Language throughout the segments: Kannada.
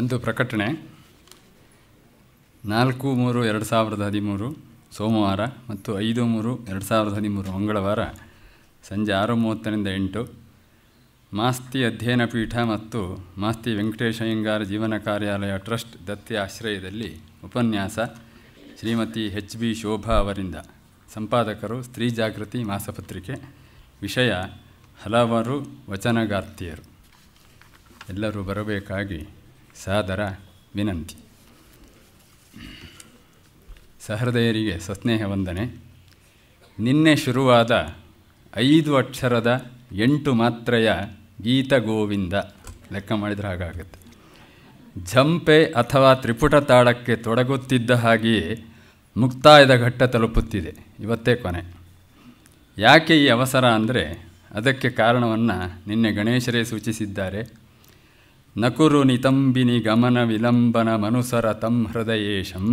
ಒಂದು ಪ್ರಕಟಣೆ ನಾಲ್ಕು ಮೂರು ಎರಡು ಸಾವಿರದ ಹದಿಮೂರು ಸೋಮವಾರ ಮತ್ತು ಐದು ಮೂರು ಎರಡು ಸಾವಿರದ ಹದಿಮೂರು ಮಂಗಳವಾರ ಸಂಜೆ ಆರು ಮೂವತ್ತರಿಂದ ಎಂಟು ಮಾಸ್ತಿ ಅಧ್ಯಯನ ಪೀಠ ಮತ್ತು ಮಾಸ್ತಿ ವೆಂಕಟೇಶಯ್ಯಂಗಾರ ಜೀವನ ಕಾರ್ಯಾಲಯ ಟ್ರಸ್ಟ್ ದತ್ತಿ ಆಶ್ರಯದಲ್ಲಿ ಉಪನ್ಯಾಸ ಶ್ರೀಮತಿ ಎಚ್ ಬಿ ಶೋಭಾ ಅವರಿಂದ ಸಂಪಾದಕರು ಸ್ತ್ರೀ ಜಾಗೃತಿ ಮಾಸಪತ್ರಿಕೆ ವಿಷಯ ಹಲವಾರು ವಚನಗಾರ್ತಿಯರು ಎಲ್ಲರೂ ಬರಬೇಕಾಗಿ ಸಾದರ ವಿನಂತಿ ಸಹೃದಯರಿಗೆ ಸ್ವಸ್ನೇಹ ವಂದನೆ ನಿನ್ನೆ ಶುರುವಾದ ಐದು ಅಕ್ಷರದ ಎಂಟು ಮಾತ್ರೆಯ ಗೀತ ಗೋವಿಂದ ಲೆಕ್ಕ ಮಾಡಿದರೆ ಹಾಗಾಗುತ್ತೆ ಝಂಪೆ ಅಥವಾ ತ್ರಿಪುಟ ತಾಳಕ್ಕೆ ತೊಡಗುತ್ತಿದ್ದ ಹಾಗೆಯೇ ಮುಕ್ತಾಯದ ಘಟ್ಟ ತಲುಪುತ್ತಿದೆ ಇವತ್ತೇ ಕೊನೆ ಯಾಕೆ ಈ ಅವಸರ ಅಂದರೆ ಅದಕ್ಕೆ ಕಾರಣವನ್ನು ನಿನ್ನೆ ಗಣೇಶರೇ ಸೂಚಿಸಿದ್ದಾರೆ ನಕುರು ನಿತಂಬಿನಿ ಗಮನ ವಿಲಂಬನ ಮನುಸರ ತಂ ಹೃದಯೇಶಂ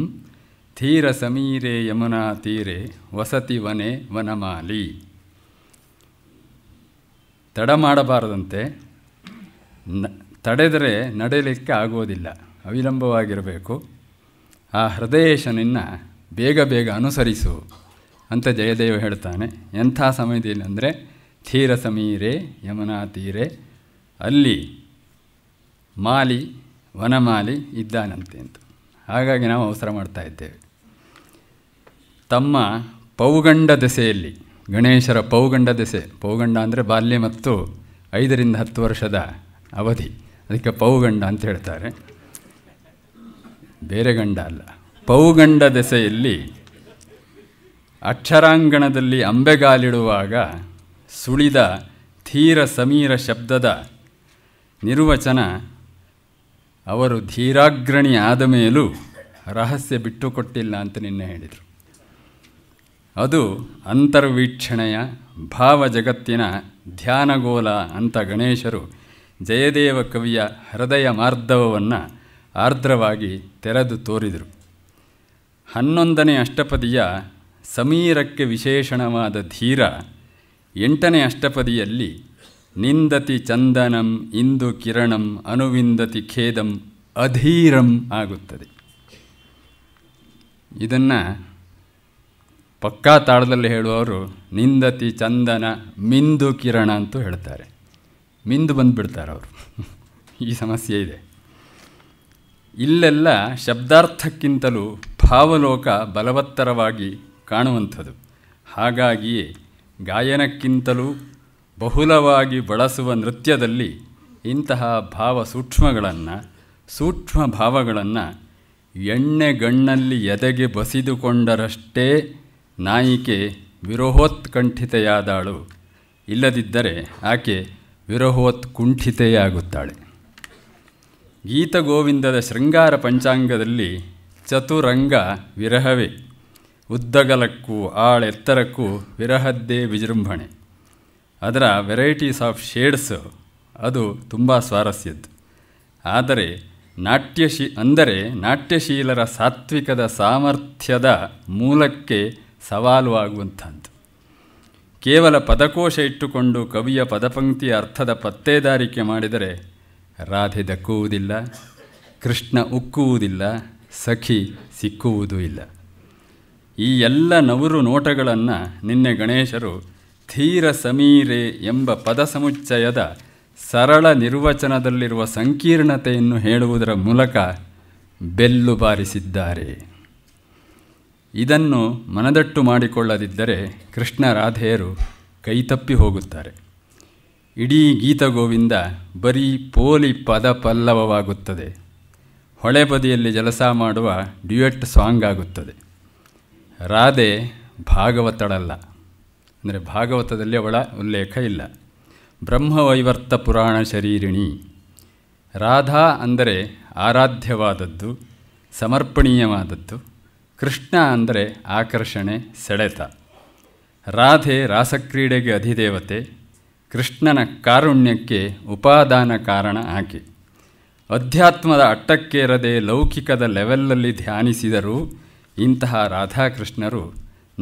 ತೀರ ಸಮೀರೆ ಯಮುನಾ ತೀರೆ ವಸತಿ ವನೆ ವನಮಾಲಿ ತಡ ಮಾಡಬಾರದಂತೆ ನ ತಡೆದರೆ ನಡೆಯಲಿಕ್ಕೆ ಆಗೋದಿಲ್ಲ ಅವಿಲಂಬವಾಗಿರಬೇಕು ಆ ಹೃದಯೇಶನನ್ನು ಬೇಗ ಬೇಗ ಅನುಸರಿಸು ಅಂತ ಜಯದೇವ ಹೇಳ್ತಾನೆ ಎಂಥ ಸಮಯದಲ್ಲಿ ಅಂದರೆ ತೀರ ಸಮೀರೆ ಯಮುನಾ ತೀರೆ ಅಲ್ಲಿ ಮಾಲಿ ವನಮಾಲಿ ಇದ್ದಾನಂತೆ ಅಂತ ಹಾಗಾಗಿ ನಾವು ಅವಸರ ಮಾಡ್ತಾ ಇದ್ದೇವೆ ತಮ್ಮ ಪೌಗಂಡ ದೆಸೆಯಲ್ಲಿ ಗಣೇಶರ ಪೌಗಂಡ ದೆಸೆ ಪೌಗಂಡ ಅಂದರೆ ಬಾಲ್ಯ ಮತ್ತು ಐದರಿಂದ ಹತ್ತು ವರ್ಷದ ಅವಧಿ ಅದಕ್ಕೆ ಪೌಗಂಡ ಅಂತ ಹೇಳ್ತಾರೆ ಬೇರೆ ಗಂಡ ಅಲ್ಲ ಪೌಗಂಡ ದೆಸೆಯಲ್ಲಿ ಅಕ್ಷರಾಂಗಣದಲ್ಲಿ ಅಂಬೆಗಾಲಿಡುವಾಗ ಸುಳಿದ ಧೀರ ಸಮೀರ ಶಬ್ದದ ನಿರ್ವಚನ ಅವರು ಧೀರಾಗ್ರಣಿ ಆದ ಮೇಲೂ ರಹಸ್ಯ ಬಿಟ್ಟುಕೊಟ್ಟಿಲ್ಲ ಅಂತ ನಿನ್ನೆ ಹೇಳಿದರು ಅದು ಅಂತರ್ವೀಕ್ಷಣೆಯ ಭಾವ ಜಗತ್ತಿನ ಧ್ಯಾನಗೋಲ ಅಂತ ಗಣೇಶರು ಜಯದೇವ ಕವಿಯ ಹೃದಯ ಮಾರ್ಧವವನ್ನು ಆರ್ದ್ರವಾಗಿ ತೆರೆದು ತೋರಿದರು ಹನ್ನೊಂದನೇ ಅಷ್ಟಪದಿಯ ಸಮೀರಕ್ಕೆ ವಿಶೇಷಣವಾದ ಧೀರ ಎಂಟನೇ ಅಷ್ಟಪದಿಯಲ್ಲಿ ನಿಂದತಿ ಚಂದನಂ ಇಂದು ಕಿರಣಂ ಅನುವಿಂದತಿ ಖೇದಂ ಅಧೀರಂ ಆಗುತ್ತದೆ ಇದನ್ನು ಪಕ್ಕಾ ತಾಳದಲ್ಲಿ ಹೇಳುವವರು ನಿಂದತಿ ಚಂದನ ಮಿಂದು ಕಿರಣ ಅಂತೂ ಹೇಳ್ತಾರೆ ಮಿಂದು ಬಂದುಬಿಡ್ತಾರೆ ಅವರು ಈ ಸಮಸ್ಯೆ ಇದೆ ಇಲ್ಲೆಲ್ಲ ಶಬ್ದಾರ್ಥಕ್ಕಿಂತಲೂ ಭಾವಲೋಕ ಬಲವತ್ತರವಾಗಿ ಕಾಣುವಂಥದ್ದು ಹಾಗಾಗಿಯೇ ಗಾಯನಕ್ಕಿಂತಲೂ ಬಹುಲವಾಗಿ ಬಳಸುವ ನೃತ್ಯದಲ್ಲಿ ಇಂತಹ ಭಾವ ಸೂಕ್ಷ್ಮಗಳನ್ನು ಸೂಕ್ಷ್ಮ ಭಾವಗಳನ್ನು ಎಣ್ಣೆಗಣ್ಣಲ್ಲಿ ಎದೆಗೆ ಬಸಿದುಕೊಂಡರಷ್ಟೇ ನಾಯಿಕೆ ವಿರೋಹೋತ್ಕಂಠಿತೆಯಾದಾಳು ಇಲ್ಲದಿದ್ದರೆ ಆಕೆ ವಿರೋಹೋತ್ಕುಂಠಿತೆಯಾಗುತ್ತಾಳೆ ಗೀತಗೋವಿಂದದ ಶೃಂಗಾರ ಪಂಚಾಂಗದಲ್ಲಿ ಚತುರಂಗ ವಿರಹವೇ ಉದ್ದಗಲಕ್ಕೂ ಆಳೆತ್ತರಕ್ಕೂ ವಿರಹದ್ದೇ ವಿಜೃಂಭಣೆ ಅದರ ವೆರೈಟೀಸ್ ಆಫ್ ಶೇಡ್ಸ್ ಅದು ತುಂಬ ಸ್ವಾರಸ್ಯದ್ದು ಆದರೆ ನಾಟ್ಯಶೀ ಅಂದರೆ ನಾಟ್ಯಶೀಲರ ಸಾತ್ವಿಕದ ಸಾಮರ್ಥ್ಯದ ಮೂಲಕ್ಕೆ ಸವಾಲು ಆಗುವಂಥದ್ದು ಕೇವಲ ಪದಕೋಶ ಇಟ್ಟುಕೊಂಡು ಕವಿಯ ಪದಪಂಕ್ತಿಯ ಅರ್ಥದ ಪತ್ತೇದಾರಿಕೆ ಮಾಡಿದರೆ ರಾಧೆ ದಕ್ಕುವುದಿಲ್ಲ ಕೃಷ್ಣ ಉಕ್ಕುವುದಿಲ್ಲ ಸಖಿ ಸಿಕ್ಕುವುದೂ ಇಲ್ಲ ಈ ಎಲ್ಲ ನವರು ನೋಟಗಳನ್ನು ನಿನ್ನೆ ಗಣೇಶರು ಧೀರ ಸಮೀರೆ ಎಂಬ ಪದ ಸಮುಚ್ಚಯದ ಸರಳ ನಿರ್ವಚನದಲ್ಲಿರುವ ಸಂಕೀರ್ಣತೆಯನ್ನು ಹೇಳುವುದರ ಮೂಲಕ ಬೆಲ್ಲು ಬಾರಿಸಿದ್ದಾರೆ ಇದನ್ನು ಮನದಟ್ಟು ಮಾಡಿಕೊಳ್ಳದಿದ್ದರೆ ಕೃಷ್ಣ ರಾಧೆಯರು ಕೈತಪ್ಪಿ ಹೋಗುತ್ತಾರೆ ಇಡೀ ಗೀತಗೋವಿಂದ ಬರೀ ಪೋಲಿ ಪದ ಪಲ್ಲವವಾಗುತ್ತದೆ ಹೊಳೆ ಬದಿಯಲ್ಲಿ ಜಲಸ ಮಾಡುವ ಡ್ಯುಯೆಟ್ ಸಾಂಗ್ ಆಗುತ್ತದೆ ರಾಧೆ ಭಾಗವತಳಲ್ಲ ಅಂದರೆ ಭಾಗವತದಲ್ಲಿ ಅವಳ ಉಲ್ಲೇಖ ಇಲ್ಲ ಬ್ರಹ್ಮವೈವರ್ತ ಪುರಾಣ ಶರೀರಿಣಿ ರಾಧಾ ಅಂದರೆ ಆರಾಧ್ಯವಾದದ್ದು ಸಮರ್ಪಣೀಯವಾದದ್ದು ಕೃಷ್ಣ ಅಂದರೆ ಆಕರ್ಷಣೆ ಸೆಳೆತ ರಾಧೆ ರಾಸಕ್ರೀಡೆಗೆ ಅಧಿದೇವತೆ ಕೃಷ್ಣನ ಕಾರುಣ್ಯಕ್ಕೆ ಉಪಾದಾನ ಕಾರಣ ಆಕೆ ಅಧ್ಯಾತ್ಮದ ಅಟ್ಟಕ್ಕೇರದೆ ಲೌಕಿಕದ ಲೆವೆಲ್ಲಲ್ಲಿ ಧ್ಯಾನಿಸಿದರೂ ಇಂತಹ ರಾಧಾಕೃಷ್ಣರು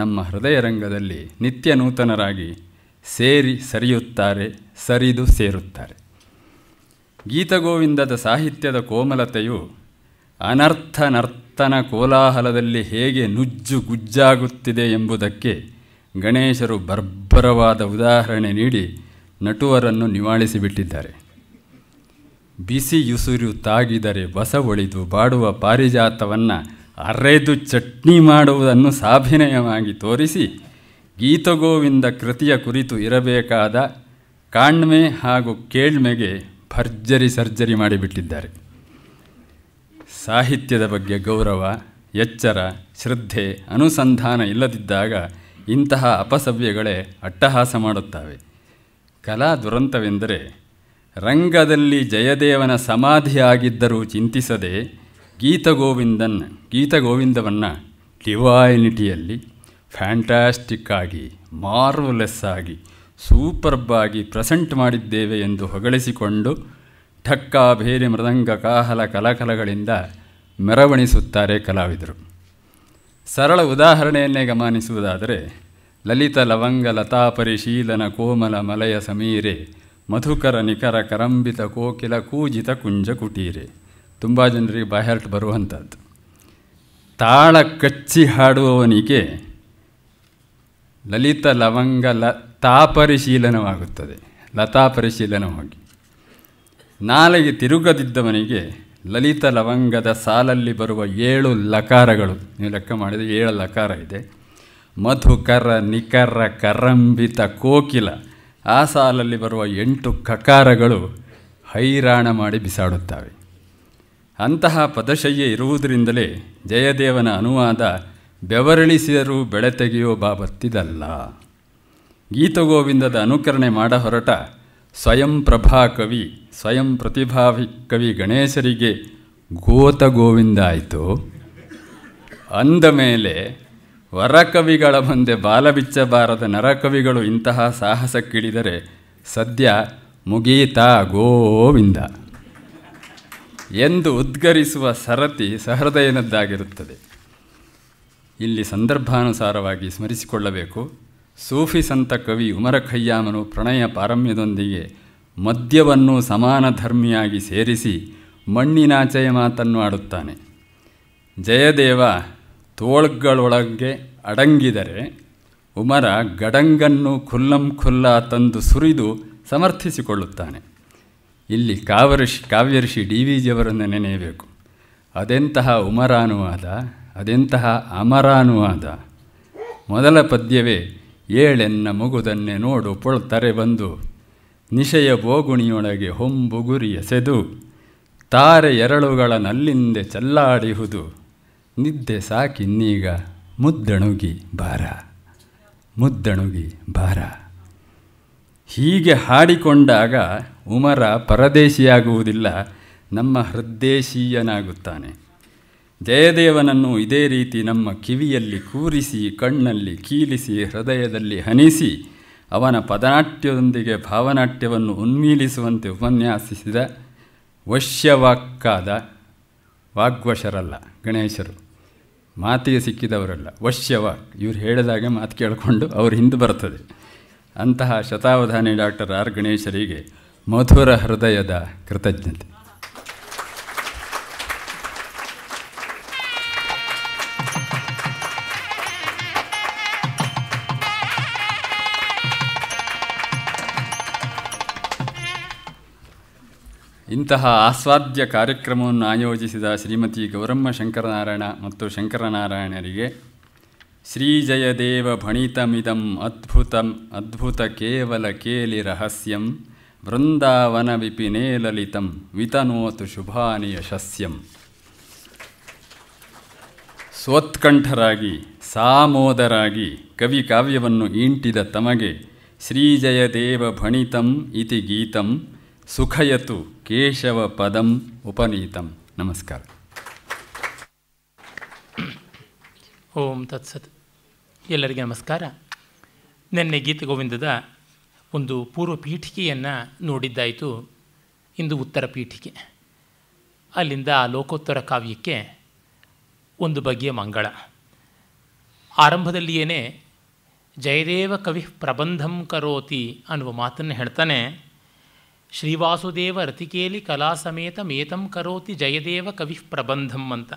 ನಮ್ಮ ಹೃದಯ ರಂಗದಲ್ಲಿ ನಿತ್ಯ ನೂತನರಾಗಿ ಸೇರಿ ಸರಿಯುತ್ತಾರೆ ಸರಿದು ಸೇರುತ್ತಾರೆ ಗೀತಗೋವಿಂದದ ಸಾಹಿತ್ಯದ ಕೋಮಲತೆಯು ಅನರ್ಥ ನರ್ತನ ಕೋಲಾಹಲದಲ್ಲಿ ಹೇಗೆ ನುಜ್ಜು ಗುಜ್ಜಾಗುತ್ತಿದೆ ಎಂಬುದಕ್ಕೆ ಗಣೇಶರು ಬರ್ಬರವಾದ ಉದಾಹರಣೆ ನೀಡಿ ನಟುವರನ್ನು ನಿವಾಳಿಸಿಬಿಟ್ಟಿದ್ದಾರೆ ಬಿಸಿಯುಸುರು ತಾಗಿದರೆ ಬಸವೊಳಿದು ಬಾಡುವ ಪಾರಿಜಾತವನ್ನು ಅರೆದು ಚಟ್ನಿ ಮಾಡುವುದನ್ನು ಸಾಭಿನಯವಾಗಿ ತೋರಿಸಿ ಗೀತಗೋವಿಂದ ಕೃತಿಯ ಕುರಿತು ಇರಬೇಕಾದ ಕಾಣ್ಮೆ ಹಾಗೂ ಕೇಳ್ಮೆಗೆ ಭರ್ಜರಿ ಸರ್ಜರಿ ಮಾಡಿಬಿಟ್ಟಿದ್ದಾರೆ ಸಾಹಿತ್ಯದ ಬಗ್ಗೆ ಗೌರವ ಎಚ್ಚರ ಶ್ರದ್ಧೆ ಅನುಸಂಧಾನ ಇಲ್ಲದಿದ್ದಾಗ ಇಂತಹ ಅಪಸವ್ಯಗಳೇ ಅಟ್ಟಹಾಸ ಮಾಡುತ್ತವೆ ಕಲಾ ದುರಂತವೆಂದರೆ ರಂಗದಲ್ಲಿ ಜಯದೇವನ ಸಮಾಧಿಯಾಗಿದ್ದರೂ ಚಿಂತಿಸದೆ ಗೀತಗೋವಿಂದನ್ ಗೀತಗೋವಿಂದವನ್ನು ಡಿವೈನಿಟಿಯಲ್ಲಿ ಫ್ಯಾಂಟಾಸ್ಟಿಕ್ ಆಗಿ ಮಾರ್ವಲೆಸ್ ಆಗಿ ಸೂಪರ್ಬಾಗಿ ಪ್ರೆಸೆಂಟ್ ಮಾಡಿದ್ದೇವೆ ಎಂದು ಹೊಗಳಿಸಿಕೊಂಡು ಠಕ್ಕ ಬೇರೆ ಮೃದಂಗ ಕಾಹಲ ಕಲಕಲಗಳಿಂದ ಮೆರವಣಿಸುತ್ತಾರೆ ಕಲಾವಿದರು ಸರಳ ಉದಾಹರಣೆಯನ್ನೇ ಗಮನಿಸುವುದಾದರೆ ಲಲಿತ ಲವಂಗ ಲತಾಪರಿಶೀಲನ ಕೋಮಲ ಮಲಯ ಸಮೀರೆ ಮಧುಕರ ನಿಖರ ಕರಂಬಿತ ಕೋಕಿಲ ಕೂಜಿತ ಕುಂಜ ಕುಟೀರೆ ತುಂಬ ಜನರಿಗೆ ಬಾಯರ್ಟ್ ಬರುವಂಥದ್ದು ತಾಳ ಕಚ್ಚಿ ಹಾಡುವವನಿಗೆ ಲಲಿತ ಲವಂಗ ಲ ತಾಪರಿಶೀಲನವಾಗುತ್ತದೆ ಲತಾ ಪರಿಶೀಲನವಾಗಿ ನಾಲಿಗೆ ತಿರುಗದಿದ್ದವನಿಗೆ ಲಲಿತ ಲವಂಗದ ಸಾಲಲ್ಲಿ ಬರುವ ಏಳು ಲಕಾರಗಳು ನೀವು ಲೆಕ್ಕ ಮಾಡಿದ ಏಳು ಲಕಾರ ಇದೆ ಮಧುಕರ ನಿಖರ ಕರಂಬಿತ ಕೋಕಿಲ ಆ ಸಾಲಲ್ಲಿ ಬರುವ ಎಂಟು ಕಕಾರಗಳು ಹೈರಾಣ ಮಾಡಿ ಬಿಸಾಡುತ್ತವೆ ಅಂತಹ ಪದಶಯ್ಯ ಇರುವುದರಿಂದಲೇ ಜಯದೇವನ ಅನುವಾದ ಬೆವರಳಿಸಿದರೂ ಬೆಳೆ ತೆಗೆಯೋ ಬಾಬತ್ತಿದಲ್ಲ ಗೀತಗೋವಿಂದದ ಅನುಕರಣೆ ಮಾಡ ಹೊರಟ ಸ್ವಯಂ ಪ್ರಭಾ ಕವಿ ಸ್ವಯಂ ಪ್ರತಿಭಾವಿ ಕವಿ ಗಣೇಶರಿಗೆ ಗೋತ ಗೋವಿಂದ ಆಯಿತು ಅಂದ ಮೇಲೆ ವರಕವಿಗಳ ಮುಂದೆ ಬಾಲಬಿಚ್ಚಬಾರದ ನರಕವಿಗಳು ಇಂತಹ ಸಾಹಸಕ್ಕಿಳಿದರೆ ಸದ್ಯ ಮುಗೀತಾ ಗೋವಿಂದ ಎಂದು ಉದ್ಗರಿಸುವ ಸರತಿ ಸಹೃದಯನದ್ದಾಗಿರುತ್ತದೆ ಇಲ್ಲಿ ಸಂದರ್ಭಾನುಸಾರವಾಗಿ ಸ್ಮರಿಸಿಕೊಳ್ಳಬೇಕು ಸೂಫಿ ಸಂತ ಕವಿ ಉಮರ ಖಯ್ಯಾಮನು ಪ್ರಣಯ ಪಾರಮ್ಯದೊಂದಿಗೆ ಮದ್ಯವನ್ನು ಸಮಾನ ಧರ್ಮಿಯಾಗಿ ಸೇರಿಸಿ ಮಣ್ಣಿನಾಚೆಯ ಮಾತನ್ನು ಆಡುತ್ತಾನೆ ಜಯದೇವ ತೋಳ್ಗಳೊಳಗೆ ಅಡಂಗಿದರೆ ಉಮರ ಗಡಂಗನ್ನು ಖುಲ್ಲಂ ಖುಲ್ಲ ತಂದು ಸುರಿದು ಸಮರ್ಥಿಸಿಕೊಳ್ಳುತ್ತಾನೆ ಇಲ್ಲಿ ಕಾವ್ಯರ್ಷಿ ಕಾವ್ಯಋಷಿ ಡಿ ವಿ ಜಿಯವರನ್ನು ನೆನೆಯಬೇಕು ಅದೆಂತಹ ಉಮರಾನುವಾದ ಅದೆಂತಹ ಅಮರಾನುವಾದ ಮೊದಲ ಪದ್ಯವೇ ಏಳೆನ್ನ ಮಗುದನ್ನೇ ನೋಡು ಪೊಳ್ತರೆ ಬಂದು ನಿಶಯ ಬೋಗುಣಿಯೊಳಗೆ ಹೊಂಬುಗುರಿ ಎಸೆದು ತಾರೆ ಎರಳುಗಳ ನಲ್ಲಿಂದೆ ಚಲ್ಲಾಡಿಹುದು ನಿದ್ದೆ ಸಾಕಿನ್ನೀಗ ಮುದ್ದಣುಗಿ ಭಾರ ಮುದ್ದಣುಗಿ ಭಾರ ಹೀಗೆ ಹಾಡಿಕೊಂಡಾಗ ಉಮರ ಪರದೇಶಿಯಾಗುವುದಿಲ್ಲ ನಮ್ಮ ಹೃದೇಶೀಯನಾಗುತ್ತಾನೆ ಜಯದೇವನನ್ನು ಇದೇ ರೀತಿ ನಮ್ಮ ಕಿವಿಯಲ್ಲಿ ಕೂರಿಸಿ ಕಣ್ಣಲ್ಲಿ ಕೀಲಿಸಿ ಹೃದಯದಲ್ಲಿ ಹನಿಸಿ ಅವನ ಪದನಾಟ್ಯದೊಂದಿಗೆ ಭಾವನಾಟ್ಯವನ್ನು ಉನ್ಮೀಲಿಸುವಂತೆ ಉಪನ್ಯಾಸಿಸಿದ ವಶ್ಯವಾಕ್ಕಾದ ವಾಗ್ವಶರಲ್ಲ ಗಣೇಶರು ಮಾತಿಗೆ ಸಿಕ್ಕಿದವರಲ್ಲ ವಶ್ಯವ ಇವ್ರು ಹೇಳಿದಾಗೆ ಮಾತು ಕೇಳಿಕೊಂಡು ಅವ್ರ ಹಿಂದೆ ಬರ್ತದೆ ಅಂತಹ ಶತಾವಧಾನಿ ಡಾಕ್ಟರ್ ಆರ್ ಗಣೇಶರಿಗೆ ಮಧುರ ಹೃದಯದ ಕೃತಜ್ಞತೆ ಇಂತಹ ಆಸ್ವಾದ್ಯ ಕಾರ್ಯಕ್ರಮವನ್ನು ಆಯೋಜಿಸಿದ ಶ್ರೀಮತಿ ಗೌರಮ್ಮ ಶಂಕರನಾರಾಯಣ ಮತ್ತು ಶಂಕರನಾರಾಯಣರಿಗೆ ಶ್ರೀ ಜಯದೇವ ಭಣಿತಮಿದಂ ಅದ್ಭುತಂ ಅದ್ಭುತ ಕೇವಲ ಕೇಲಿ ರಹಸ್ಯಂ ವೃಂದಾವನ ವಿಪಿನೇ ಲಲಿತಂ ವಿತನೋತು ಶುಭಾನಿ ಯಶಸ್ಯಂ ಸ್ವೋತ್ಕಂಠರಾಗಿ ಸಾಮೋದರಾಗಿ ಕವಿ ಕಾವ್ಯವನ್ನು ಈಂಟಿದ ತಮಗೆ ಶ್ರೀ ಜಯದೇವ ಭಣಿತಂ ಇತಿ ಗೀತಂ ಸುಖಯತು ಕೇಶವ ಪದಂ ಉಪನೀತಂ ನಮಸ್ಕಾರ ಓಂ ತತ್ಸತ್ ಎಲ್ಲರಿಗೆ ನಮಸ್ಕಾರ ನಿನ್ನೆ ಗೋವಿಂದದ ಒಂದು ಪೂರ್ವ ಪೀಠಿಕೆಯನ್ನು ನೋಡಿದ್ದಾಯಿತು ಇಂದು ಉತ್ತರ ಪೀಠಿಕೆ ಅಲ್ಲಿಂದ ಆ ಲೋಕೋತ್ತರ ಕಾವ್ಯಕ್ಕೆ ಒಂದು ಬಗೆಯ ಮಂಗಳ ಆರಂಭದಲ್ಲಿಯೇ ಜಯದೇವ ಕವಿ ಪ್ರಬಂಧಂ ಕರೋತಿ ಅನ್ನುವ ಮಾತನ್ನು ಹೇಳ್ತಾನೆ ಶ್ರೀವಾಸುದೇವ ರತಿಕೇಲಿ ಕಲಾ ಸಮೇತ ಮೇತಂ ಕರೋತಿ ಜಯದೇವ ಕವಿ ಪ್ರಬಂಧಂ ಅಂತ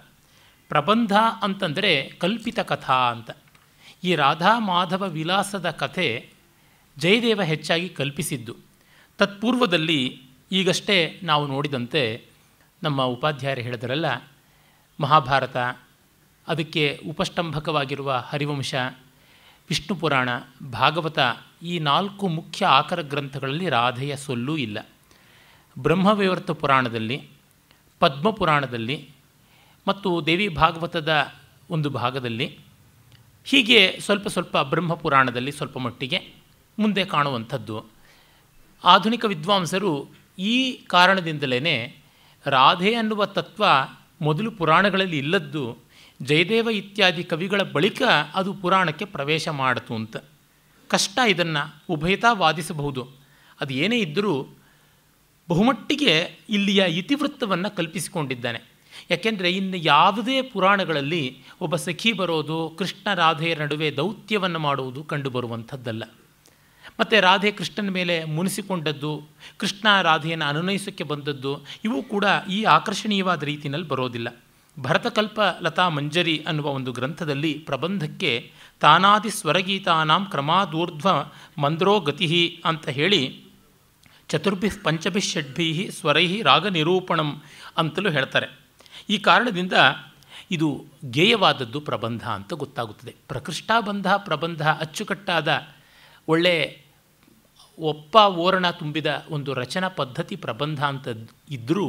ಪ್ರಬಂಧ ಅಂತಂದರೆ ಕಲ್ಪಿತ ಕಥಾ ಅಂತ ಈ ರಾಧಾ ಮಾಧವ ವಿಲಾಸದ ಕಥೆ ಜಯದೇವ ಹೆಚ್ಚಾಗಿ ಕಲ್ಪಿಸಿದ್ದು ತತ್ಪೂರ್ವದಲ್ಲಿ ಈಗಷ್ಟೇ ನಾವು ನೋಡಿದಂತೆ ನಮ್ಮ ಉಪಾಧ್ಯಾಯರು ಹೇಳಿದರಲ್ಲ ಮಹಾಭಾರತ ಅದಕ್ಕೆ ಉಪಷ್ಟಂಭಕವಾಗಿರುವ ಹರಿವಂಶ ವಿಷ್ಣು ಪುರಾಣ ಭಾಗವತ ಈ ನಾಲ್ಕು ಮುಖ್ಯ ಆಕರ ಗ್ರಂಥಗಳಲ್ಲಿ ರಾಧೆಯ ಸೊಲ್ಲೂ ಇಲ್ಲ ಬ್ರಹ್ಮವಿವರ್ತ ಪುರಾಣದಲ್ಲಿ ಪದ್ಮಪುರಾಣದಲ್ಲಿ ಮತ್ತು ದೇವಿ ಭಾಗವತದ ಒಂದು ಭಾಗದಲ್ಲಿ ಹೀಗೆ ಸ್ವಲ್ಪ ಸ್ವಲ್ಪ ಬ್ರಹ್ಮಪುರಾಣದಲ್ಲಿ ಸ್ವಲ್ಪ ಮಟ್ಟಿಗೆ ಮುಂದೆ ಕಾಣುವಂಥದ್ದು ಆಧುನಿಕ ವಿದ್ವಾಂಸರು ಈ ಕಾರಣದಿಂದಲೇ ರಾಧೆ ಅನ್ನುವ ತತ್ವ ಮೊದಲು ಪುರಾಣಗಳಲ್ಲಿ ಇಲ್ಲದ್ದು ಜಯದೇವ ಇತ್ಯಾದಿ ಕವಿಗಳ ಬಳಿಕ ಅದು ಪುರಾಣಕ್ಕೆ ಪ್ರವೇಶ ಮಾಡಿತು ಅಂತ ಕಷ್ಟ ಇದನ್ನು ಉಭಯತಾ ವಾದಿಸಬಹುದು ಅದು ಏನೇ ಇದ್ದರೂ ಬಹುಮಟ್ಟಿಗೆ ಇಲ್ಲಿಯ ಇತಿವೃತ್ತವನ್ನು ಕಲ್ಪಿಸಿಕೊಂಡಿದ್ದಾನೆ ಯಾಕೆಂದರೆ ಇನ್ನು ಯಾವುದೇ ಪುರಾಣಗಳಲ್ಲಿ ಒಬ್ಬ ಸಖಿ ಬರೋದು ಕೃಷ್ಣ ರಾಧೆಯ ನಡುವೆ ದೌತ್ಯವನ್ನು ಮಾಡುವುದು ಕಂಡುಬರುವಂಥದ್ದಲ್ಲ ಮತ್ತು ರಾಧೆ ಕೃಷ್ಣನ ಮೇಲೆ ಮುನಿಸಿಕೊಂಡದ್ದು ಕೃಷ್ಣ ರಾಧೆಯನ್ನು ಅನುನಯಿಸೋಕ್ಕೆ ಬಂದದ್ದು ಇವು ಕೂಡ ಈ ಆಕರ್ಷಣೀಯವಾದ ರೀತಿಯಲ್ಲಿ ಬರೋದಿಲ್ಲ ಭರತಕಲ್ಪ ಲತಾ ಮಂಜರಿ ಅನ್ನುವ ಒಂದು ಗ್ರಂಥದಲ್ಲಿ ಪ್ರಬಂಧಕ್ಕೆ ತಾನಾದಿ ಸ್ವರಗೀತಾನಾಂ ಕ್ರಮಾದೂರ್ಧ್ವ ಮಂದ್ರೋ ಗತಿ ಅಂತ ಹೇಳಿ ಚತುರ್ಭಿ ಪಂಚಭಿ ಷಡ್ಭಿ ಸ್ವರೈ ರಾಗ ನಿರೂಪಣಂ ಅಂತಲೂ ಹೇಳ್ತಾರೆ ಈ ಕಾರಣದಿಂದ ಇದು ಗೇಯವಾದದ್ದು ಪ್ರಬಂಧ ಅಂತ ಗೊತ್ತಾಗುತ್ತದೆ ಪ್ರಕೃಷ್ಟಾಬಂಧ ಪ್ರಬಂಧ ಅಚ್ಚುಕಟ್ಟಾದ ಒಳ್ಳೆ ಒಪ್ಪ ಓರಣ ತುಂಬಿದ ಒಂದು ರಚನಾ ಪದ್ಧತಿ ಪ್ರಬಂಧ ಅಂತ ಇದ್ದರೂ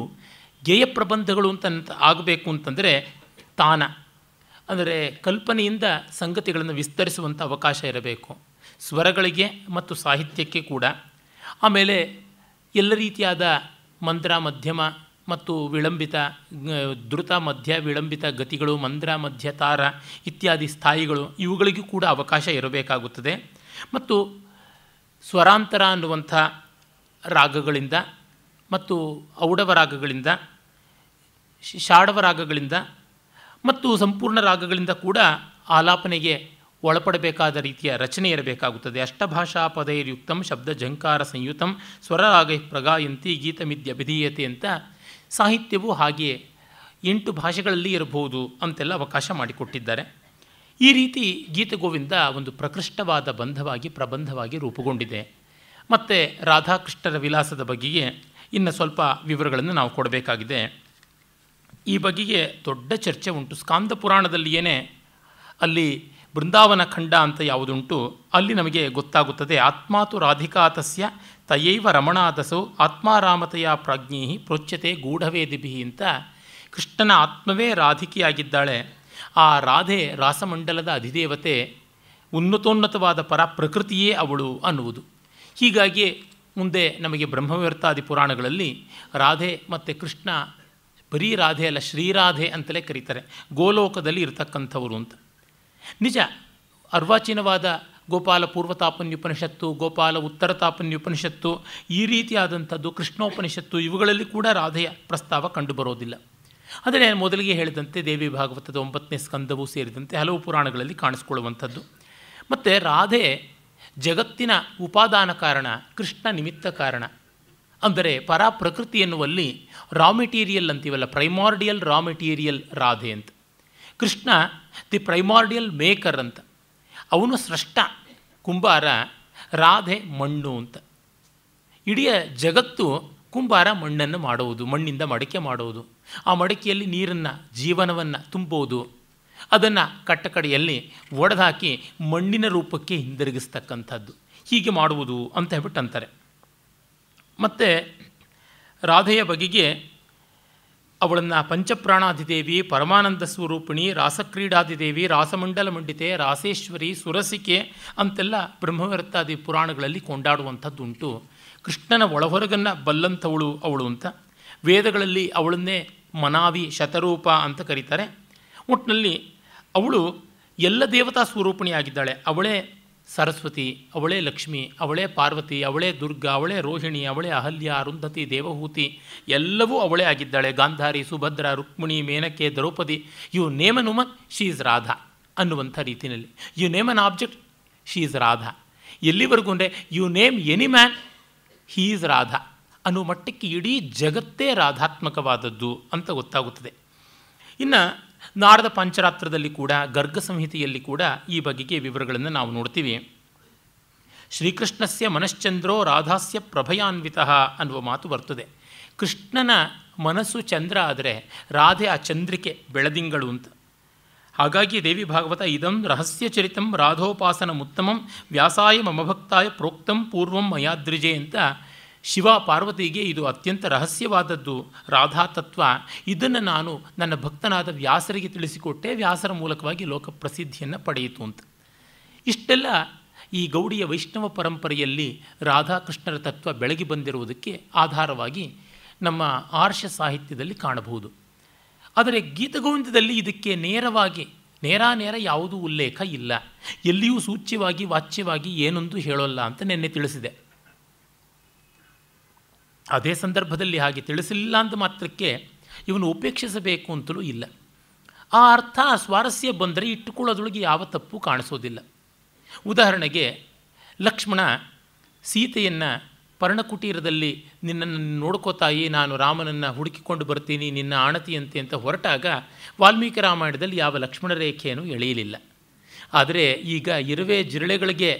ಗೇಯ ಪ್ರಬಂಧಗಳು ಅಂತ ಆಗಬೇಕು ಅಂತಂದರೆ ತಾನ ಅಂದರೆ ಕಲ್ಪನೆಯಿಂದ ಸಂಗತಿಗಳನ್ನು ವಿಸ್ತರಿಸುವಂಥ ಅವಕಾಶ ಇರಬೇಕು ಸ್ವರಗಳಿಗೆ ಮತ್ತು ಸಾಹಿತ್ಯಕ್ಕೆ ಕೂಡ ಆಮೇಲೆ ಎಲ್ಲ ರೀತಿಯಾದ ಮಂತ್ರ ಮಧ್ಯಮ ಮತ್ತು ವಿಳಂಬಿತ ದೃತ ಮಧ್ಯ ವಿಳಂಬಿತ ಗತಿಗಳು ಮಂತ್ರ ಮಧ್ಯ ತಾರ ಇತ್ಯಾದಿ ಸ್ಥಾಯಿಗಳು ಇವುಗಳಿಗೂ ಕೂಡ ಅವಕಾಶ ಇರಬೇಕಾಗುತ್ತದೆ ಮತ್ತು ಸ್ವರಾಂತರ ಅನ್ನುವಂಥ ರಾಗಗಳಿಂದ ಮತ್ತು ಔಡವ ರಾಗಗಳಿಂದ ಶಾಡವ ರಾಗಗಳಿಂದ ಮತ್ತು ಸಂಪೂರ್ಣ ರಾಗಗಳಿಂದ ಕೂಡ ಆಲಾಪನೆಗೆ ಒಳಪಡಬೇಕಾದ ರೀತಿಯ ರಚನೆ ಇರಬೇಕಾಗುತ್ತದೆ ಅಷ್ಟಭಾಷಾ ಪದೈರ್ಯುಕ್ತಂ ಶಬ್ದ ಝಂಕಾರ ಸಂಯುತಂ ಸ್ವರರಾಗ ಪ್ರಗಾಯಂತಿ ಅಭಿಧೀಯತೆ ಅಂತ ಸಾಹಿತ್ಯವು ಹಾಗೆಯೇ ಎಂಟು ಭಾಷೆಗಳಲ್ಲಿ ಇರಬಹುದು ಅಂತೆಲ್ಲ ಅವಕಾಶ ಮಾಡಿಕೊಟ್ಟಿದ್ದಾರೆ ಈ ರೀತಿ ಗೋವಿಂದ ಒಂದು ಪ್ರಕೃಷ್ಟವಾದ ಬಂಧವಾಗಿ ಪ್ರಬಂಧವಾಗಿ ರೂಪುಗೊಂಡಿದೆ ಮತ್ತು ರಾಧಾಕೃಷ್ಣರ ವಿಲಾಸದ ಬಗ್ಗೆಯೇ ಇನ್ನು ಸ್ವಲ್ಪ ವಿವರಗಳನ್ನು ನಾವು ಕೊಡಬೇಕಾಗಿದೆ ಈ ಬಗೆಗೆ ದೊಡ್ಡ ಚರ್ಚೆ ಉಂಟು ಸ್ಕಾಂದ ಪುರಾಣದಲ್ಲಿಯೇ ಅಲ್ಲಿ ಬೃಂದಾವನ ಖಂಡ ಅಂತ ಯಾವುದುಂಟು ಅಲ್ಲಿ ನಮಗೆ ಗೊತ್ತಾಗುತ್ತದೆ ಆತ್ಮಾತು ರಾಧಿಕಾತಸ್ಯ ತಯೈವ ರಮಣಾದಸೌ ಆತ್ಮಾರಾಮತೆಯ ಪ್ರಜ್ಞೆ ಪ್ರೋಚ್ಯತೆ ಗೂಢವೇದಿಭಿ ಅಂತ ಕೃಷ್ಣನ ಆತ್ಮವೇ ರಾಧಿಕೆಯಾಗಿದ್ದಾಳೆ ಆ ರಾಧೆ ರಾಸಮಂಡಲದ ಅಧಿದೇವತೆ ಉನ್ನತೋನ್ನತವಾದ ಪರ ಪ್ರಕೃತಿಯೇ ಅವಳು ಅನ್ನುವುದು ಹೀಗಾಗಿ ಮುಂದೆ ನಮಗೆ ಬ್ರಹ್ಮವ್ಯರ್ಥಾದಿ ಪುರಾಣಗಳಲ್ಲಿ ರಾಧೆ ಮತ್ತು ಕೃಷ್ಣ ಬರೀ ರಾಧೆ ಅಲ್ಲ ಶ್ರೀರಾಧೆ ಅಂತಲೇ ಕರೀತಾರೆ ಗೋಲೋಕದಲ್ಲಿ ಇರತಕ್ಕಂಥವರು ಅಂತ ನಿಜ ಅರ್ವಾಚೀನವಾದ ಗೋಪಾಲ ಪೂರ್ವತಾಪನ್ಯುಪನಿಷತ್ತು ಗೋಪಾಲ ಉತ್ತರ ತಾಪನ್ಯುಪನಿಷತ್ತು ಈ ರೀತಿಯಾದಂಥದ್ದು ಕೃಷ್ಣೋಪನಿಷತ್ತು ಇವುಗಳಲ್ಲಿ ಕೂಡ ರಾಧೆಯ ಪ್ರಸ್ತಾವ ಕಂಡುಬರೋದಿಲ್ಲ ಆದರೆ ಮೊದಲಿಗೆ ಹೇಳಿದಂತೆ ದೇವಿ ಭಾಗವತದ ಒಂಬತ್ತನೇ ಸ್ಕಂದವೂ ಸೇರಿದಂತೆ ಹಲವು ಪುರಾಣಗಳಲ್ಲಿ ಕಾಣಿಸ್ಕೊಳ್ಳುವಂಥದ್ದು ಮತ್ತು ರಾಧೆ ಜಗತ್ತಿನ ಉಪಾದಾನ ಕಾರಣ ಕೃಷ್ಣ ನಿಮಿತ್ತ ಕಾರಣ ಅಂದರೆ ಪರಾಪ್ರಕೃತಿ ಎನ್ನುವಲ್ಲಿ ರಾ ಮೆಟೀರಿಯಲ್ ಅಂತೀವಲ್ಲ ಪ್ರೈಮಾರ್ಡಿಯಲ್ ರಾ ಮೆಟೀರಿಯಲ್ ರಾಧೆ ಅಂತ ಕೃಷ್ಣ ದಿ ಪ್ರೈಮಾರ್ಡಿಯಲ್ ಮೇಕರ್ ಅಂತ ಅವನು ಸೃಷ್ಟ ಕುಂಬಾರ ರಾಧೆ ಮಣ್ಣು ಅಂತ ಇಡೀ ಜಗತ್ತು ಕುಂಬಾರ ಮಣ್ಣನ್ನು ಮಾಡುವುದು ಮಣ್ಣಿಂದ ಮಡಕೆ ಮಾಡುವುದು ಆ ಮಡಕೆಯಲ್ಲಿ ನೀರನ್ನು ಜೀವನವನ್ನು ತುಂಬುವುದು ಅದನ್ನು ಕಟ್ಟಕಡೆಯಲ್ಲಿ ಒಡೆದಾಕಿ ಮಣ್ಣಿನ ರೂಪಕ್ಕೆ ಹಿಂದಿರುಗಿಸ್ತಕ್ಕಂಥದ್ದು ಹೀಗೆ ಮಾಡುವುದು ಅಂತ ಹೇಳ್ಬಿಟ್ಟು ಅಂತಾರೆ ಮತ್ತು ರಾಧೆಯ ಬಗೆಗೆ ಅವಳನ್ನು ಪಂಚಪ್ರಾಣಾದಿದೇವಿ ಪರಮಾನಂದ ಸ್ವರೂಪಿಣಿ ರಾಸಕ್ರೀಡಾದಿದೇವಿ ರಾಸಮಂಡಲ ಮಂಡಿತೆ ರಾಸೇಶ್ವರಿ ಸುರಸಿಕೆ ಅಂತೆಲ್ಲ ಬ್ರಹ್ಮವರ್ತಾದಿ ಪುರಾಣಗಳಲ್ಲಿ ಕೊಂಡಾಡುವಂಥದ್ದುಂಟು ಕೃಷ್ಣನ ಒಳಹೊರಗನ್ನು ಬಲ್ಲಂಥವಳು ಅವಳು ಅಂತ ವೇದಗಳಲ್ಲಿ ಅವಳನ್ನೇ ಮನಾವಿ ಶತರೂಪ ಅಂತ ಕರೀತಾರೆ ಒಟ್ಟಿನಲ್ಲಿ ಅವಳು ಎಲ್ಲ ದೇವತಾ ಸ್ವರೂಪಿಣಿಯಾಗಿದ್ದಾಳೆ ಅವಳೇ ಸರಸ್ವತಿ ಅವಳೇ ಲಕ್ಷ್ಮಿ ಅವಳೇ ಪಾರ್ವತಿ ಅವಳೇ ದುರ್ಗ ಅವಳೇ ರೋಹಿಣಿ ಅವಳೇ ಅಹಲ್ಯ ಅರುಂಧತಿ ದೇವಹೂತಿ ಎಲ್ಲವೂ ಅವಳೇ ಆಗಿದ್ದಾಳೆ ಗಾಂಧಾರಿ ಸುಭದ್ರ ರುಕ್ಮಿಣಿ ಮೇನಕೆ ದ್ರೌಪದಿ ಯು ನೇಮ್ ನುಮ ಶಿ ಈಸ್ ರಾಧಾ ಅನ್ನುವಂಥ ರೀತಿಯಲ್ಲಿ you name an object she is Radha ಎಲ್ಲಿವರೆಗೂ ಅಂದರೆ you name any man he is Radha ಅನ್ನೋ ಮಟ್ಟಕ್ಕೆ ಇಡೀ ಜಗತ್ತೇ ರಾಧಾತ್ಮಕವಾದದ್ದು ಅಂತ ಗೊತ್ತಾಗುತ್ತದೆ ಇನ್ನು ನಾರದ ಪಂಚರಾತ್ರದಲ್ಲಿ ಕೂಡ ಗರ್ಗ ಸಂಹಿತೆಯಲ್ಲಿ ಕೂಡ ಈ ಬಗೆಗೆ ವಿವರಗಳನ್ನು ನಾವು ನೋಡ್ತೀವಿ ಶ್ರೀಕೃಷ್ಣಸ್ಯ ಮನಶ್ಚಂದ್ರೋ ರಾಧಾಸ್ಯ ಪ್ರಭಯಾನ್ವಿತ ಅನ್ನುವ ಮಾತು ಬರ್ತದೆ ಕೃಷ್ಣನ ಮನಸ್ಸು ಚಂದ್ರ ಆದರೆ ರಾಧೆ ಆ ಚಂದ್ರಿಕೆ ಬೆಳದಿಂಗಳು ಅಂತ ಹಾಗಾಗಿ ದೇವಿ ಭಾಗವತ ಇದಂ ರಹಸ್ಯ ಚರಿತಂ ಉತ್ತಮಂ ವ್ಯಾಸಾಯ ಮಮಭಕ್ತಾಯ ಪ್ರೋಕ್ತಂ ಪೂರ್ವಂ ಮಯಾದ್ರಿಜೆ ಅಂತ ಶಿವ ಪಾರ್ವತಿಗೆ ಇದು ಅತ್ಯಂತ ರಹಸ್ಯವಾದದ್ದು ರಾಧಾ ತತ್ವ ಇದನ್ನು ನಾನು ನನ್ನ ಭಕ್ತನಾದ ವ್ಯಾಸರಿಗೆ ತಿಳಿಸಿಕೊಟ್ಟೆ ವ್ಯಾಸರ ಮೂಲಕವಾಗಿ ಲೋಕಪ್ರಸಿದ್ಧಿಯನ್ನು ಪಡೆಯಿತು ಅಂತ ಇಷ್ಟೆಲ್ಲ ಈ ಗೌಡಿಯ ವೈಷ್ಣವ ಪರಂಪರೆಯಲ್ಲಿ ರಾಧಾಕೃಷ್ಣರ ತತ್ವ ಬೆಳಗಿ ಬಂದಿರುವುದಕ್ಕೆ ಆಧಾರವಾಗಿ ನಮ್ಮ ಆರ್ಷ ಸಾಹಿತ್ಯದಲ್ಲಿ ಕಾಣಬಹುದು ಆದರೆ ಗೀತಗೋವಿಂದದಲ್ಲಿ ಇದಕ್ಕೆ ನೇರವಾಗಿ ನೇರ ಯಾವುದೂ ಉಲ್ಲೇಖ ಇಲ್ಲ ಎಲ್ಲಿಯೂ ಸೂಚ್ಯವಾಗಿ ವಾಚ್ಯವಾಗಿ ಏನೊಂದು ಹೇಳೋಲ್ಲ ಅಂತ ನಿನ್ನೆ ತಿಳಿಸಿದೆ ಅದೇ ಸಂದರ್ಭದಲ್ಲಿ ಹಾಗೆ ತಿಳಿಸಲಿಲ್ಲ ಅಂದ ಮಾತ್ರಕ್ಕೆ ಇವನು ಉಪೇಕ್ಷಿಸಬೇಕು ಅಂತಲೂ ಇಲ್ಲ ಆ ಅರ್ಥ ಸ್ವಾರಸ್ಯ ಬಂದರೆ ಇಟ್ಟುಕೊಳ್ಳೋದ್ರೊಳಗೆ ಯಾವ ತಪ್ಪು ಕಾಣಿಸೋದಿಲ್ಲ ಉದಾಹರಣೆಗೆ ಲಕ್ಷ್ಮಣ ಸೀತೆಯನ್ನು ಪರ್ಣಕುಟೀರದಲ್ಲಿ ನಿನ್ನನ್ನು ನೋಡ್ಕೋತಾಯಿ ನಾನು ರಾಮನನ್ನು ಹುಡುಕಿಕೊಂಡು ಬರ್ತೀನಿ ನಿನ್ನ ಆಣತಿಯಂತೆ ಅಂತ ಹೊರಟಾಗ ವಾಲ್ಮೀಕಿ ರಾಮಾಯಣದಲ್ಲಿ ಯಾವ ಲಕ್ಷ್ಮಣ ರೇಖೆಯನ್ನು ಎಳೆಯಲಿಲ್ಲ ಆದರೆ ಈಗ ಇರುವೆ ಜಿರಳೆಗಳಿಗೆ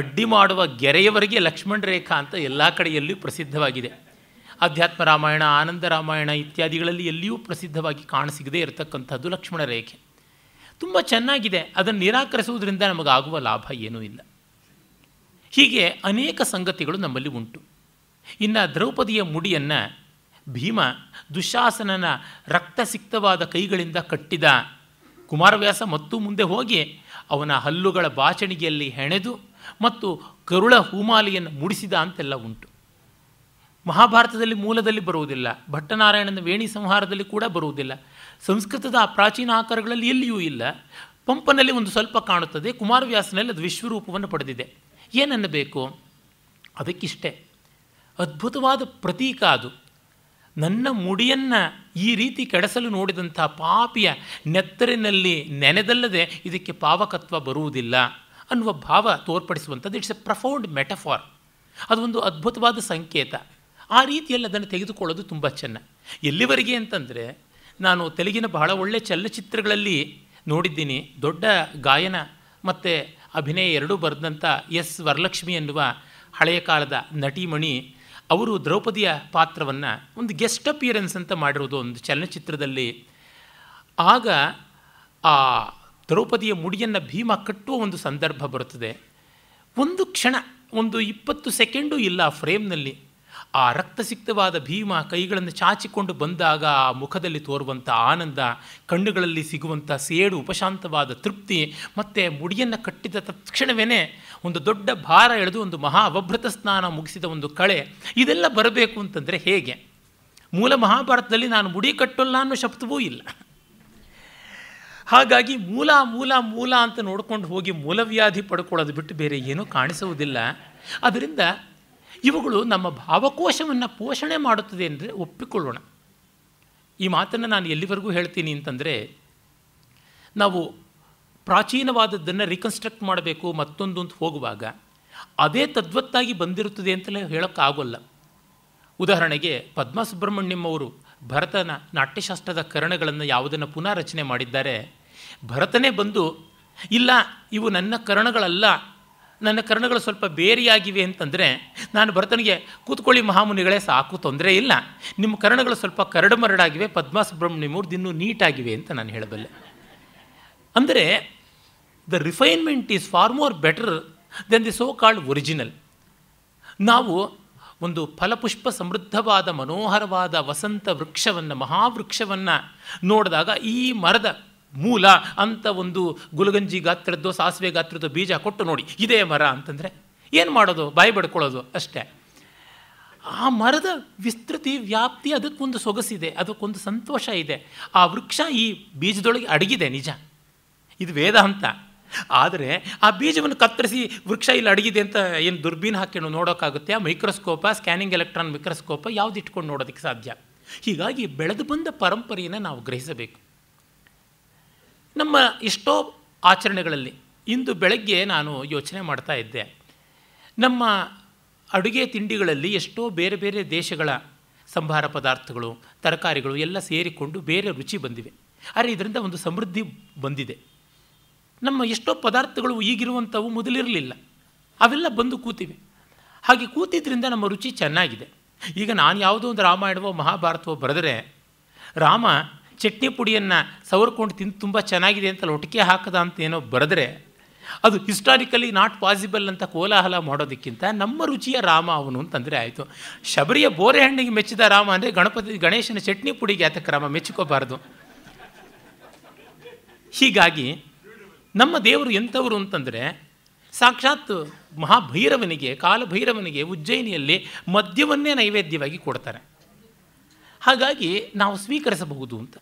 ಅಡ್ಡಿ ಮಾಡುವ ಗೆರೆಯವರೆಗೆ ಲಕ್ಷ್ಮಣ ರೇಖಾ ಅಂತ ಎಲ್ಲ ಕಡೆಯಲ್ಲೂ ಪ್ರಸಿದ್ಧವಾಗಿದೆ ಅಧ್ಯಾತ್ಮ ರಾಮಾಯಣ ಆನಂದ ರಾಮಾಯಣ ಇತ್ಯಾದಿಗಳಲ್ಲಿ ಎಲ್ಲಿಯೂ ಪ್ರಸಿದ್ಧವಾಗಿ ಕಾಣಸಿಗದೇ ಇರತಕ್ಕಂಥದ್ದು ಲಕ್ಷ್ಮಣ ರೇಖೆ ತುಂಬ ಚೆನ್ನಾಗಿದೆ ಅದನ್ನು ನಿರಾಕರಿಸುವುದರಿಂದ ನಮಗಾಗುವ ಲಾಭ ಏನೂ ಇಲ್ಲ ಹೀಗೆ ಅನೇಕ ಸಂಗತಿಗಳು ನಮ್ಮಲ್ಲಿ ಉಂಟು ಇನ್ನು ದ್ರೌಪದಿಯ ಮುಡಿಯನ್ನು ಭೀಮ ದುಶಾಸನನ ರಕ್ತಸಿಕ್ತವಾದ ಕೈಗಳಿಂದ ಕಟ್ಟಿದ ಕುಮಾರವ್ಯಾಸ ಮತ್ತೂ ಮುಂದೆ ಹೋಗಿ ಅವನ ಹಲ್ಲುಗಳ ಬಾಚಣಿಗೆಯಲ್ಲಿ ಹೆಣೆದು ಮತ್ತು ಕರುಳ ಹೂಮಾಲಿಯನ್ನು ಮುಡಿಸಿದ ಅಂತೆಲ್ಲ ಉಂಟು ಮಹಾಭಾರತದಲ್ಲಿ ಮೂಲದಲ್ಲಿ ಬರುವುದಿಲ್ಲ ಭಟ್ಟನಾರಾಯಣನ ವೇಣಿ ಸಂಹಾರದಲ್ಲಿ ಕೂಡ ಬರುವುದಿಲ್ಲ ಸಂಸ್ಕೃತದ ಆ ಪ್ರಾಚೀನ ಆಕಾರಗಳಲ್ಲಿ ಎಲ್ಲಿಯೂ ಇಲ್ಲ ಪಂಪನಲ್ಲಿ ಒಂದು ಸ್ವಲ್ಪ ಕಾಣುತ್ತದೆ ಕುಮಾರವ್ಯಾಸನಲ್ಲಿ ಅದು ವಿಶ್ವರೂಪವನ್ನು ಪಡೆದಿದೆ ಏನನ್ನಬೇಕು ಅದಕ್ಕಿಷ್ಟೇ ಅದ್ಭುತವಾದ ಪ್ರತೀಕ ಅದು ನನ್ನ ಮುಡಿಯನ್ನು ಈ ರೀತಿ ಕೆಡಸಲು ನೋಡಿದಂಥ ಪಾಪಿಯ ನೆತ್ತರಿನಲ್ಲಿ ನೆನೆದಲ್ಲದೆ ಇದಕ್ಕೆ ಪಾವಕತ್ವ ಬರುವುದಿಲ್ಲ ಅನ್ನುವ ಭಾವ ತೋರ್ಪಡಿಸುವಂಥದ್ದು ಇಟ್ಸ್ ಎ ಪ್ರಫೌಂಡ್ ಮೆಟಫಾರ್ ಅದೊಂದು ಅದ್ಭುತವಾದ ಸಂಕೇತ ಆ ರೀತಿಯಲ್ಲಿ ಅದನ್ನು ತೆಗೆದುಕೊಳ್ಳೋದು ತುಂಬ ಚೆನ್ನ ಎಲ್ಲಿವರೆಗೆ ಅಂತಂದರೆ ನಾನು ತೆಲುಗಿನ ಬಹಳ ಒಳ್ಳೆಯ ಚಲನಚಿತ್ರಗಳಲ್ಲಿ ನೋಡಿದ್ದೀನಿ ದೊಡ್ಡ ಗಾಯನ ಮತ್ತು ಅಭಿನಯ ಎರಡೂ ಬರೆದಂಥ ಎಸ್ ವರಲಕ್ಷ್ಮಿ ಎನ್ನುವ ಹಳೆಯ ಕಾಲದ ನಟಿಮಣಿ ಅವರು ದ್ರೌಪದಿಯ ಪಾತ್ರವನ್ನು ಒಂದು ಗೆಸ್ಟ್ ಅಪಿಯರೆನ್ಸ್ ಅಂತ ಮಾಡಿರೋದು ಒಂದು ಚಲನಚಿತ್ರದಲ್ಲಿ ಆಗ ಆ ದ್ರೌಪದಿಯ ಮುಡಿಯನ್ನು ಭೀಮ ಕಟ್ಟುವ ಒಂದು ಸಂದರ್ಭ ಬರುತ್ತದೆ ಒಂದು ಕ್ಷಣ ಒಂದು ಇಪ್ಪತ್ತು ಸೆಕೆಂಡು ಇಲ್ಲ ಫ್ರೇಮ್ನಲ್ಲಿ ಆ ರಕ್ತಸಿಕ್ತವಾದ ಭೀಮ ಕೈಗಳನ್ನು ಚಾಚಿಕೊಂಡು ಬಂದಾಗ ಆ ಮುಖದಲ್ಲಿ ತೋರುವಂಥ ಆನಂದ ಕಣ್ಣುಗಳಲ್ಲಿ ಸಿಗುವಂಥ ಸೇಡು ಉಪಶಾಂತವಾದ ತೃಪ್ತಿ ಮತ್ತು ಮುಡಿಯನ್ನು ಕಟ್ಟಿದ ತಕ್ಷಣವೇ ಒಂದು ದೊಡ್ಡ ಭಾರ ಎಳೆದು ಒಂದು ಮಹಾ ಅವಭೃತ ಸ್ನಾನ ಮುಗಿಸಿದ ಒಂದು ಕಳೆ ಇದೆಲ್ಲ ಬರಬೇಕು ಅಂತಂದರೆ ಹೇಗೆ ಮೂಲ ಮಹಾಭಾರತದಲ್ಲಿ ನಾನು ಮುಡಿ ಕಟ್ಟೋಲ್ಲ ಅನ್ನೋ ಶಬ್ದವೂ ಇಲ್ಲ ಹಾಗಾಗಿ ಮೂಲ ಮೂಲ ಮೂಲ ಅಂತ ನೋಡ್ಕೊಂಡು ಹೋಗಿ ಮೂಲವ್ಯಾಧಿ ಪಡ್ಕೊಳ್ಳೋದು ಬಿಟ್ಟು ಬೇರೆ ಏನೂ ಕಾಣಿಸುವುದಿಲ್ಲ ಅದರಿಂದ ಇವುಗಳು ನಮ್ಮ ಭಾವಕೋಶವನ್ನು ಪೋಷಣೆ ಮಾಡುತ್ತದೆ ಅಂದರೆ ಒಪ್ಪಿಕೊಳ್ಳೋಣ ಈ ಮಾತನ್ನು ನಾನು ಎಲ್ಲಿವರೆಗೂ ಹೇಳ್ತೀನಿ ಅಂತಂದರೆ ನಾವು ಪ್ರಾಚೀನವಾದದ್ದನ್ನು ರಿಕನ್ಸ್ಟ್ರಕ್ಟ್ ಮಾಡಬೇಕು ಮತ್ತೊಂದು ಅಂತ ಹೋಗುವಾಗ ಅದೇ ತದ್ವತ್ತಾಗಿ ಬಂದಿರುತ್ತದೆ ಅಂತಲೇ ಹೇಳೋಕ್ಕಾಗೋಲ್ಲ ಉದಾಹರಣೆಗೆ ಪದ್ಮ ಅವರು ಭರತನ ನಾಟ್ಯಶಾಸ್ತ್ರದ ಕರ್ಣಗಳನ್ನು ಯಾವುದನ್ನು ಪುನಾರಚನೆ ಮಾಡಿದ್ದಾರೆ ಭರತನೇ ಬಂದು ಇಲ್ಲ ಇವು ನನ್ನ ಕರ್ಣಗಳಲ್ಲ ನನ್ನ ಕರ್ಣಗಳು ಸ್ವಲ್ಪ ಬೇರೆಯಾಗಿವೆ ಅಂತಂದರೆ ನಾನು ಭರತನಿಗೆ ಕೂತ್ಕೊಳ್ಳಿ ಮಹಾಮುನಿಗಳೇ ಸಾಕು ತೊಂದರೆ ಇಲ್ಲ ನಿಮ್ಮ ಕರ್ಣಗಳು ಸ್ವಲ್ಪ ಕರಡು ಮರಡಾಗಿವೆ ಪದ್ಮಾ ಇನ್ನೂ ನೀಟಾಗಿವೆ ಅಂತ ನಾನು ಹೇಳಬಲ್ಲೆ ಅಂದರೆ the refinement is far more better than the so called original ನಾವು ಒಂದು ಫಲಪುಷ್ಪ ಸಮೃದ್ಧವಾದ ಮನೋಹರವಾದ ವಸಂತ ವೃಕ್ಷವನ್ನು ಮಹಾವೃಕ್ಷವನ್ನು ನೋಡಿದಾಗ ಈ ಮರದ ಮೂಲ ಅಂತ ಒಂದು ಗುಲಗಂಜಿ ಗಾತ್ರದ್ದೋ ಸಾಸಿವೆ ಗಾತ್ರದ್ದೋ ಬೀಜ ಕೊಟ್ಟು ನೋಡಿ ಇದೇ ಮರ ಅಂತಂದರೆ ಏನು ಮಾಡೋದು ಬಾಯಿ ಬಡ್ಕೊಳ್ಳೋದು ಅಷ್ಟೇ ಆ ಮರದ ವಿಸ್ತೃತಿ ವ್ಯಾಪ್ತಿ ಅದಕ್ಕೊಂದು ಸೊಗಸಿದೆ ಅದಕ್ಕೊಂದು ಸಂತೋಷ ಇದೆ ಆ ವೃಕ್ಷ ಈ ಬೀಜದೊಳಗೆ ಅಡಗಿದೆ ನಿಜ ಇದು ವೇದಾಂತ ಆದರೆ ಆ ಬೀಜವನ್ನು ಕತ್ತರಿಸಿ ವೃಕ್ಷ ಇಲ್ಲಿ ಅಡಗಿದೆ ಅಂತ ಏನು ದುರ್ಬೀನ್ ಹಾಕಿಕೊಂಡು ನೋಡೋಕ್ಕಾಗುತ್ತೆ ಆ ಮೈಕ್ರೋಸ್ಕೋಪ ಸ್ಕ್ಯಾನಿಂಗ್ ಎಲೆಕ್ಟ್ರಾನ್ ಮೈಕ್ರೋಸ್ಕೋಪ ಯಾವ್ದು ಇಟ್ಕೊಂಡು ನೋಡೋದಕ್ಕೆ ಸಾಧ್ಯ ಹೀಗಾಗಿ ಬೆಳೆದು ಬಂದ ಪರಂಪರೆಯನ್ನು ನಾವು ಗ್ರಹಿಸಬೇಕು ನಮ್ಮ ಎಷ್ಟೋ ಆಚರಣೆಗಳಲ್ಲಿ ಇಂದು ಬೆಳಗ್ಗೆ ನಾನು ಯೋಚನೆ ಮಾಡ್ತಾ ಇದ್ದೆ ನಮ್ಮ ಅಡುಗೆ ತಿಂಡಿಗಳಲ್ಲಿ ಎಷ್ಟೋ ಬೇರೆ ಬೇರೆ ದೇಶಗಳ ಸಂಭಾರ ಪದಾರ್ಥಗಳು ತರಕಾರಿಗಳು ಎಲ್ಲ ಸೇರಿಕೊಂಡು ಬೇರೆ ರುಚಿ ಬಂದಿವೆ ಆದರೆ ಇದರಿಂದ ಒಂದು ಸಮೃದ್ಧಿ ಬಂದಿದೆ ನಮ್ಮ ಎಷ್ಟೋ ಪದಾರ್ಥಗಳು ಈಗಿರುವಂಥವು ಮೊದಲಿರಲಿಲ್ಲ ಅವೆಲ್ಲ ಬಂದು ಕೂತಿವೆ ಹಾಗೆ ಕೂತಿದ್ದರಿಂದ ನಮ್ಮ ರುಚಿ ಚೆನ್ನಾಗಿದೆ ಈಗ ನಾನು ಯಾವುದೋ ಒಂದು ರಾಮಾಯಣವೋ ಮಹಾಭಾರತವೋ ಬರೆದರೆ ರಾಮ ಚಟ್ನಿ ಪುಡಿಯನ್ನು ಸವರ್ಕೊಂಡು ತಿಂದು ತುಂಬ ಚೆನ್ನಾಗಿದೆ ಅಂತ ಲೊಟಿಕೆ ಹಾಕದ ಅಂತ ಏನೋ ಬರೆದ್ರೆ ಅದು ಹಿಸ್ಟಾರಿಕಲಿ ನಾಟ್ ಪಾಸಿಬಲ್ ಅಂತ ಕೋಲಾಹಲ ಮಾಡೋದಕ್ಕಿಂತ ನಮ್ಮ ರುಚಿಯ ರಾಮ ಅವನು ಅಂತಂದರೆ ಆಯಿತು ಶಬರಿಯ ಬೋರೆ ಹಣ್ಣಿಗೆ ಮೆಚ್ಚಿದ ರಾಮ ಅಂದರೆ ಗಣಪತಿ ಗಣೇಶನ ಚಟ್ನಿ ಪುಡಿಗೆ ಆತಕ್ಕೆ ರಾಮ ಮೆಚ್ಚಿಕೋಬಾರ್ದು ಹೀಗಾಗಿ ನಮ್ಮ ದೇವರು ಎಂಥವರು ಅಂತಂದರೆ ಸಾಕ್ಷಾತ್ ಮಹಾಭೈರವನಿಗೆ ಕಾಲಭೈರವನಿಗೆ ಉಜ್ಜಯಿನಿಯಲ್ಲಿ ಮದ್ಯವನ್ನೇ ನೈವೇದ್ಯವಾಗಿ ಕೊಡ್ತಾರೆ ಹಾಗಾಗಿ ನಾವು ಸ್ವೀಕರಿಸಬಹುದು ಅಂತ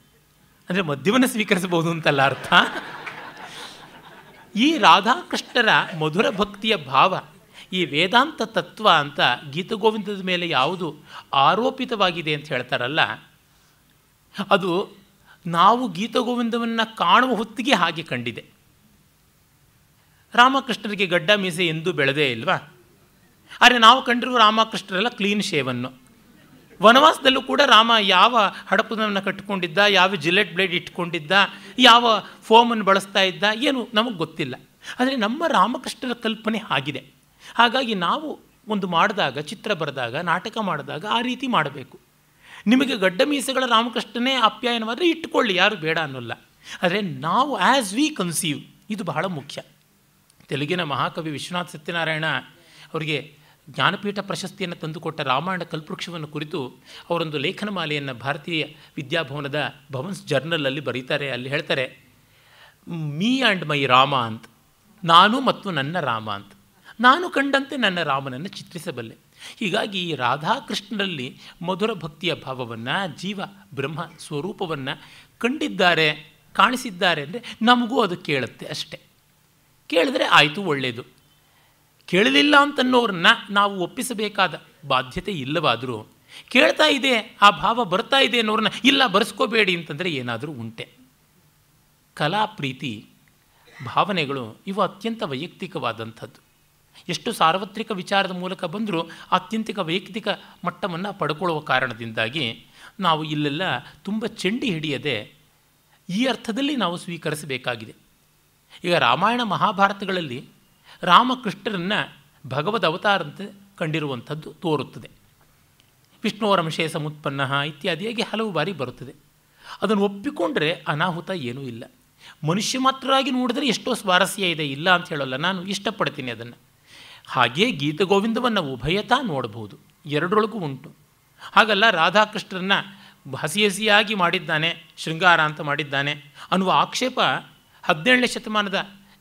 ಅಂದರೆ ಮದ್ಯವನ್ನು ಸ್ವೀಕರಿಸಬಹುದು ಅಂತಲ್ಲ ಅರ್ಥ ಈ ರಾಧಾಕೃಷ್ಣರ ಮಧುರ ಭಕ್ತಿಯ ಭಾವ ಈ ವೇದಾಂತ ತತ್ವ ಅಂತ ಗೀತಗೋವಿಂದದ ಮೇಲೆ ಯಾವುದು ಆರೋಪಿತವಾಗಿದೆ ಅಂತ ಹೇಳ್ತಾರಲ್ಲ ಅದು ನಾವು ಗೀತಗೋವಿಂದವನ್ನು ಕಾಣುವ ಹೊತ್ತಿಗೆ ಹಾಗೆ ಕಂಡಿದೆ ರಾಮಕೃಷ್ಣರಿಗೆ ಗಡ್ಡ ಮೀಸೆ ಎಂದೂ ಬೆಳೆದೇ ಇಲ್ವಾ ಆದರೆ ನಾವು ಕಂಡಿರುವ ರಾಮಕೃಷ್ಣರೆಲ್ಲ ಕ್ಲೀನ್ ಶೇವನ್ನು ವನವಾಸದಲ್ಲೂ ಕೂಡ ರಾಮ ಯಾವ ಹಡಪದನ್ನು ಕಟ್ಟಿಕೊಂಡಿದ್ದ ಯಾವ ಜಿಲೆಟ್ ಬ್ಲೇಡ್ ಇಟ್ಕೊಂಡಿದ್ದ ಯಾವ ಫೋಮನ್ನು ಬಳಸ್ತಾ ಇದ್ದ ಏನು ನಮಗೆ ಗೊತ್ತಿಲ್ಲ ಆದರೆ ನಮ್ಮ ರಾಮಕೃಷ್ಣರ ಕಲ್ಪನೆ ಆಗಿದೆ ಹಾಗಾಗಿ ನಾವು ಒಂದು ಮಾಡಿದಾಗ ಚಿತ್ರ ಬರೆದಾಗ ನಾಟಕ ಮಾಡಿದಾಗ ಆ ರೀತಿ ಮಾಡಬೇಕು ನಿಮಗೆ ಗಡ್ಡ ಮೀಸೆಗಳ ರಾಮಕೃಷ್ಣನೇ ಅಪ್ಯಾಯನವಾದರೆ ಇಟ್ಕೊಳ್ಳಿ ಯಾರು ಬೇಡ ಅನ್ನೋಲ್ಲ ಆದರೆ ನಾವು ಆ್ಯಸ್ ವಿ ಕನ್ಸೀವ್ ಇದು ಬಹಳ ಮುಖ್ಯ ತೆಲುಗಿನ ಮಹಾಕವಿ ವಿಶ್ವನಾಥ್ ಸತ್ಯನಾರಾಯಣ ಅವರಿಗೆ ಜ್ಞಾನಪೀಠ ಪ್ರಶಸ್ತಿಯನ್ನು ತಂದುಕೊಟ್ಟ ರಾಮಾಯಣ ಕಲ್ಪವೃಕ್ಷವನ್ನು ಕುರಿತು ಅವರೊಂದು ಲೇಖನ ಮಾಲೆಯನ್ನು ಭಾರತೀಯ ವಿದ್ಯಾಭವನದ ಭವನ್ಸ್ ಜರ್ನಲಲ್ಲಿ ಬರೀತಾರೆ ಅಲ್ಲಿ ಹೇಳ್ತಾರೆ ಮೀ ಆ್ಯಂಡ್ ಮೈ ರಾಮ ಅಂತ ನಾನು ಮತ್ತು ನನ್ನ ರಾಮ ಅಂತ ನಾನು ಕಂಡಂತೆ ನನ್ನ ರಾಮನನ್ನು ಚಿತ್ರಿಸಬಲ್ಲೆ ಹೀಗಾಗಿ ಈ ರಾಧಾಕೃಷ್ಣರಲ್ಲಿ ಮಧುರ ಭಕ್ತಿಯ ಭಾವವನ್ನು ಜೀವ ಬ್ರಹ್ಮ ಸ್ವರೂಪವನ್ನು ಕಂಡಿದ್ದಾರೆ ಕಾಣಿಸಿದ್ದಾರೆ ಅಂದರೆ ನಮಗೂ ಅದು ಕೇಳುತ್ತೆ ಅಷ್ಟೇ ಕೇಳಿದ್ರೆ ಆಯಿತು ಒಳ್ಳೆಯದು ಕೇಳಲಿಲ್ಲ ಅಂತನ್ನೋರನ್ನ ನಾವು ಒಪ್ಪಿಸಬೇಕಾದ ಬಾಧ್ಯತೆ ಇಲ್ಲವಾದರೂ ಕೇಳ್ತಾ ಇದೆ ಆ ಭಾವ ಬರ್ತಾ ಇದೆ ಅನ್ನೋರನ್ನ ಇಲ್ಲ ಬರೆಸ್ಕೋಬೇಡಿ ಅಂತಂದರೆ ಏನಾದರೂ ಉಂಟೆ ಕಲಾ ಪ್ರೀತಿ ಭಾವನೆಗಳು ಇವು ಅತ್ಯಂತ ವೈಯಕ್ತಿಕವಾದಂಥದ್ದು ಎಷ್ಟು ಸಾರ್ವತ್ರಿಕ ವಿಚಾರದ ಮೂಲಕ ಬಂದರೂ ಅತ್ಯಂತಿಕ ವೈಯಕ್ತಿಕ ಮಟ್ಟವನ್ನು ಪಡ್ಕೊಳ್ಳುವ ಕಾರಣದಿಂದಾಗಿ ನಾವು ಇಲ್ಲೆಲ್ಲ ತುಂಬ ಚೆಂಡಿ ಹಿಡಿಯದೆ ಈ ಅರ್ಥದಲ್ಲಿ ನಾವು ಸ್ವೀಕರಿಸಬೇಕಾಗಿದೆ ಈಗ ರಾಮಾಯಣ ಮಹಾಭಾರತಗಳಲ್ಲಿ ರಾಮಕೃಷ್ಣರನ್ನು ಭಗವದ್ ಅವತಾರಂತೆ ಕಂಡಿರುವಂಥದ್ದು ತೋರುತ್ತದೆ ವಿಷ್ಣುವರಂಶೇ ಸಮುತ್ಪನ್ನ ಇತ್ಯಾದಿಯಾಗಿ ಹಲವು ಬಾರಿ ಬರುತ್ತದೆ ಅದನ್ನು ಒಪ್ಪಿಕೊಂಡ್ರೆ ಅನಾಹುತ ಏನೂ ಇಲ್ಲ ಮನುಷ್ಯ ಮಾತ್ರವಾಗಿ ನೋಡಿದರೆ ಎಷ್ಟೋ ಸ್ವಾರಸ್ಯ ಇದೆ ಇಲ್ಲ ಅಂತ ಹೇಳೋಲ್ಲ ನಾನು ಇಷ್ಟಪಡ್ತೀನಿ ಅದನ್ನು ಹಾಗೇ ಗೋವಿಂದವನ್ನು ಉಭಯತಾ ನೋಡಬಹುದು ಎರಡರೊಳಗೂ ಉಂಟು ಹಾಗಲ್ಲ ರಾಧಾಕೃಷ್ಣರನ್ನ ಹಸಿ ಹಸಿಯಾಗಿ ಮಾಡಿದ್ದಾನೆ ಶೃಂಗಾರ ಅಂತ ಮಾಡಿದ್ದಾನೆ ಅನ್ನುವ ಆಕ್ಷೇಪ ಹದಿನೇಳನೇ ಶತಮಾನದ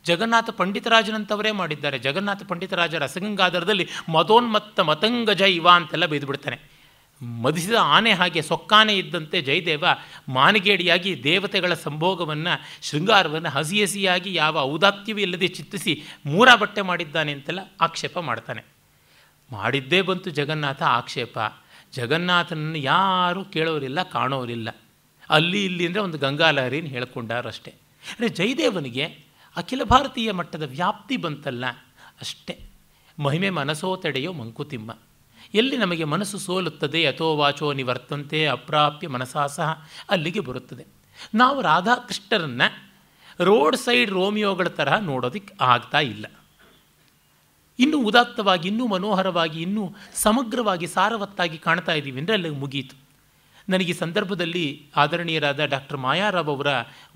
ಜಗನ್ನಾಥ ಪಂಡಿತರಾಜನಂತವರೇ ಮಾಡಿದ್ದಾರೆ ಜಗನ್ನಾಥ ಪಂಡಿತರಾಜ ರಸಗಂಗಾಧಾರದಲ್ಲಿ ಮದೋನ್ಮತ್ತ ಮತಂಗಜ ಇವ ಅಂತೆಲ್ಲ ಬೈದುಬಿಡ್ತಾನೆ ಮದಿಸಿದ ಆನೆ ಹಾಗೆ ಸೊಕ್ಕಾನೆ ಇದ್ದಂತೆ ಜಯದೇವ ಮಾನಗೇಡಿಯಾಗಿ ದೇವತೆಗಳ ಸಂಭೋಗವನ್ನು ಶೃಂಗಾರವನ್ನು ಹಸಿ ಹಸಿಯಾಗಿ ಯಾವ ಔದಾತ್ಯವೂ ಇಲ್ಲದೆ ಚಿತ್ತಿಸಿ ಮೂರ ಬಟ್ಟೆ ಮಾಡಿದ್ದಾನೆ ಅಂತೆಲ್ಲ ಆಕ್ಷೇಪ ಮಾಡ್ತಾನೆ ಮಾಡಿದ್ದೇ ಬಂತು ಜಗನ್ನಾಥ ಆಕ್ಷೇಪ ಜಗನ್ನಾಥನನ್ನು ಯಾರೂ ಕೇಳೋರಿಲ್ಲ ಕಾಣೋರಿಲ್ಲ ಅಲ್ಲಿ ಇಲ್ಲಿ ಅಂದರೆ ಒಂದು ಗಂಗಾಲಹರಿನ ಹೇಳ್ಕೊಂಡಾರಷ್ಟೇ ಅಂದರೆ ಜಯದೇವನಿಗೆ ಅಖಿಲ ಭಾರತೀಯ ಮಟ್ಟದ ವ್ಯಾಪ್ತಿ ಬಂತಲ್ಲ ಅಷ್ಟೇ ಮಹಿಮೆ ಮನಸ್ಸೋ ತಡೆಯೋ ಮಂಕುತಿಮ್ಮ ಎಲ್ಲಿ ನಮಗೆ ಮನಸ್ಸು ಸೋಲುತ್ತದೆ ಯಥೋ ವಾಚೋ ನಿವರ್ತಂತೆ ಅಪ್ರಾಪ್ಯ ಮನಸಾಸಹ ಅಲ್ಲಿಗೆ ಬರುತ್ತದೆ ನಾವು ರಾಧಾಕೃಷ್ಣರನ್ನು ರೋಡ್ ಸೈಡ್ ರೋಮಿಯೋಗಳ ತರಹ ನೋಡೋದಕ್ಕೆ ಆಗ್ತಾ ಇಲ್ಲ ಇನ್ನೂ ಉದಾತ್ತವಾಗಿ ಇನ್ನೂ ಮನೋಹರವಾಗಿ ಇನ್ನೂ ಸಮಗ್ರವಾಗಿ ಸಾರವತ್ತಾಗಿ ಕಾಣ್ತಾ ಇದ್ದೀವಿ ಅಂದರೆ ಅಲ್ಲಿಗೆ ಮುಗಿಯಿತು ನನಗೆ ಈ ಸಂದರ್ಭದಲ್ಲಿ ಆದರಣೀಯರಾದ ಡಾಕ್ಟರ್ ಮಾಯಾರಾವ್ ಅವರ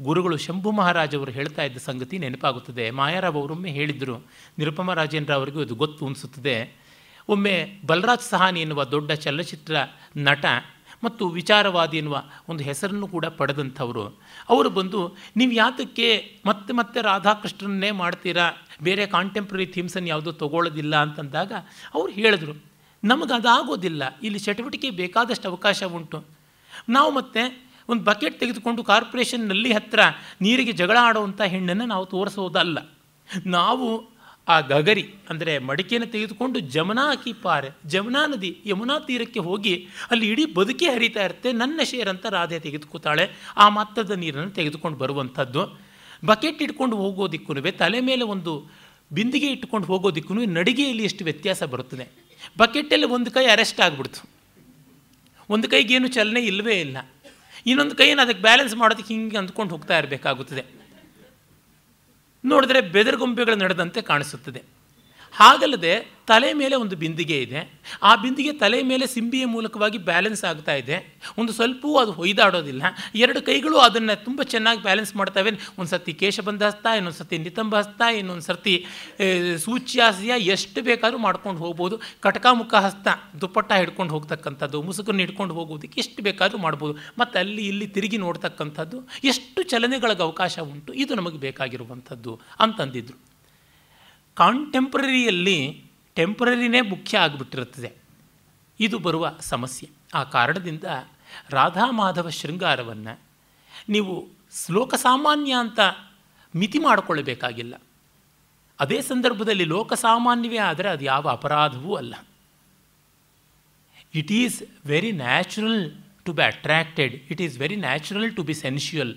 ಗುರುಗಳು ಶಂಭು ಮಹಾರಾಜ್ ಅವರು ಹೇಳ್ತಾ ಇದ್ದ ಸಂಗತಿ ನೆನಪಾಗುತ್ತದೆ ಮಾಯಾರಾವ್ ಅವರೊಮ್ಮೆ ಹೇಳಿದರು ನಿರುಪಮ ರಾಜೇಂದ್ರ ಅವರಿಗೂ ಇದು ಗೊತ್ತು ಅನಿಸುತ್ತದೆ ಒಮ್ಮೆ ಬಲರಾಜ್ ಸಹಾನಿ ಎನ್ನುವ ದೊಡ್ಡ ಚಲನಚಿತ್ರ ನಟ ಮತ್ತು ವಿಚಾರವಾದಿ ಎನ್ನುವ ಒಂದು ಹೆಸರನ್ನು ಕೂಡ ಪಡೆದಂಥವರು ಅವರು ಬಂದು ನೀವು ಯಾತಕ್ಕೆ ಮತ್ತೆ ಮತ್ತೆ ರಾಧಾಕೃಷ್ಣನ್ನೇ ಮಾಡ್ತೀರಾ ಬೇರೆ ಕಾಂಟೆಂಪ್ರರಿ ಥೀಮ್ಸನ್ನು ಯಾವುದೂ ತಗೊಳ್ಳೋದಿಲ್ಲ ಅಂತಂದಾಗ ಅವರು ಹೇಳಿದ್ರು ನಮಗದಾಗೋದಿಲ್ಲ ಇಲ್ಲಿ ಚಟುವಟಿಕೆ ಬೇಕಾದಷ್ಟು ಅವಕಾಶ ಉಂಟು ನಾವು ಮತ್ತೆ ಒಂದು ಬಕೆಟ್ ತೆಗೆದುಕೊಂಡು ಕಾರ್ಪೊರೇಷನ್ನಲ್ಲಿ ಹತ್ತಿರ ನೀರಿಗೆ ಜಗಳ ಆಡುವಂಥ ಹೆಣ್ಣನ್ನು ನಾವು ತೋರಿಸೋದಲ್ಲ ನಾವು ಆ ಗಗರಿ ಅಂದರೆ ಮಡಿಕೆಯನ್ನು ತೆಗೆದುಕೊಂಡು ಜಮುನಾ ಹಾಕಿ ಪಾರೆ ಜಮುನಾ ನದಿ ಯಮುನಾ ತೀರಕ್ಕೆ ಹೋಗಿ ಅಲ್ಲಿ ಇಡೀ ಬದುಕಿ ಹರಿತಾ ಇರುತ್ತೆ ನನ್ನ ಶೇರ್ ಅಂತ ರಾಧೆ ತೆಗೆದುಕೊತಾಳೆ ಆ ಮಾತ್ರದ ನೀರನ್ನು ತೆಗೆದುಕೊಂಡು ಬರುವಂಥದ್ದು ಬಕೆಟ್ ಇಟ್ಕೊಂಡು ಹೋಗೋದಿಕ್ಕೂ ತಲೆ ಮೇಲೆ ಒಂದು ಬಿಂದಿಗೆ ಇಟ್ಕೊಂಡು ಹೋಗೋದಿಕ್ಕೂ ನಡಿಗೆಯಲ್ಲಿ ಎಷ್ಟು ವ್ಯತ್ಯಾಸ ಬರುತ್ತದೆ ಬಕೆಟಲ್ಲಿ ಒಂದು ಕೈ ಅರೆಸ್ಟ್ ಆಗಿಬಿಡ್ತು ಒಂದು ಕೈಗೇನು ಚಲನೆ ಇಲ್ಲವೇ ಇಲ್ಲ ಇನ್ನೊಂದು ಕೈಯನ್ನು ಅದಕ್ಕೆ ಬ್ಯಾಲೆನ್ಸ್ ಮಾಡೋದಕ್ಕೆ ಹಿಂಗೆ ಅಂದ್ಕೊಂಡು ಹೋಗ್ತಾ ಇರಬೇಕಾಗುತ್ತದೆ ನೋಡಿದ್ರೆ ಬೆದರ್ಗೊಂಬೆಗಳು ನಡೆದಂತೆ ಕಾಣಿಸುತ್ತದೆ ಹಾಗಲ್ಲದೆ ತಲೆ ಮೇಲೆ ಒಂದು ಬಿಂದಿಗೆ ಇದೆ ಆ ಬಿಂದಿಗೆ ತಲೆ ಮೇಲೆ ಸಿಂಬಿಯ ಮೂಲಕವಾಗಿ ಬ್ಯಾಲೆನ್ಸ್ ಆಗ್ತಾ ಇದೆ ಒಂದು ಸ್ವಲ್ಪವೂ ಅದು ಹೊಯ್ದಾಡೋದಿಲ್ಲ ಎರಡು ಕೈಗಳು ಅದನ್ನು ತುಂಬ ಚೆನ್ನಾಗಿ ಬ್ಯಾಲೆನ್ಸ್ ಮಾಡ್ತಾವೆ ಒಂದು ಸರ್ತಿ ಕೇಶಬಂಧ ಹಸ್ತ ಇನ್ನೊಂದು ಸರ್ತಿ ನಿತಂಬ ಹಸ್ತ ಇನ್ನೊಂದು ಸರ್ತಿ ಸೂಚ್ಯಾಸ್ಯ ಎಷ್ಟು ಬೇಕಾದರೂ ಮಾಡ್ಕೊಂಡು ಹೋಗ್ಬೋದು ಕಟಕಾಮುಖ ಹಸ್ತ ದುಪ್ಪಟ್ಟ ಹಿಡ್ಕೊಂಡು ಹೋಗ್ತಕ್ಕಂಥದ್ದು ಮುಸುಕನ್ನು ಹಿಡ್ಕೊಂಡು ಹೋಗೋದಕ್ಕೆ ಎಷ್ಟು ಬೇಕಾದರೂ ಮಾಡ್ಬೋದು ಮತ್ತು ಅಲ್ಲಿ ಇಲ್ಲಿ ತಿರುಗಿ ನೋಡ್ತಕ್ಕಂಥದ್ದು ಎಷ್ಟು ಚಲನೆಗಳಿಗೆ ಅವಕಾಶ ಉಂಟು ಇದು ನಮಗೆ ಬೇಕಾಗಿರುವಂಥದ್ದು ಅಂತಂದಿದ್ರು ಕಾಂಟೆಂಪ್ರರಿಯಲ್ಲಿ ಟೆಂಪ್ರರಿನೇ ಮುಖ್ಯ ಆಗಿಬಿಟ್ಟಿರುತ್ತದೆ ಇದು ಬರುವ ಸಮಸ್ಯೆ ಆ ಕಾರಣದಿಂದ ರಾಧಾ ಮಾಧವ ಶೃಂಗಾರವನ್ನು ನೀವು ಲೋಕಸಾಮಾನ್ಯ ಅಂತ ಮಿತಿ ಮಾಡಿಕೊಳ್ಳಬೇಕಾಗಿಲ್ಲ ಅದೇ ಸಂದರ್ಭದಲ್ಲಿ ಲೋಕಸಾಮಾನ್ಯವೇ ಆದರೆ ಅದು ಯಾವ ಅಪರಾಧವೂ ಅಲ್ಲ it is very natural to be attracted it is very natural to be sensual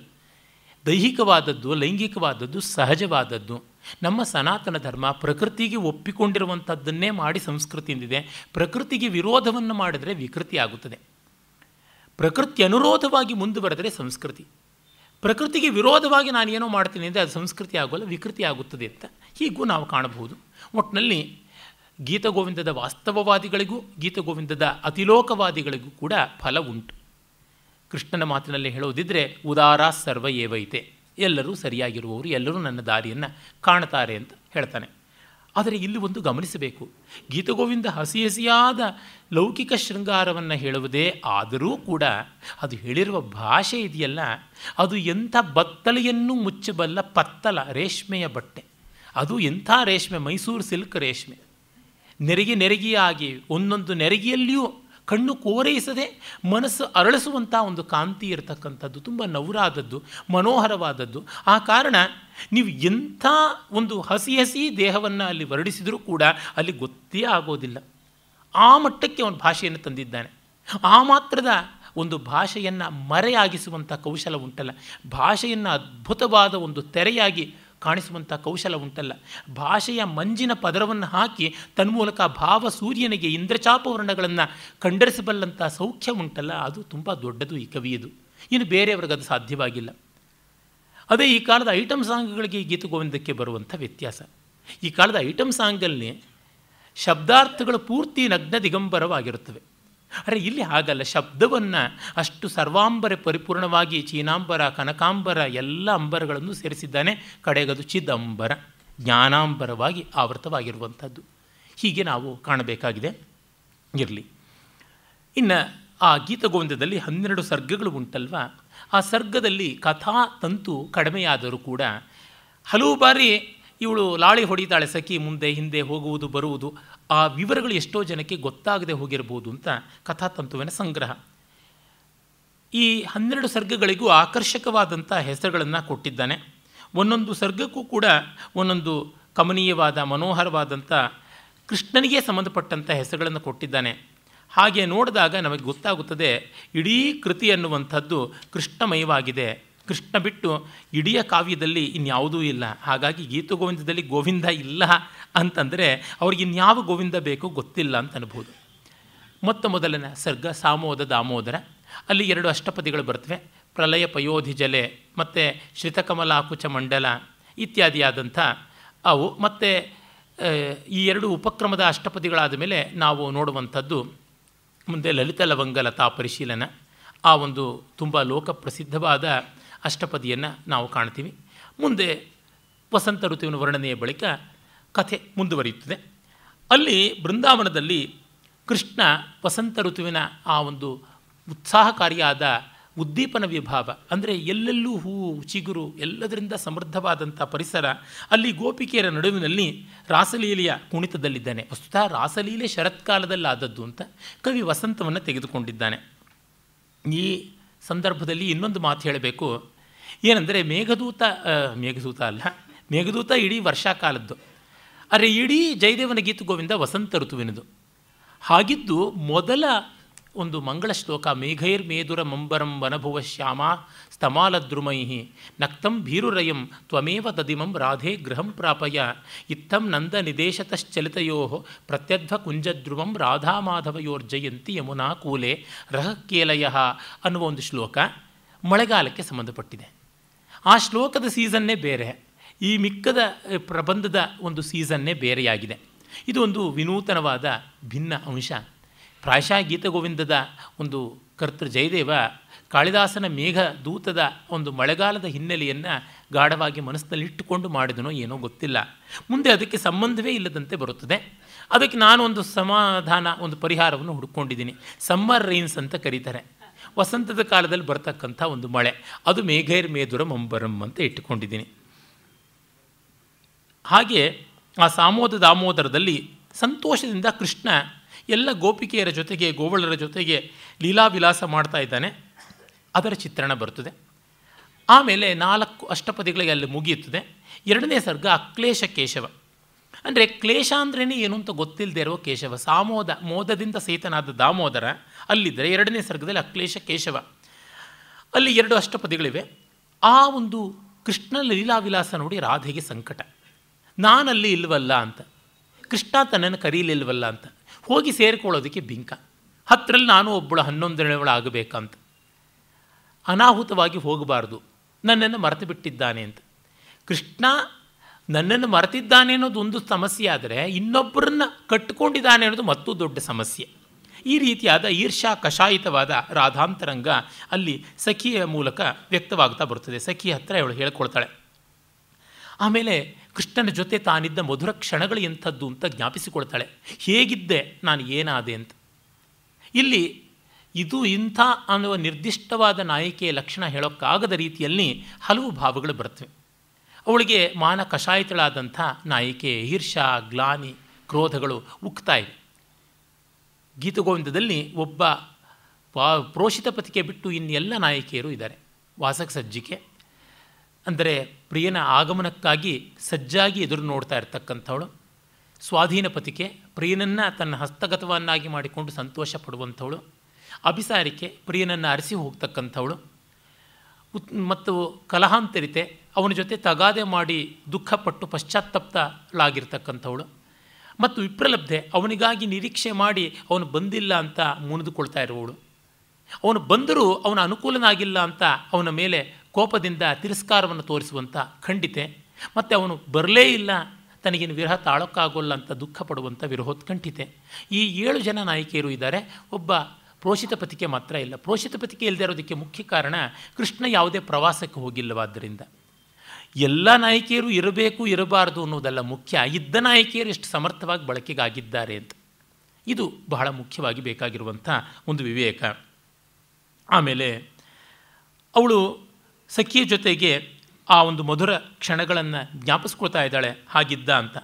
ದೈಹಿಕವಾದದ್ದು ಲೈಂಗಿಕವಾದದ್ದು ಸಹಜವಾದದ್ದು ನಮ್ಮ ಸನಾತನ ಧರ್ಮ ಪ್ರಕೃತಿಗೆ ಒಪ್ಪಿಕೊಂಡಿರುವಂಥದ್ದನ್ನೇ ಮಾಡಿ ಸಂಸ್ಕೃತಿ ಎಂದಿದೆ ಪ್ರಕೃತಿಗೆ ವಿರೋಧವನ್ನು ಮಾಡಿದರೆ ವಿಕೃತಿ ಆಗುತ್ತದೆ ಪ್ರಕೃತಿ ಅನುರೋಧವಾಗಿ ಮುಂದುವರೆದರೆ ಸಂಸ್ಕೃತಿ ಪ್ರಕೃತಿಗೆ ವಿರೋಧವಾಗಿ ನಾನು ಏನೋ ಮಾಡ್ತೀನಿ ಅಂದರೆ ಅದು ಸಂಸ್ಕೃತಿ ಆಗೋಲ್ಲ ವಿಕೃತಿ ಆಗುತ್ತದೆ ಅಂತ ಹೀಗೂ ನಾವು ಕಾಣಬಹುದು ಒಟ್ಟಿನಲ್ಲಿ ಗೀತಗೋವಿಂದದ ವಾಸ್ತವವಾದಿಗಳಿಗೂ ಗೀತಗೋವಿಂದದ ಅತಿಲೋಕವಾದಿಗಳಿಗೂ ಕೂಡ ಫಲ ಉಂಟು ಕೃಷ್ಣನ ಮಾತಿನಲ್ಲಿ ಹೇಳೋದಿದ್ದರೆ ಉದಾರ ಸರ್ವ ಏವೈತೆ ಎಲ್ಲರೂ ಸರಿಯಾಗಿರುವವರು ಎಲ್ಲರೂ ನನ್ನ ದಾರಿಯನ್ನು ಕಾಣ್ತಾರೆ ಅಂತ ಹೇಳ್ತಾನೆ ಆದರೆ ಇಲ್ಲಿ ಒಂದು ಗಮನಿಸಬೇಕು ಗೀತಗೋವಿಂದ ಹಸಿ ಹಸಿಯಾದ ಲೌಕಿಕ ಶೃಂಗಾರವನ್ನು ಹೇಳುವುದೇ ಆದರೂ ಕೂಡ ಅದು ಹೇಳಿರುವ ಭಾಷೆ ಇದೆಯಲ್ಲ ಅದು ಎಂಥ ಬತ್ತಲೆಯನ್ನು ಮುಚ್ಚಬಲ್ಲ ಪತ್ತಲ ರೇಷ್ಮೆಯ ಬಟ್ಟೆ ಅದು ಎಂಥ ರೇಷ್ಮೆ ಮೈಸೂರು ಸಿಲ್ಕ್ ರೇಷ್ಮೆ ನೆರಿಗೆ ನೆರಿಗೆಯಾಗಿ ಒಂದೊಂದು ನೆರಿಗೆಯಲ್ಲಿಯೂ ಕಣ್ಣು ಕೋರೈಸದೆ ಮನಸ್ಸು ಅರಳಿಸುವಂಥ ಒಂದು ಕಾಂತಿ ಇರತಕ್ಕಂಥದ್ದು ತುಂಬ ನವರಾದದ್ದು ಮನೋಹರವಾದದ್ದು ಆ ಕಾರಣ ನೀವು ಎಂಥ ಒಂದು ಹಸಿ ಹಸಿ ದೇಹವನ್ನು ಅಲ್ಲಿ ವರ್ಣಿಸಿದರೂ ಕೂಡ ಅಲ್ಲಿ ಗೊತ್ತೇ ಆಗೋದಿಲ್ಲ ಆ ಮಟ್ಟಕ್ಕೆ ಅವನು ಭಾಷೆಯನ್ನು ತಂದಿದ್ದಾನೆ ಆ ಮಾತ್ರದ ಒಂದು ಭಾಷೆಯನ್ನು ಮರೆಯಾಗಿಸುವಂಥ ಕೌಶಲ ಉಂಟಲ್ಲ ಭಾಷೆಯನ್ನು ಅದ್ಭುತವಾದ ಒಂದು ತೆರೆಯಾಗಿ ಕಾಣಿಸುವಂಥ ಕೌಶಲ ಉಂಟಲ್ಲ ಭಾಷೆಯ ಮಂಜಿನ ಪದರವನ್ನು ಹಾಕಿ ತನ್ಮೂಲಕ ಭಾವ ಸೂರ್ಯನಿಗೆ ವರ್ಣಗಳನ್ನು ಕಂಡರಿಸಬಲ್ಲಂಥ ಸೌಖ್ಯ ಉಂಟಲ್ಲ ಅದು ತುಂಬ ದೊಡ್ಡದು ಈ ಕವಿಯದು ಇನ್ನು ಬೇರೆಯವ್ರಿಗೆ ಅದು ಸಾಧ್ಯವಾಗಿಲ್ಲ ಅದೇ ಈ ಕಾಲದ ಐಟಮ್ ಸಾಂಗ್ಗಳಿಗೆ ಗೋವಿಂದಕ್ಕೆ ಬರುವಂಥ ವ್ಯತ್ಯಾಸ ಈ ಕಾಲದ ಐಟಮ್ ಸಾಂಗಲ್ಲಿ ಶಬ್ದಾರ್ಥಗಳು ಪೂರ್ತಿ ನಗ್ನ ದಿಗಂಬರವಾಗಿರುತ್ತವೆ ಅರೆ ಇಲ್ಲಿ ಹಾಗಲ್ಲ ಶಬ್ದವನ್ನು ಅಷ್ಟು ಸರ್ವಾಂಬರ ಪರಿಪೂರ್ಣವಾಗಿ ಚೀನಾಂಬರ ಕನಕಾಂಬರ ಎಲ್ಲ ಅಂಬರಗಳನ್ನು ಸೇರಿಸಿದ್ದಾನೆ ಕಡೆಗದು ಚಿದಂಬರ ಜ್ಞಾನಾಂಬರವಾಗಿ ಆವೃತವಾಗಿರುವಂಥದ್ದು ಹೀಗೆ ನಾವು ಕಾಣಬೇಕಾಗಿದೆ ಇರಲಿ ಇನ್ನು ಆ ಗೀತಗೋವಿಂದದಲ್ಲಿ ಹನ್ನೆರಡು ಸರ್ಗಗಳು ಉಂಟಲ್ವ ಆ ಸರ್ಗದಲ್ಲಿ ಕಥಾ ತಂತು ಕಡಿಮೆಯಾದರೂ ಕೂಡ ಹಲವು ಬಾರಿ ಇವಳು ಲಾಳಿ ಹೊಡಿತಾಳೆ ಸಖಿ ಮುಂದೆ ಹಿಂದೆ ಹೋಗುವುದು ಬರುವುದು ಆ ವಿವರಗಳು ಎಷ್ಟೋ ಜನಕ್ಕೆ ಗೊತ್ತಾಗದೆ ಹೋಗಿರ್ಬೋದು ಅಂತ ಕಥಾತಂತುವಿನ ಸಂಗ್ರಹ ಈ ಹನ್ನೆರಡು ಸರ್ಗಗಳಿಗೂ ಆಕರ್ಷಕವಾದಂಥ ಹೆಸರುಗಳನ್ನು ಕೊಟ್ಟಿದ್ದಾನೆ ಒಂದೊಂದು ಸರ್ಗಕ್ಕೂ ಕೂಡ ಒಂದೊಂದು ಕಮನೀಯವಾದ ಮನೋಹರವಾದಂಥ ಕೃಷ್ಣನಿಗೆ ಸಂಬಂಧಪಟ್ಟಂಥ ಹೆಸರುಗಳನ್ನು ಕೊಟ್ಟಿದ್ದಾನೆ ಹಾಗೆ ನೋಡಿದಾಗ ನಮಗೆ ಗೊತ್ತಾಗುತ್ತದೆ ಇಡೀ ಕೃತಿ ಅನ್ನುವಂಥದ್ದು ಕೃಷ್ಣಮಯವಾಗಿದೆ ಕೃಷ್ಣ ಬಿಟ್ಟು ಇಡೀ ಕಾವ್ಯದಲ್ಲಿ ಇನ್ಯಾವುದೂ ಇಲ್ಲ ಹಾಗಾಗಿ ಗೋವಿಂದದಲ್ಲಿ ಗೋವಿಂದ ಇಲ್ಲ ಅಂತಂದರೆ ಅವ್ರಿಗೆ ಇನ್ಯಾವ ಗೋವಿಂದ ಬೇಕೋ ಗೊತ್ತಿಲ್ಲ ಅಂತ ಅನ್ಬೋದು ಮೊತ್ತ ಮೊದಲನೇ ಸರ್ಗ ಸಾಮೋದ ದಾಮೋದರ ಅಲ್ಲಿ ಎರಡು ಅಷ್ಟಪದಿಗಳು ಬರ್ತವೆ ಪ್ರಲಯ ಪಯೋಧಿ ಜಲೆ ಮತ್ತು ಶ್ರಿತಕಮಲಾಕುಚ ಮಂಡಲ ಇತ್ಯಾದಿಯಾದಂಥ ಅವು ಮತ್ತು ಈ ಎರಡು ಉಪಕ್ರಮದ ಅಷ್ಟಪದಿಗಳಾದ ಮೇಲೆ ನಾವು ನೋಡುವಂಥದ್ದು ಮುಂದೆ ಲಲಿತ ಲವಂಗ ಲತಾ ಪರಿಶೀಲನ ಆ ಒಂದು ತುಂಬ ಲೋಕಪ್ರಸಿದ್ಧವಾದ ಅಷ್ಟಪದಿಯನ್ನು ನಾವು ಕಾಣ್ತೀವಿ ಮುಂದೆ ವಸಂತ ಋತುವಿನ ವರ್ಣನೆಯ ಬಳಿಕ ಕಥೆ ಮುಂದುವರಿಯುತ್ತದೆ ಅಲ್ಲಿ ಬೃಂದಾವನದಲ್ಲಿ ಕೃಷ್ಣ ವಸಂತ ಋತುವಿನ ಆ ಒಂದು ಉತ್ಸಾಹಕಾರಿಯಾದ ಉದ್ದೀಪನ ವಿಭಾವ ಅಂದರೆ ಎಲ್ಲೆಲ್ಲೂ ಹೂವು ಚಿಗುರು ಎಲ್ಲದರಿಂದ ಸಮೃದ್ಧವಾದಂಥ ಪರಿಸರ ಅಲ್ಲಿ ಗೋಪಿಕೆಯರ ನಡುವಿನಲ್ಲಿ ರಾಸಲೀಲೆಯ ಕುಣಿತದಲ್ಲಿದ್ದಾನೆ ವಸ್ತುತಃ ರಾಸಲೀಲೆ ಶರತ್ಕಾಲದಲ್ಲಾದದ್ದು ಅಂತ ಕವಿ ವಸಂತವನ್ನು ತೆಗೆದುಕೊಂಡಿದ್ದಾನೆ ಈ ಸಂದರ್ಭದಲ್ಲಿ ಇನ್ನೊಂದು ಮಾತು ಹೇಳಬೇಕು ಏನಂದರೆ ಮೇಘದೂತ ಮೇಘದೂತ ಅಲ್ಲ ಮೇಘದೂತ ಇಡೀ ವರ್ಷಾಕಾಲದ್ದು ಆದರೆ ಇಡೀ ಜಯದೇವನ ಗೋವಿಂದ ವಸಂತ ಋತುವಿನದು ಹಾಗಿದ್ದು ಮೊದಲ ಒಂದು ಮಂಗಳ ಶ್ಲೋಕ ಮೇಘೈರ್ ಮೇದುರ ಮಂಬರಂ ವನಭುವ ಶ್ಯಾಮ ಸ್ತಮಾಲದ್ರುಮೈಹಿ ನಕ್ತಂ ಭೀರುರಯಂ ತ್ವಮೇವ ದದಿಮಂ ರಾಧೆ ಗೃಹಂ ಪ್ರಾಪಯ ಇತ್ತಂ ನಂದ ನಿದೇಶತಶ್ಚಲಿತಯೋ ಪ್ರತ್ಯಧ್ವ ಕುಂಜದ್ರುಮಂ ರಾಧಾ ಮಾಧವಯೋರ್ಜಯಂತಿ ಯಮುನಾ ಕೂಲೆ ರಹಕೇಲಯ ಅನ್ನುವ ಒಂದು ಶ್ಲೋಕ ಮಳೆಗಾಲಕ್ಕೆ ಸಂಬಂಧಪಟ್ಟಿದೆ ಆ ಶ್ಲೋಕದ ಸೀಸನ್ನೇ ಬೇರೆ ಈ ಮಿಕ್ಕದ ಪ್ರಬಂಧದ ಒಂದು ಸೀಸನ್ನೇ ಬೇರೆಯಾಗಿದೆ ಇದು ಒಂದು ವಿನೂತನವಾದ ಭಿನ್ನ ಅಂಶ ಪ್ರಾಯಶಃ ಗೀತಗೋವಿಂದದ ಒಂದು ಕರ್ತೃ ಜಯದೇವ ಕಾಳಿದಾಸನ ಮೇಘ ದೂತದ ಒಂದು ಮಳೆಗಾಲದ ಹಿನ್ನೆಲೆಯನ್ನು ಗಾಢವಾಗಿ ಮನಸ್ಸಿನಲ್ಲಿಟ್ಟುಕೊಂಡು ಮಾಡಿದನೋ ಏನೋ ಗೊತ್ತಿಲ್ಲ ಮುಂದೆ ಅದಕ್ಕೆ ಸಂಬಂಧವೇ ಇಲ್ಲದಂತೆ ಬರುತ್ತದೆ ಅದಕ್ಕೆ ನಾನು ಒಂದು ಸಮಾಧಾನ ಒಂದು ಪರಿಹಾರವನ್ನು ಹುಡುಕೊಂಡಿದ್ದೀನಿ ಸಮ್ಮರ್ ರೈನ್ಸ್ ಅಂತ ಕರೀತಾರೆ ವಸಂತದ ಕಾಲದಲ್ಲಿ ಬರ್ತಕ್ಕಂಥ ಒಂದು ಮಳೆ ಅದು ಮೇಘೈರ್ ಮೇಧುರ ಅಂಬರಂ ಅಂತ ಇಟ್ಟುಕೊಂಡಿದ್ದೀನಿ ಹಾಗೆ ಆ ಸಾಮೋದ ದಾಮೋದರದಲ್ಲಿ ಸಂತೋಷದಿಂದ ಕೃಷ್ಣ ಎಲ್ಲ ಗೋಪಿಕೆಯರ ಜೊತೆಗೆ ಗೋವಳರ ಜೊತೆಗೆ ಲೀಲಾವಿಲಾಸ ಮಾಡ್ತಾ ಇದ್ದಾನೆ ಅದರ ಚಿತ್ರಣ ಬರ್ತದೆ ಆಮೇಲೆ ನಾಲ್ಕು ಅಷ್ಟಪದಿಗಳಿಗೆ ಅಲ್ಲಿ ಮುಗಿಯುತ್ತದೆ ಎರಡನೇ ಸರ್ಗ ಅಕ್ಲೇಶ ಕೇಶವ ಅಂದರೆ ಕ್ಲೇಶ ಅಂದ್ರೇ ಏನು ಅಂತ ಗೊತ್ತಿಲ್ಲದೆ ಇರೋ ಕೇಶವ ಸಾಮೋದ ಮೋದದಿಂದ ಸಹಿತನಾದ ದಾಮೋದರ ಅಲ್ಲಿದ್ದರೆ ಎರಡನೇ ಸರ್ಗದಲ್ಲಿ ಅಕ್ಲೇಶ ಕೇಶವ ಅಲ್ಲಿ ಎರಡು ಅಷ್ಟಪದಿಗಳಿವೆ ಆ ಒಂದು ಕೃಷ್ಣನ ಲೀಲಾವಿಲಾಸ ನೋಡಿ ರಾಧೆಗೆ ಸಂಕಟ ನಾನಲ್ಲಿ ಇಲ್ವಲ್ಲ ಅಂತ ಕೃಷ್ಣ ತನ್ನನ್ನು ಕರೀಲಿಲ್ವಲ್ಲ ಅಂತ ಹೋಗಿ ಸೇರಿಕೊಳ್ಳೋದಕ್ಕೆ ಬಿಂಕ ಹತ್ತರಲ್ಲಿ ನಾನು ಒಬ್ಬಳು ಹನ್ನೊಂದನೇವಳು ಆಗಬೇಕಂತ ಅನಾಹುತವಾಗಿ ಹೋಗಬಾರ್ದು ನನ್ನನ್ನು ಮರೆತು ಬಿಟ್ಟಿದ್ದಾನೆ ಅಂತ ಕೃಷ್ಣ ನನ್ನನ್ನು ಮರೆತಿದ್ದಾನೆ ಅನ್ನೋದು ಒಂದು ಸಮಸ್ಯೆ ಆದರೆ ಇನ್ನೊಬ್ಬರನ್ನ ಕಟ್ಟಿಕೊಂಡಿದ್ದಾನೆ ಅನ್ನೋದು ಮತ್ತೂ ದೊಡ್ಡ ಸಮಸ್ಯೆ ಈ ರೀತಿಯಾದ ಈರ್ಷಾ ಕಷಾಯಿತವಾದ ರಾಧಾಂತರಂಗ ಅಲ್ಲಿ ಸಖಿಯ ಮೂಲಕ ವ್ಯಕ್ತವಾಗ್ತಾ ಬರುತ್ತದೆ ಸಖಿ ಹತ್ರ ಇವಳು ಹೇಳ್ಕೊಳ್ತಾಳೆ ಆಮೇಲೆ ಕೃಷ್ಣನ ಜೊತೆ ತಾನಿದ್ದ ಮಧುರ ಕ್ಷಣಗಳು ಎಂಥದ್ದು ಅಂತ ಜ್ಞಾಪಿಸಿಕೊಳ್ತಾಳೆ ಹೇಗಿದ್ದೆ ನಾನು ಏನಾದೆ ಅಂತ ಇಲ್ಲಿ ಇದು ಇಂಥ ಅನ್ನುವ ನಿರ್ದಿಷ್ಟವಾದ ನಾಯಕಿಯ ಲಕ್ಷಣ ಹೇಳೋಕ್ಕಾಗದ ರೀತಿಯಲ್ಲಿ ಹಲವು ಭಾವಗಳು ಬರ್ತವೆ ಅವಳಿಗೆ ಮಾನ ಕಷಾಯಿತಳಾದಂಥ ನಾಯಕೆ ಈರ್ಷಾ ಗ್ಲಾನಿ ಕ್ರೋಧಗಳು ಉಕ್ತಾ ಗೀತಗೋವಿಂದದಲ್ಲಿ ಒಬ್ಬ ಪಾ ಪ್ರೋಷಿತ ಪತಿಕೆ ಬಿಟ್ಟು ಇನ್ನೆಲ್ಲ ನಾಯಕಿಯರು ಇದ್ದಾರೆ ವಾಸಕ ಸಜ್ಜಿಕೆ ಅಂದರೆ ಪ್ರಿಯನ ಆಗಮನಕ್ಕಾಗಿ ಸಜ್ಜಾಗಿ ಎದುರು ನೋಡ್ತಾ ಇರ್ತಕ್ಕಂಥವಳು ಸ್ವಾಧೀನ ಪತಿಕೆ ಪ್ರಿಯನನ್ನು ತನ್ನ ಹಸ್ತಗತವನ್ನಾಗಿ ಮಾಡಿಕೊಂಡು ಸಂತೋಷ ಪಡುವಂಥವಳು ಅಭಿಸಾರಿಕೆ ಪ್ರಿಯನನ್ನು ಅರಸಿ ಹೋಗ್ತಕ್ಕಂಥವಳು ಉತ್ ಮತ್ತು ಕಲಹಾಂತರಿತೆ ಅವನ ಜೊತೆ ತಗಾದೆ ಮಾಡಿ ದುಃಖಪಟ್ಟು ಪಶ್ಚಾತ್ತಪ್ತಳಾಗಿರ್ತಕ್ಕಂಥವಳು ಮತ್ತು ವಿಪ್ರಲಬ್ಧೆ ಅವನಿಗಾಗಿ ನಿರೀಕ್ಷೆ ಮಾಡಿ ಅವನು ಬಂದಿಲ್ಲ ಅಂತ ಮುನಿದುಕೊಳ್ತಾ ಇರುವವಳು ಅವನು ಬಂದರೂ ಅವನ ಅನುಕೂಲನಾಗಿಲ್ಲ ಅಂತ ಅವನ ಮೇಲೆ ಕೋಪದಿಂದ ತಿರಸ್ಕಾರವನ್ನು ತೋರಿಸುವಂಥ ಖಂಡಿತೆ ಮತ್ತು ಅವನು ಬರಲೇ ಇಲ್ಲ ತನಗಿನ ವಿರಹ ತಾಳೋಕ್ಕಾಗೋಲ್ಲ ಅಂತ ದುಃಖ ಪಡುವಂಥ ಕಂಠಿತೆ ಈ ಏಳು ಜನ ನಾಯಕಿಯರು ಇದ್ದಾರೆ ಒಬ್ಬ ಪ್ರೋಷಿತ ಪತಿಕೆ ಮಾತ್ರ ಇಲ್ಲ ಪ್ರೋಷಿತ ಪತಿಕೆ ಇಲ್ಲದೆ ಇರೋದಕ್ಕೆ ಮುಖ್ಯ ಕಾರಣ ಕೃಷ್ಣ ಯಾವುದೇ ಪ್ರವಾಸಕ್ಕೆ ಹೋಗಿಲ್ಲವಾದ್ದರಿಂದ ಎಲ್ಲ ನಾಯಕಿಯರು ಇರಬೇಕು ಇರಬಾರದು ಅನ್ನೋದೆಲ್ಲ ಮುಖ್ಯ ಇದ್ದ ನಾಯಕಿಯರು ಎಷ್ಟು ಸಮರ್ಥವಾಗಿ ಬಳಕೆಗಾಗಿದ್ದಾರೆ ಅಂತ ಇದು ಬಹಳ ಮುಖ್ಯವಾಗಿ ಬೇಕಾಗಿರುವಂಥ ಒಂದು ವಿವೇಕ ಆಮೇಲೆ ಅವಳು ಸಖಿಯ ಜೊತೆಗೆ ಆ ಒಂದು ಮಧುರ ಕ್ಷಣಗಳನ್ನು ಜ್ಞಾಪಿಸ್ಕೊಳ್ತಾ ಇದ್ದಾಳೆ ಹಾಗಿದ್ದ ಅಂತ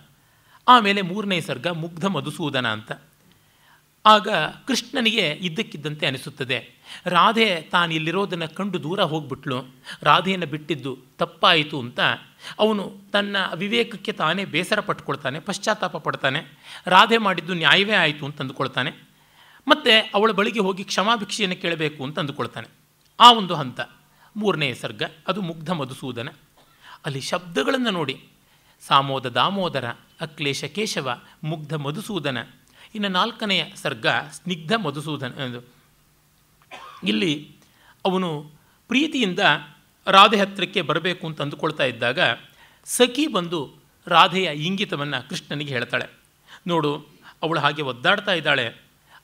ಆಮೇಲೆ ಮೂರನೇ ಸರ್ಗ ಮುಗ್ಧ ಮಧುಸೂದನ ಅಂತ ಆಗ ಕೃಷ್ಣನಿಗೆ ಇದ್ದಕ್ಕಿದ್ದಂತೆ ಅನಿಸುತ್ತದೆ ರಾಧೆ ತಾನಿಲ್ಲಿರೋದನ್ನು ಕಂಡು ದೂರ ಹೋಗ್ಬಿಟ್ಲು ರಾಧೆಯನ್ನು ಬಿಟ್ಟಿದ್ದು ತಪ್ಪಾಯಿತು ಅಂತ ಅವನು ತನ್ನ ವಿವೇಕಕ್ಕೆ ತಾನೇ ಬೇಸರ ಪಟ್ಕೊಳ್ತಾನೆ ಪಶ್ಚಾತ್ತಾಪ ಪಡ್ತಾನೆ ರಾಧೆ ಮಾಡಿದ್ದು ನ್ಯಾಯವೇ ಆಯಿತು ಅಂತ ಅಂದುಕೊಳ್ತಾನೆ ಮತ್ತು ಅವಳ ಬಳಿಗೆ ಹೋಗಿ ಕ್ಷಮಾಭಿಕ್ಷೆಯನ್ನು ಕೇಳಬೇಕು ಅಂತ ಅಂದುಕೊಳ್ತಾನೆ ಆ ಒಂದು ಹಂತ ಮೂರನೇ ಸರ್ಗ ಅದು ಮುಗ್ಧ ಮಧುಸೂದನ ಅಲ್ಲಿ ಶಬ್ದಗಳನ್ನು ನೋಡಿ ಸಾಮೋದ ದಾಮೋದರ ಅಕ್ಲೇಶ ಕೇಶವ ಮುಗ್ಧ ಮಧುಸೂದನ ಇನ್ನು ನಾಲ್ಕನೆಯ ಸರ್ಗ ಸ್ನಿಗ್ಧ ಮಧುಸೂದನ್ ಇಲ್ಲಿ ಅವನು ಪ್ರೀತಿಯಿಂದ ರಾಧೆ ಹತ್ತಿರಕ್ಕೆ ಬರಬೇಕು ಅಂತ ಅಂದುಕೊಳ್ತಾ ಇದ್ದಾಗ ಸಖಿ ಬಂದು ರಾಧೆಯ ಇಂಗಿತವನ್ನು ಕೃಷ್ಣನಿಗೆ ಹೇಳ್ತಾಳೆ ನೋಡು ಅವಳು ಹಾಗೆ ಒದ್ದಾಡ್ತಾ ಇದ್ದಾಳೆ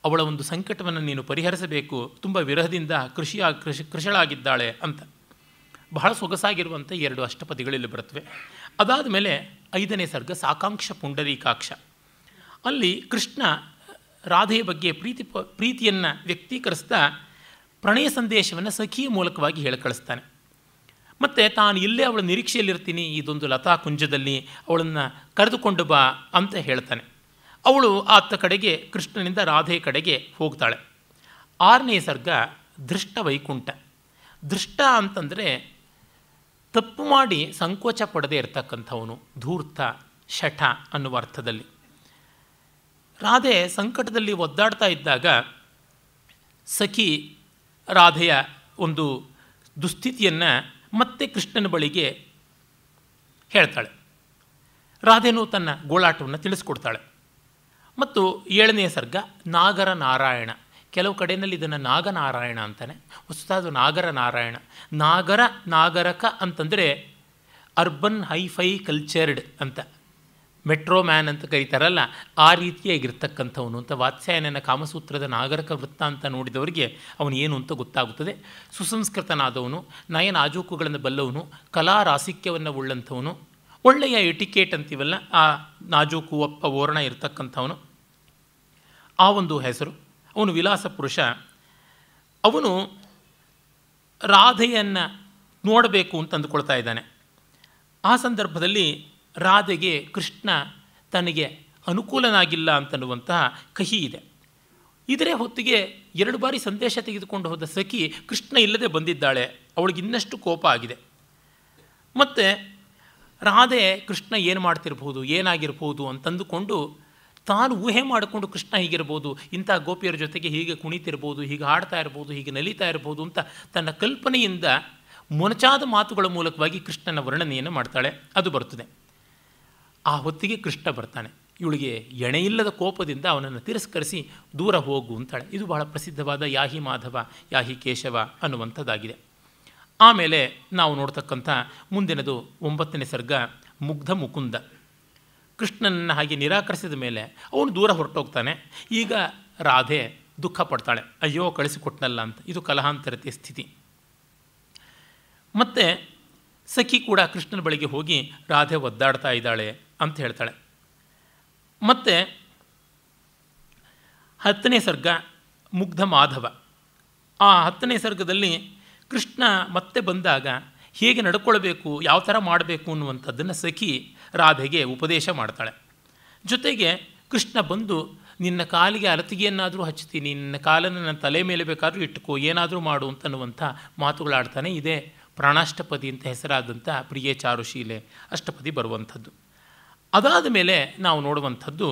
ಅವಳ ಒಂದು ಸಂಕಟವನ್ನು ನೀನು ಪರಿಹರಿಸಬೇಕು ತುಂಬ ವಿರಹದಿಂದ ಕೃಷಿಯ ಕೃಷಿ ಕೃಷಳಾಗಿದ್ದಾಳೆ ಅಂತ ಬಹಳ ಸೊಗಸಾಗಿರುವಂಥ ಎರಡು ಅಷ್ಟಪದಿಗಳಲ್ಲಿ ಬರುತ್ತವೆ ಅದಾದ ಮೇಲೆ ಐದನೇ ಸರ್ಗ ಸಾಕಾಂಕ್ಷ ಪುಂಡರೀಕಾಕ್ಷ ಅಲ್ಲಿ ಕೃಷ್ಣ ರಾಧೆಯ ಬಗ್ಗೆ ಪ್ರೀತಿ ಪ್ರೀತಿಯನ್ನು ವ್ಯಕ್ತೀಕರಿಸ್ತಾ ಪ್ರಣಯ ಸಂದೇಶವನ್ನು ಸಖಿಯ ಮೂಲಕವಾಗಿ ಹೇಳಿ ಕಳಿಸ್ತಾನೆ ಮತ್ತು ತಾನು ಇಲ್ಲೇ ಅವಳ ನಿರೀಕ್ಷೆಯಲ್ಲಿರ್ತೀನಿ ಇದೊಂದು ಲತಾ ಕುಂಜದಲ್ಲಿ ಅವಳನ್ನು ಕರೆದುಕೊಂಡು ಬಾ ಅಂತ ಹೇಳ್ತಾನೆ ಅವಳು ಆತ ಕಡೆಗೆ ಕೃಷ್ಣನಿಂದ ರಾಧೆ ಕಡೆಗೆ ಹೋಗ್ತಾಳೆ ಆರನೇ ಸರ್ಗ ದೃಷ್ಟ ವೈಕುಂಠ ದೃಷ್ಟ ಅಂತಂದರೆ ತಪ್ಪು ಮಾಡಿ ಸಂಕೋಚ ಪಡದೇ ಇರತಕ್ಕಂಥವನು ಧೂರ್ತ ಶಠ ಅನ್ನುವ ಅರ್ಥದಲ್ಲಿ ರಾಧೆ ಸಂಕಟದಲ್ಲಿ ಒದ್ದಾಡ್ತಾ ಇದ್ದಾಗ ಸಖಿ ರಾಧೆಯ ಒಂದು ದುಸ್ಥಿತಿಯನ್ನು ಮತ್ತೆ ಕೃಷ್ಣನ ಬಳಿಗೆ ಹೇಳ್ತಾಳೆ ರಾಧೆನೂ ತನ್ನ ಗೋಳಾಟವನ್ನು ತಿಳಿಸ್ಕೊಡ್ತಾಳೆ ಮತ್ತು ಏಳನೆಯ ಸರ್ಗ ನಾಗರ ನಾರಾಯಣ ಕೆಲವು ಕಡೆಯಲ್ಲಿ ಇದನ್ನು ನಾಗನಾರಾಯಣ ಅಂತಾನೆ ಹೊಸದಾದ ನಾಗರ ನಾರಾಯಣ ನಾಗರ ನಾಗರಕ ಅಂತಂದರೆ ಅರ್ಬನ್ ಹೈಫೈ ಕಲ್ಚರ್ಡ್ ಅಂತ ಮೆಟ್ರೋ ಮ್ಯಾನ್ ಅಂತ ಕರೀತಾರಲ್ಲ ಆ ರೀತಿಯಾಗಿರ್ತಕ್ಕಂಥವನು ಅಂತ ವಾತ್ಸಾಯನನ ಕಾಮಸೂತ್ರದ ನಾಗರಕ ವೃತ್ತ ಅಂತ ನೋಡಿದವರಿಗೆ ಅವನು ಏನು ಅಂತ ಗೊತ್ತಾಗುತ್ತದೆ ಸುಸಂಸ್ಕೃತನಾದವನು ನಯನ ಆಜೂಕುಗಳನ್ನು ಬಲ್ಲವನು ಕಲಾ ರಾಸಿಕ್ಯವನ್ನು ಉಳ್ಳಂಥವನು ಒಳ್ಳೆಯ ಎಟಿಕೇಟ್ ಅಂತೀವಲ್ಲ ಆ ನಾಜೂಕು ಅಪ್ಪ ಓರಣ ಇರತಕ್ಕಂಥವನು ಆ ಒಂದು ಹೆಸರು ಅವನು ವಿಲಾಸ ಪುರುಷ ಅವನು ರಾಧೆಯನ್ನು ನೋಡಬೇಕು ಅಂತ ಅಂದುಕೊಳ್ತಾ ಇದ್ದಾನೆ ಆ ಸಂದರ್ಭದಲ್ಲಿ ರಾಧೆಗೆ ಕೃಷ್ಣ ತನಗೆ ಅನುಕೂಲನಾಗಿಲ್ಲ ಅಂತನ್ನುವಂತಹ ಕಹಿ ಇದೆ ಇದರ ಹೊತ್ತಿಗೆ ಎರಡು ಬಾರಿ ಸಂದೇಶ ತೆಗೆದುಕೊಂಡು ಹೋದ ಸಖಿ ಕೃಷ್ಣ ಇಲ್ಲದೆ ಬಂದಿದ್ದಾಳೆ ಅವಳಿಗೆ ಇನ್ನಷ್ಟು ಕೋಪ ಆಗಿದೆ ಮತ್ತು ರಾಧೆ ಕೃಷ್ಣ ಏನು ಮಾಡ್ತಿರ್ಬೋದು ಏನಾಗಿರ್ಬೋದು ಅಂತಂದುಕೊಂಡು ತಾನು ಊಹೆ ಮಾಡಿಕೊಂಡು ಕೃಷ್ಣ ಹೀಗಿರ್ಬೋದು ಇಂಥ ಗೋಪಿಯರ ಜೊತೆಗೆ ಹೀಗೆ ಕುಣಿತಿರ್ಬೋದು ಹೀಗೆ ಹಾಡ್ತಾ ಇರ್ಬೋದು ಹೀಗೆ ನಲಿತಾ ಇರ್ಬೋದು ಅಂತ ತನ್ನ ಕಲ್ಪನೆಯಿಂದ ಮೊನಚಾದ ಮಾತುಗಳ ಮೂಲಕವಾಗಿ ಕೃಷ್ಣನ ವರ್ಣನೆಯನ್ನು ಮಾಡ್ತಾಳೆ ಅದು ಬರ್ತದೆ ಆ ಹೊತ್ತಿಗೆ ಕೃಷ್ಣ ಬರ್ತಾನೆ ಇವಳಿಗೆ ಎಣೆಯಿಲ್ಲದ ಕೋಪದಿಂದ ಅವನನ್ನು ತಿರಸ್ಕರಿಸಿ ದೂರ ಹೋಗು ಅಂತಾಳೆ ಇದು ಬಹಳ ಪ್ರಸಿದ್ಧವಾದ ಯಾಹಿ ಮಾಧವ ಯಾಹಿ ಕೇಶವ ಅನ್ನುವಂಥದ್ದಾಗಿದೆ ಆಮೇಲೆ ನಾವು ನೋಡ್ತಕ್ಕಂಥ ಮುಂದಿನದು ಒಂಬತ್ತನೇ ಸರ್ಗ ಮುಗ್ಧ ಮುಕುಂದ ಕೃಷ್ಣನನ್ನು ಹಾಗೆ ನಿರಾಕರಿಸಿದ ಮೇಲೆ ಅವನು ದೂರ ಹೊರಟೋಗ್ತಾನೆ ಈಗ ರಾಧೆ ದುಃಖ ಪಡ್ತಾಳೆ ಅಯ್ಯೋ ಕಳಿಸಿಕೊಟ್ನಲ್ಲ ಅಂತ ಇದು ಕಲಹಾಂತರತೆಯ ಸ್ಥಿತಿ ಮತ್ತು ಸಖಿ ಕೂಡ ಕೃಷ್ಣನ ಬಳಿಗೆ ಹೋಗಿ ರಾಧೆ ಒದ್ದಾಡ್ತಾ ಇದ್ದಾಳೆ ಅಂತ ಹೇಳ್ತಾಳೆ ಮತ್ತು ಹತ್ತನೇ ಸರ್ಗ ಮುಗ್ಧ ಮಾಧವ ಆ ಹತ್ತನೇ ಸರ್ಗದಲ್ಲಿ ಕೃಷ್ಣ ಮತ್ತೆ ಬಂದಾಗ ಹೇಗೆ ನಡ್ಕೊಳ್ಬೇಕು ಯಾವ ಥರ ಮಾಡಬೇಕು ಅನ್ನುವಂಥದ್ದನ್ನು ಸಖಿ ರಾಧೆಗೆ ಉಪದೇಶ ಮಾಡ್ತಾಳೆ ಜೊತೆಗೆ ಕೃಷ್ಣ ಬಂದು ನಿನ್ನ ಕಾಲಿಗೆ ಅಲತಿಗೆಯನ್ನಾದರೂ ಹಚ್ಚುತ್ತೀನಿ ನಿನ್ನ ಕಾಲನ್ನು ನನ್ನ ತಲೆ ಮೇಲೆ ಬೇಕಾದರೂ ಇಟ್ಟುಕೋ ಏನಾದರೂ ಮಾಡು ಅಂತನ್ನುವಂಥ ಮಾತುಗಳಾಡ್ತಾನೆ ಇದೇ ಪ್ರಾಣಾಷ್ಟಪದಿ ಅಂತ ಹೆಸರಾದಂಥ ಪ್ರಿಯ ಚಾರುಶೀಲೆ ಅಷ್ಟಪದಿ ಬರುವಂಥದ್ದು ಅದಾದ ಮೇಲೆ ನಾವು ನೋಡುವಂಥದ್ದು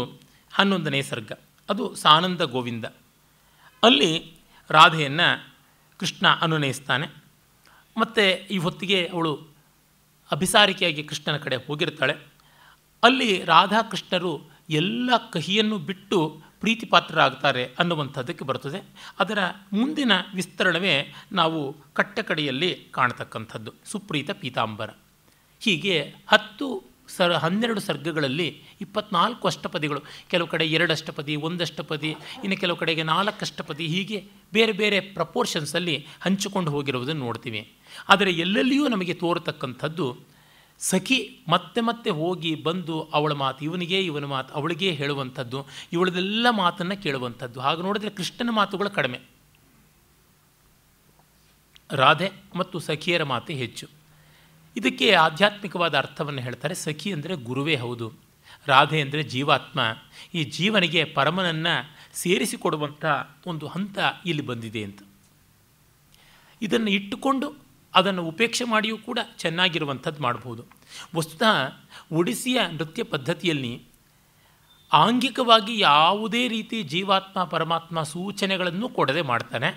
ಹನ್ನೊಂದನೇ ಸರ್ಗ ಅದು ಸಾನಂದ ಗೋವಿಂದ ಅಲ್ಲಿ ರಾಧೆಯನ್ನು ಕೃಷ್ಣ ಅನುನಯಿಸ್ತಾನೆ ಮತ್ತು ಈ ಹೊತ್ತಿಗೆ ಅವಳು ಅಭಿಸಾರಿಕೆಯಾಗಿ ಕೃಷ್ಣನ ಕಡೆ ಹೋಗಿರ್ತಾಳೆ ಅಲ್ಲಿ ರಾಧಾಕೃಷ್ಣರು ಎಲ್ಲ ಕಹಿಯನ್ನು ಬಿಟ್ಟು ಪ್ರೀತಿಪಾತ್ರರಾಗ್ತಾರೆ ಅನ್ನುವಂಥದ್ದಕ್ಕೆ ಬರ್ತದೆ ಅದರ ಮುಂದಿನ ವಿಸ್ತರಣವೇ ನಾವು ಕಟ್ಟಕಡೆಯಲ್ಲಿ ಕಾಣತಕ್ಕಂಥದ್ದು ಸುಪ್ರೀತ ಪೀತಾಂಬರ ಹೀಗೆ ಹತ್ತು ಸರ್ ಹನ್ನೆರಡು ಸರ್ಗಗಳಲ್ಲಿ ಇಪ್ಪತ್ನಾಲ್ಕು ಅಷ್ಟಪದಿಗಳು ಕೆಲವು ಕಡೆ ಎರಡು ಅಷ್ಟಪದಿ ಒಂದಷ್ಟಪದಿ ಇನ್ನು ಕೆಲವು ಕಡೆಗೆ ನಾಲ್ಕು ಅಷ್ಟಪದಿ ಹೀಗೆ ಬೇರೆ ಬೇರೆ ಪ್ರಪೋರ್ಷನ್ಸಲ್ಲಿ ಹಂಚಿಕೊಂಡು ಹೋಗಿರುವುದನ್ನು ನೋಡ್ತೀವಿ ಆದರೆ ಎಲ್ಲೆಲ್ಲಿಯೂ ನಮಗೆ ತೋರತಕ್ಕಂಥದ್ದು ಸಖಿ ಮತ್ತೆ ಮತ್ತೆ ಹೋಗಿ ಬಂದು ಅವಳ ಮಾತು ಇವನಿಗೆ ಇವನ ಮಾತು ಅವಳಿಗೆ ಹೇಳುವಂಥದ್ದು ಇವಳದೆಲ್ಲ ಮಾತನ್ನು ಕೇಳುವಂಥದ್ದು ಹಾಗೆ ನೋಡಿದರೆ ಕೃಷ್ಣನ ಮಾತುಗಳು ಕಡಿಮೆ ರಾಧೆ ಮತ್ತು ಸಖಿಯರ ಮಾತೆ ಹೆಚ್ಚು ಇದಕ್ಕೆ ಆಧ್ಯಾತ್ಮಿಕವಾದ ಅರ್ಥವನ್ನು ಹೇಳ್ತಾರೆ ಸಖಿ ಅಂದರೆ ಗುರುವೇ ಹೌದು ರಾಧೆ ಅಂದರೆ ಜೀವಾತ್ಮ ಈ ಜೀವನಿಗೆ ಪರಮನನ್ನು ಸೇರಿಸಿಕೊಡುವಂಥ ಒಂದು ಹಂತ ಇಲ್ಲಿ ಬಂದಿದೆ ಅಂತ ಇದನ್ನು ಇಟ್ಟುಕೊಂಡು ಅದನ್ನು ಉಪೇಕ್ಷೆ ಮಾಡಿಯೂ ಕೂಡ ಚೆನ್ನಾಗಿರುವಂಥದ್ದು ಮಾಡ್ಬೋದು ವಸ್ತುತ ಒಡಿಸಿಯ ನೃತ್ಯ ಪದ್ಧತಿಯಲ್ಲಿ ಆಂಗಿಕವಾಗಿ ಯಾವುದೇ ರೀತಿ ಜೀವಾತ್ಮ ಪರಮಾತ್ಮ ಸೂಚನೆಗಳನ್ನು ಕೊಡದೆ ಮಾಡ್ತಾನೆ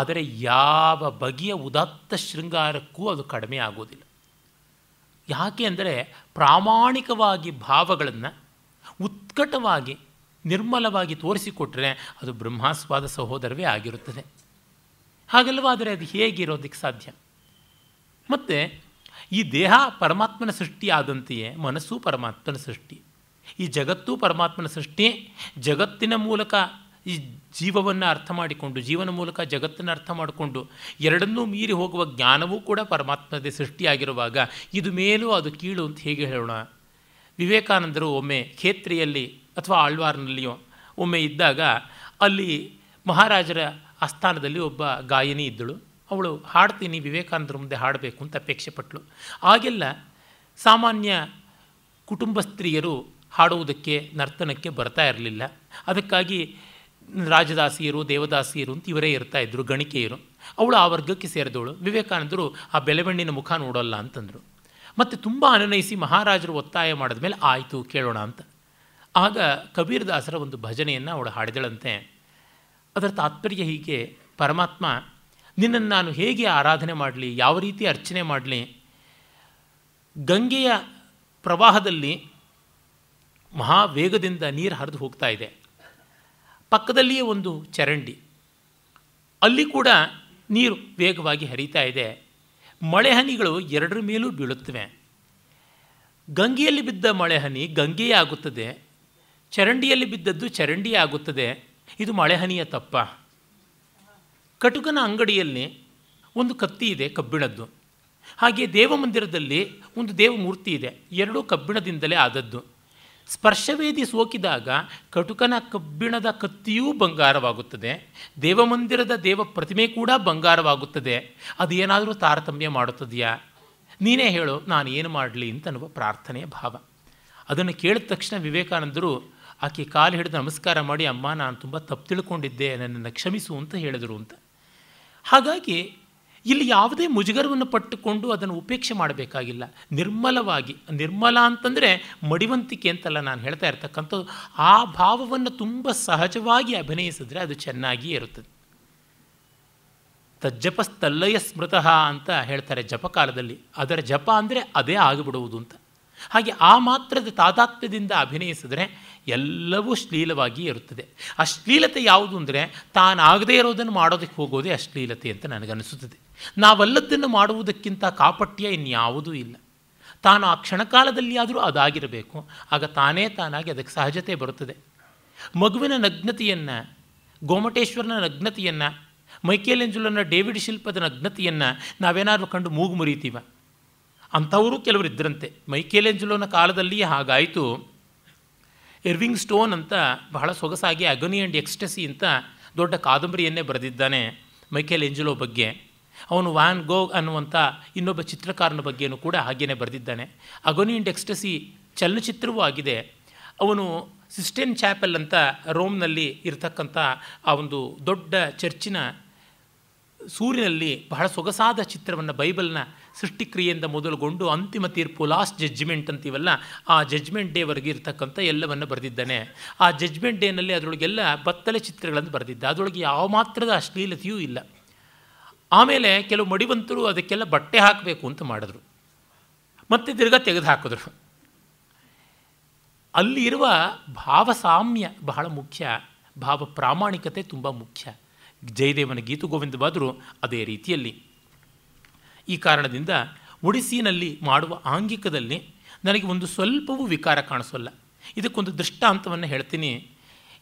ಆದರೆ ಯಾವ ಬಗೆಯ ಉದಾತ್ತ ಶೃಂಗಾರಕ್ಕೂ ಅದು ಕಡಿಮೆ ಆಗೋದಿಲ್ಲ ಯಾಕೆ ಅಂದರೆ ಪ್ರಾಮಾಣಿಕವಾಗಿ ಭಾವಗಳನ್ನು ಉತ್ಕಟವಾಗಿ ನಿರ್ಮಲವಾಗಿ ತೋರಿಸಿಕೊಟ್ರೆ ಅದು ಬ್ರಹ್ಮಾಸ್ವಾದ ಸಹೋದರವೇ ಆಗಿರುತ್ತದೆ ಹಾಗಲ್ವಾದರೆ ಅದು ಹೇಗಿರೋದಕ್ಕೆ ಸಾಧ್ಯ ಮತ್ತು ಈ ದೇಹ ಪರಮಾತ್ಮನ ಸೃಷ್ಟಿ ಆದಂತೆಯೇ ಮನಸ್ಸು ಪರಮಾತ್ಮನ ಸೃಷ್ಟಿ ಈ ಜಗತ್ತು ಪರಮಾತ್ಮನ ಸೃಷ್ಟಿ ಜಗತ್ತಿನ ಮೂಲಕ ಈ ಜೀವವನ್ನು ಅರ್ಥ ಮಾಡಿಕೊಂಡು ಜೀವನ ಮೂಲಕ ಜಗತ್ತನ್ನು ಅರ್ಥ ಮಾಡಿಕೊಂಡು ಎರಡನ್ನೂ ಮೀರಿ ಹೋಗುವ ಜ್ಞಾನವೂ ಕೂಡ ಪರಮಾತ್ಮದ ಸೃಷ್ಟಿಯಾಗಿರುವಾಗ ಇದು ಮೇಲೂ ಅದು ಕೀಳು ಅಂತ ಹೇಗೆ ಹೇಳೋಣ ವಿವೇಕಾನಂದರು ಒಮ್ಮೆ ಖೇತ್ರಿಯಲ್ಲಿ ಅಥವಾ ಆಳ್ವಾರ್ನಲ್ಲಿಯೋ ಒಮ್ಮೆ ಇದ್ದಾಗ ಅಲ್ಲಿ ಮಹಾರಾಜರ ಆಸ್ಥಾನದಲ್ಲಿ ಒಬ್ಬ ಗಾಯನಿ ಇದ್ದಳು ಅವಳು ಹಾಡ್ತೀನಿ ವಿವೇಕಾನಂದರ ಮುಂದೆ ಹಾಡಬೇಕು ಅಂತ ಅಪೇಕ್ಷೆ ಪಟ್ಟಳು ಆಗೆಲ್ಲ ಸಾಮಾನ್ಯ ಕುಟುಂಬ ಸ್ತ್ರೀಯರು ಹಾಡುವುದಕ್ಕೆ ನರ್ತನಕ್ಕೆ ಬರ್ತಾ ಇರಲಿಲ್ಲ ಅದಕ್ಕಾಗಿ ರಾಜದಾಸಿಯರು ದೇವದಾಸಿಯರು ಅಂತ ಇವರೇ ಇರ್ತಾ ಇದ್ದರು ಗಣಿಕೆಯರು ಅವಳು ಆ ವರ್ಗಕ್ಕೆ ಸೇರಿದವಳು ವಿವೇಕಾನಂದರು ಆ ಬೆಲೆಬಣ್ಣಿನ ಮುಖ ನೋಡೋಲ್ಲ ಅಂತಂದರು ಮತ್ತು ತುಂಬ ಅನನಯಿಸಿ ಮಹಾರಾಜರು ಒತ್ತಾಯ ಮಾಡಿದ ಮೇಲೆ ಆಯಿತು ಕೇಳೋಣ ಅಂತ ಆಗ ಕಬೀರದಾಸರ ಒಂದು ಭಜನೆಯನ್ನು ಅವಳು ಹಾಡಿದಳಂತೆ ಅದರ ತಾತ್ಪರ್ಯ ಹೀಗೆ ಪರಮಾತ್ಮ ನಿನ್ನನ್ನು ನಾನು ಹೇಗೆ ಆರಾಧನೆ ಮಾಡಲಿ ಯಾವ ರೀತಿ ಅರ್ಚನೆ ಮಾಡಲಿ ಗಂಗೆಯ ಪ್ರವಾಹದಲ್ಲಿ ಮಹಾವೇಗದಿಂದ ನೀರು ಹರಿದು ಹೋಗ್ತಾ ಇದೆ ಪಕ್ಕದಲ್ಲಿಯೇ ಒಂದು ಚರಂಡಿ ಅಲ್ಲಿ ಕೂಡ ನೀರು ವೇಗವಾಗಿ ಹರಿತಾ ಇದೆ ಮಳೆ ಹನಿಗಳು ಎರಡರ ಮೇಲೂ ಬೀಳುತ್ತವೆ ಗಂಗೆಯಲ್ಲಿ ಬಿದ್ದ ಮಳೆ ಹನಿ ಗಂಗೆಯೇ ಆಗುತ್ತದೆ ಚರಂಡಿಯಲ್ಲಿ ಬಿದ್ದದ್ದು ಚರಂಡಿ ಆಗುತ್ತದೆ ಇದು ಮಳೆ ಹನಿಯ ತಪ್ಪ ಕಟುಕನ ಅಂಗಡಿಯಲ್ಲಿ ಒಂದು ಕತ್ತಿ ಇದೆ ಕಬ್ಬಿಣದ್ದು ಹಾಗೆ ದೇವಮಂದಿರದಲ್ಲಿ ಒಂದು ದೇವಮೂರ್ತಿ ಇದೆ ಎರಡೂ ಕಬ್ಬಿಣದಿಂದಲೇ ಆದದ್ದು ಸ್ಪರ್ಶವೇದಿ ಸೋಕಿದಾಗ ಕಟುಕನ ಕಬ್ಬಿಣದ ಕತ್ತಿಯೂ ಬಂಗಾರವಾಗುತ್ತದೆ ದೇವಮಂದಿರದ ದೇವ ಪ್ರತಿಮೆ ಕೂಡ ಬಂಗಾರವಾಗುತ್ತದೆ ಅದು ಏನಾದರೂ ತಾರತಮ್ಯ ಮಾಡುತ್ತದೆಯಾ ನೀನೇ ಹೇಳು ನಾನು ಏನು ಮಾಡಲಿ ಅಂತ ಅನ್ನುವ ಪ್ರಾರ್ಥನೆಯ ಭಾವ ಅದನ್ನು ಕೇಳಿದ ತಕ್ಷಣ ವಿವೇಕಾನಂದರು ಆಕೆ ಕಾಲು ಹಿಡಿದು ನಮಸ್ಕಾರ ಮಾಡಿ ಅಮ್ಮ ನಾನು ತುಂಬ ತಪ್ಪು ತಿಳ್ಕೊಂಡಿದ್ದೆ ನನ್ನನ್ನು ಕ್ಷಮಿಸು ಅಂತ ಹೇಳಿದರು ಅಂತ ಹಾಗಾಗಿ ಇಲ್ಲಿ ಯಾವುದೇ ಮುಜುಗರವನ್ನು ಪಟ್ಟುಕೊಂಡು ಅದನ್ನು ಉಪೇಕ್ಷೆ ಮಾಡಬೇಕಾಗಿಲ್ಲ ನಿರ್ಮಲವಾಗಿ ನಿರ್ಮಲ ಅಂತಂದರೆ ಮಡಿವಂತಿಕೆ ಅಂತಲ್ಲ ನಾನು ಹೇಳ್ತಾ ಇರ್ತಕ್ಕಂಥದ್ದು ಆ ಭಾವವನ್ನು ತುಂಬ ಸಹಜವಾಗಿ ಅಭಿನಯಿಸಿದ್ರೆ ಅದು ಚೆನ್ನಾಗಿಯೇ ಇರುತ್ತದೆ ತಜ್ಜಪಸ್ತಲ್ಲಯ ಸ್ಮೃತಃ ಅಂತ ಹೇಳ್ತಾರೆ ಜಪಕಾಲದಲ್ಲಿ ಅದರ ಜಪ ಅಂದರೆ ಅದೇ ಆಗಿಬಿಡುವುದು ಅಂತ ಹಾಗೆ ಆ ಮಾತ್ರದ ತಾತಾತ್ಮ್ಯದಿಂದ ಅಭಿನಯಿಸಿದ್ರೆ ಎಲ್ಲವೂ ಶ್ಲೀಲವಾಗಿ ಇರುತ್ತದೆ ಅಶ್ಲೀಲತೆ ಯಾವುದು ಅಂದರೆ ತಾನಾಗದೇ ಇರೋದನ್ನು ಮಾಡೋದಕ್ಕೆ ಹೋಗೋದೇ ಅಶ್ಲೀಲತೆ ಅಂತ ನನಗನ್ನಿಸುತ್ತದೆ ನಾವಲ್ಲದ್ದನ್ನು ಮಾಡುವುದಕ್ಕಿಂತ ಕಾಪಟ್ಯ ಇನ್ಯಾವುದೂ ಇಲ್ಲ ತಾನು ಆ ಕ್ಷಣಕಾಲದಲ್ಲಿ ಆದರೂ ಅದಾಗಿರಬೇಕು ಆಗ ತಾನೇ ತಾನಾಗಿ ಅದಕ್ಕೆ ಸಹಜತೆ ಬರುತ್ತದೆ ಮಗುವಿನ ನಗ್ನತೆಯನ್ನು ಗೋಮಟೇಶ್ವರನ ನಗ್ನತೆಯನ್ನು ಎಂಜುಲನ ಡೇವಿಡ್ ಶಿಲ್ಪದ ನಗ್ನತೆಯನ್ನು ನಾವೇನಾದರೂ ಕಂಡು ಮೂಗು ಮುರಿತೀವ ಅಂಥವರು ಕೆಲವರು ಇದ್ರಂತೆ ಎಂಜುಲೋನ ಕಾಲದಲ್ಲಿಯೇ ಹಾಗಾಯಿತು ಎರ್ವಿಂಗ್ ಸ್ಟೋನ್ ಅಂತ ಬಹಳ ಸೊಗಸಾಗಿ ಅಗನಿ ಆ್ಯಂಡ್ ಎಕ್ಸ್ಟಸಿ ಅಂತ ದೊಡ್ಡ ಕಾದಂಬರಿಯನ್ನೇ ಬರೆದಿದ್ದಾನೆ ಮೈಕೇಲ್ ಎಂಜಲೋ ಬಗ್ಗೆ ಅವನು ವ್ಯಾನ್ ಗೋ ಅನ್ನುವಂಥ ಇನ್ನೊಬ್ಬ ಚಿತ್ರಕಾರನ ಬಗ್ಗೆಯೂ ಕೂಡ ಹಾಗೇನೆ ಬರೆದಿದ್ದಾನೆ ಅಗೊನಿ ಡೆಕ್ಸ್ಟಸಿ ಎಕ್ಸ್ಟಸಿ ಚಲನಚಿತ್ರವೂ ಆಗಿದೆ ಅವನು ಸಿಸ್ಟೆನ್ ಚಾಪೆಲ್ ಅಂತ ರೋಮ್ನಲ್ಲಿ ಇರತಕ್ಕಂಥ ಆ ಒಂದು ದೊಡ್ಡ ಚರ್ಚಿನ ಸೂರ್ಯನಲ್ಲಿ ಬಹಳ ಸೊಗಸಾದ ಚಿತ್ರವನ್ನು ಬೈಬಲ್ನ ಸೃಷ್ಟಿಕ್ರಿಯೆಯಿಂದ ಮೊದಲುಗೊಂಡು ಅಂತಿಮ ತೀರ್ಪು ಲಾಸ್ಟ್ ಜಡ್ಜ್ಮೆಂಟ್ ಅಂತೀವಲ್ಲ ಆ ಜಜ್ಮೆಂಟ್ ಡೇವರೆಗೆ ಇರತಕ್ಕಂಥ ಎಲ್ಲವನ್ನು ಬರೆದಿದ್ದಾನೆ ಆ ಜಡ್ಜ್ಮೆಂಟ್ ಡೇನಲ್ಲಿ ಅದರೊಳಗೆಲ್ಲ ಬತ್ತಲೆ ಚಿತ್ರಗಳನ್ನು ಬರೆದಿದ್ದ ಅದರೊಳಗೆ ಯಾವ ಮಾತ್ರದ ಅಶ್ಲೀಲತೆಯೂ ಇಲ್ಲ ಆಮೇಲೆ ಕೆಲವು ಮಡಿವಂತರು ಅದಕ್ಕೆಲ್ಲ ಬಟ್ಟೆ ಹಾಕಬೇಕು ಅಂತ ಮಾಡಿದ್ರು ಮತ್ತೆ ದೀರ್ಘ ತೆಗೆದು ಹಾಕಿದ್ರು ಅಲ್ಲಿರುವ ಭಾವಸಾಮ್ಯ ಬಹಳ ಮುಖ್ಯ ಭಾವ ಪ್ರಾಮಾಣಿಕತೆ ತುಂಬ ಮುಖ್ಯ ಜಯದೇವನ ಗೀತು ಗೋವಿಂದವಾದರೂ ಅದೇ ರೀತಿಯಲ್ಲಿ ಈ ಕಾರಣದಿಂದ ಒಡಿಸಿನಲ್ಲಿ ಮಾಡುವ ಆಂಗಿಕದಲ್ಲಿ ನನಗೆ ಒಂದು ಸ್ವಲ್ಪವೂ ವಿಕಾರ ಕಾಣಿಸೋಲ್ಲ ಇದಕ್ಕೊಂದು ದೃಷ್ಟಾಂತವನ್ನು ಹೇಳ್ತೀನಿ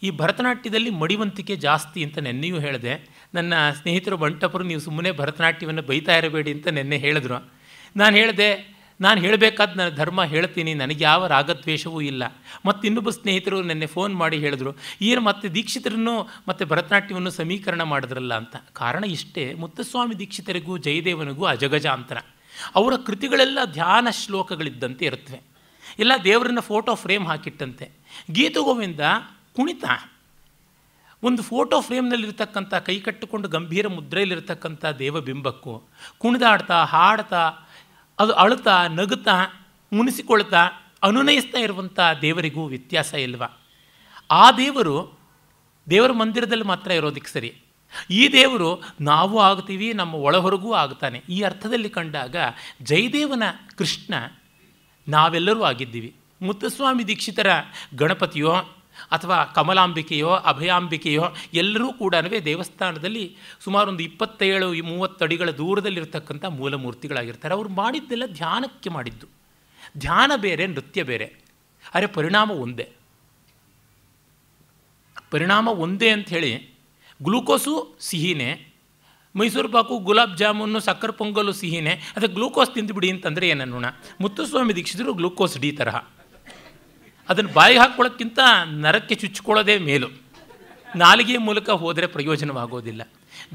ಈ ಭರತನಾಟ್ಯದಲ್ಲಿ ಮಡಿವಂತಿಕೆ ಜಾಸ್ತಿ ಅಂತ ನೆನ್ನೆಯೂ ಹೇಳಿದೆ ನನ್ನ ಸ್ನೇಹಿತರು ಬಂಟಪರು ನೀವು ಸುಮ್ಮನೆ ಭರತನಾಟ್ಯವನ್ನು ಬೈತಾ ಇರಬೇಡಿ ಅಂತ ನೆನ್ನೆ ಹೇಳಿದ್ರು ನಾನು ಹೇಳಿದೆ ನಾನು ಹೇಳಬೇಕಾದ ನನ್ನ ಧರ್ಮ ಹೇಳ್ತೀನಿ ನನಗೆ ಯಾವ ರಾಗದ್ವೇಷವೂ ಇಲ್ಲ ಮತ್ತು ಇನ್ನೊಬ್ಬ ಸ್ನೇಹಿತರು ನೆನ್ನೆ ಫೋನ್ ಮಾಡಿ ಹೇಳಿದ್ರು ಏನು ಮತ್ತೆ ದೀಕ್ಷಿತರನ್ನು ಮತ್ತು ಭರತನಾಟ್ಯವನ್ನು ಸಮೀಕರಣ ಮಾಡಿದ್ರಲ್ಲ ಅಂತ ಕಾರಣ ಇಷ್ಟೇ ಮುತ್ತಸ್ವಾಮಿ ದೀಕ್ಷಿತರಿಗೂ ಜಯದೇವನಿಗೂ ಅಜಗಜಾಂತರ ಅವರ ಕೃತಿಗಳೆಲ್ಲ ಧ್ಯಾನ ಶ್ಲೋಕಗಳಿದ್ದಂತೆ ಇರುತ್ತವೆ ಎಲ್ಲ ದೇವರನ್ನ ಫೋಟೋ ಫ್ರೇಮ್ ಹಾಕಿಟ್ಟಂತೆ ಗೀತಗೋವಿಂದ ಕುಣಿತ ಒಂದು ಫೋಟೋ ಫ್ರೇಮ್ನಲ್ಲಿರ್ತಕ್ಕಂಥ ಕೈ ಕಟ್ಟಿಕೊಂಡು ಗಂಭೀರ ಮುದ್ರೆಯಲ್ಲಿರ್ತಕ್ಕಂಥ ದೇವಬಿಂಬಕ್ಕೂ ಕುಣಿದಾಡ್ತಾ ಹಾಡ್ತಾ ಅದು ಅಳುತ್ತಾ ನಗುತ್ತಾ ಮುನಿಸಿಕೊಳ್ತಾ ಅನುನಯಿಸ್ತಾ ಇರುವಂಥ ದೇವರಿಗೂ ವ್ಯತ್ಯಾಸ ಇಲ್ವ ಆ ದೇವರು ದೇವರ ಮಂದಿರದಲ್ಲಿ ಮಾತ್ರ ಇರೋದಕ್ಕೆ ಸರಿ ಈ ದೇವರು ನಾವು ಆಗ್ತೀವಿ ನಮ್ಮ ಒಳಹೊರಗೂ ಆಗ್ತಾನೆ ಈ ಅರ್ಥದಲ್ಲಿ ಕಂಡಾಗ ಜಯದೇವನ ಕೃಷ್ಣ ನಾವೆಲ್ಲರೂ ಆಗಿದ್ದೀವಿ ಮುತ್ತುಸ್ವಾಮಿ ದೀಕ್ಷಿತರ ಗಣಪತಿಯೋ ಅಥವಾ ಕಮಲಾಂಬಿಕೆಯೋ ಅಭಯಾಂಬಿಕೆಯೋ ಎಲ್ಲರೂ ಕೂಡ ದೇವಸ್ಥಾನದಲ್ಲಿ ಸುಮಾರೊಂದು ಇಪ್ಪತ್ತೇಳು ಮೂವತ್ತು ಅಡಿಗಳ ದೂರದಲ್ಲಿರ್ತಕ್ಕಂಥ ಮೂಲ ಮೂರ್ತಿಗಳಾಗಿರ್ತಾರೆ ಅವ್ರು ಮಾಡಿದ್ದೆಲ್ಲ ಧ್ಯಾನಕ್ಕೆ ಮಾಡಿದ್ದು ಧ್ಯಾನ ಬೇರೆ ನೃತ್ಯ ಬೇರೆ ಅರೆ ಪರಿಣಾಮ ಒಂದೇ ಪರಿಣಾಮ ಒಂದೇ ಅಂಥೇಳಿ ಗ್ಲೂಕೋಸು ಸಿಹಿನೇ ಮೈಸೂರು ಪಾಕು ಗುಲಾಬ್ ಜಾಮೂನು ಸಕ್ಕರೆ ಪೊಂಗಲು ಸಿಹಿನೇ ಅದಕ್ಕೆ ಗ್ಲೂಕೋಸ್ ತಿಂದುಬಿಡಿ ಅಂತಂದರೆ ಏನನ್ನೋಣ ಮುತ್ತುಸ್ವಾಮಿ ದೀಕ್ಷಿತರು ಗ್ಲೂಕೋಸ್ ಡಿ ತರಹ ಅದನ್ನು ಬಾಯಿಗೆ ಹಾಕ್ಕೊಳ್ಳೋಕ್ಕಿಂತ ನರಕ್ಕೆ ಚುಚ್ಕೊಳ್ಳೋದೇ ಮೇಲು ನಾಲಿಗೆಯ ಮೂಲಕ ಹೋದರೆ ಪ್ರಯೋಜನವಾಗೋದಿಲ್ಲ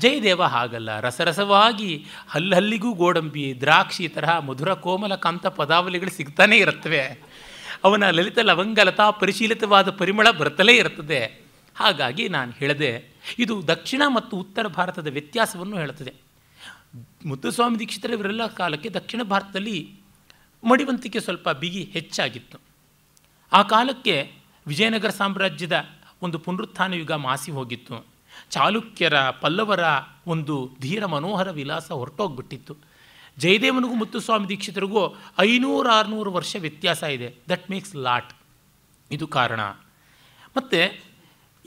ಜಯದೇವ ಹಾಗಲ್ಲ ರಸರಸವಾಗಿ ಹಲ್ಲಲ್ಲಿಗೂ ಗೋಡಂಬಿ ದ್ರಾಕ್ಷಿ ತರಹ ಮಧುರ ಕೋಮಲ ಕಾಂತ ಪದಾವಲಿಗಳು ಸಿಗ್ತಾನೇ ಇರುತ್ತವೆ ಅವನ ಲಲಿತ ಲವಂಗಲತಾ ಪರಿಶೀಲಿತವಾದ ಪರಿಮಳ ಬರ್ತಲೇ ಇರ್ತದೆ ಹಾಗಾಗಿ ನಾನು ಹೇಳಿದೆ ಇದು ದಕ್ಷಿಣ ಮತ್ತು ಉತ್ತರ ಭಾರತದ ವ್ಯತ್ಯಾಸವನ್ನು ಹೇಳುತ್ತದೆ ದೀಕ್ಷಿತರ ಇವರೆಲ್ಲ ಕಾಲಕ್ಕೆ ದಕ್ಷಿಣ ಭಾರತದಲ್ಲಿ ಮಡಿವಂತಿಕೆ ಸ್ವಲ್ಪ ಬಿಗಿ ಹೆಚ್ಚಾಗಿತ್ತು ಆ ಕಾಲಕ್ಕೆ ವಿಜಯನಗರ ಸಾಮ್ರಾಜ್ಯದ ಒಂದು ಪುನರುತ್ಥಾನ ಯುಗ ಮಾಸಿ ಹೋಗಿತ್ತು ಚಾಲುಕ್ಯರ ಪಲ್ಲವರ ಒಂದು ಧೀರ ಮನೋಹರ ವಿಲಾಸ ಹೊರಟೋಗ್ಬಿಟ್ಟಿತ್ತು ಜಯದೇವನಿಗೂ ಮುತ್ತುಸ್ವಾಮಿ ದೀಕ್ಷಿತರಿಗೂ ಐನೂರು ಆರುನೂರು ವರ್ಷ ವ್ಯತ್ಯಾಸ ಇದೆ ದಟ್ ಮೇಕ್ಸ್ ಲಾಟ್ ಇದು ಕಾರಣ ಮತ್ತು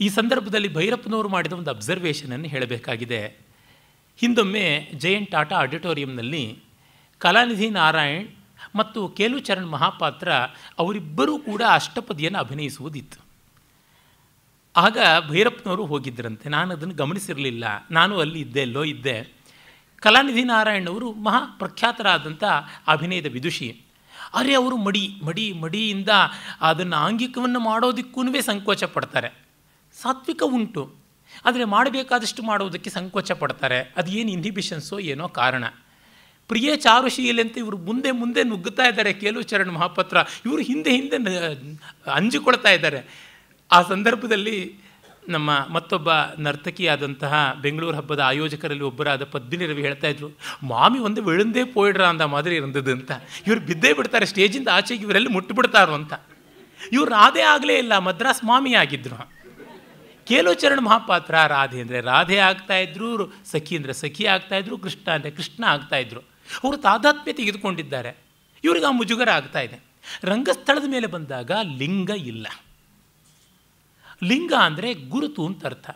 ಈ ಸಂದರ್ಭದಲ್ಲಿ ಭೈರಪ್ಪನವರು ಮಾಡಿದ ಒಂದು ಅಬ್ಸರ್ವೇಷನನ್ನು ಹೇಳಬೇಕಾಗಿದೆ ಹಿಂದೊಮ್ಮೆ ಜಯಂಟ್ ಟಾಟಾ ಆಡಿಟೋರಿಯಂನಲ್ಲಿ ಕಲಾನಿಧಿ ನಾರಾಯಣ್ ಮತ್ತು ಕೇಲುಚರಣ್ ಮಹಾಪಾತ್ರ ಅವರಿಬ್ಬರೂ ಕೂಡ ಅಷ್ಟಪದಿಯನ್ನು ಅಭಿನಯಿಸುವುದಿತ್ತು ಆಗ ಭೈರಪ್ಪನವರು ಹೋಗಿದ್ದರಂತೆ ನಾನು ಅದನ್ನು ಗಮನಿಸಿರಲಿಲ್ಲ ನಾನು ಅಲ್ಲಿ ಇದ್ದೆ ಎಲ್ಲೋ ಇದ್ದೆ ಕಲಾನಿಧಿ ನಾರಾಯಣವರು ಮಹಾ ಪ್ರಖ್ಯಾತರಾದಂಥ ಅಭಿನಯದ ವಿದುಷಿ ಅರೆ ಅವರು ಮಡಿ ಮಡಿ ಮಡಿಯಿಂದ ಅದನ್ನು ಆಂಗಿಕವನ್ನು ಮಾಡೋದಕ್ಕೂ ಸಂಕೋಚ ಪಡ್ತಾರೆ ಸಾತ್ವಿಕ ಉಂಟು ಆದರೆ ಮಾಡಬೇಕಾದಷ್ಟು ಮಾಡೋದಕ್ಕೆ ಸಂಕೋಚ ಪಡ್ತಾರೆ ಅದು ಏನು ಇನ್ಹಿಬಿಷನ್ಸೋ ಏನೋ ಕಾರಣ ಪ್ರಿಯ ಚಾರುಶೀಲೆ ಅಂತ ಇವರು ಮುಂದೆ ಮುಂದೆ ನುಗ್ಗುತ್ತಾ ಇದ್ದಾರೆ ಕೇಲು ಚರಣ್ ಮಹಾಪತ್ರ ಇವರು ಹಿಂದೆ ಹಿಂದೆ ಅಂಜಿಕೊಳ್ತಾ ಇದ್ದಾರೆ ಆ ಸಂದರ್ಭದಲ್ಲಿ ನಮ್ಮ ಮತ್ತೊಬ್ಬ ನರ್ತಕಿಯಾದಂತಹ ಬೆಂಗಳೂರು ಹಬ್ಬದ ಆಯೋಜಕರಲ್ಲಿ ಒಬ್ಬರಾದ ಪದ್ಮಿನಿ ರವಿ ಹೇಳ್ತಾ ಇದ್ರು ಮಾಮಿ ಒಂದು ವಿಳುಂದೇ ಪೋಯಿಡ್ರಾ ಅಂದ ಮಾದರಿ ಇರಂದದ್ದು ಅಂತ ಇವ್ರು ಬಿದ್ದೇ ಬಿಡ್ತಾರೆ ಸ್ಟೇಜಿಂದ ಆಚೆಗೆ ಇವರೆಲ್ಲ ಮುಟ್ಟುಬಿಡ್ತಾರೋ ಅಂತ ಇವ್ರು ರಾಧೆ ಆಗಲೇ ಇಲ್ಲ ಮದ್ರಾಸ್ ಮಾಮಿ ಆಗಿದ್ರು ಕೇಲು ಚರಣ್ ಮಹಾಪಾತ್ರ ರಾಧೆ ಅಂದರೆ ರಾಧೆ ಇದ್ರು ಸಖಿ ಅಂದರೆ ಸಖಿ ಆಗ್ತಾಯಿದ್ರು ಕೃಷ್ಣ ಅಂದರೆ ಕೃಷ್ಣ ಆಗ್ತಾ ಇದ್ರು ಅವರು ತಾದಾತ್ಮ್ಯ ತೆಗೆದುಕೊಂಡಿದ್ದಾರೆ ಇವ್ರಿಗೆ ಆ ಮುಜುಗರ ಆಗ್ತಾ ಇದೆ ರಂಗಸ್ಥಳದ ಮೇಲೆ ಬಂದಾಗ ಲಿಂಗ ಇಲ್ಲ ಲಿಂಗ ಅಂದರೆ ಗುರುತು ಅಂತ ಅರ್ಥ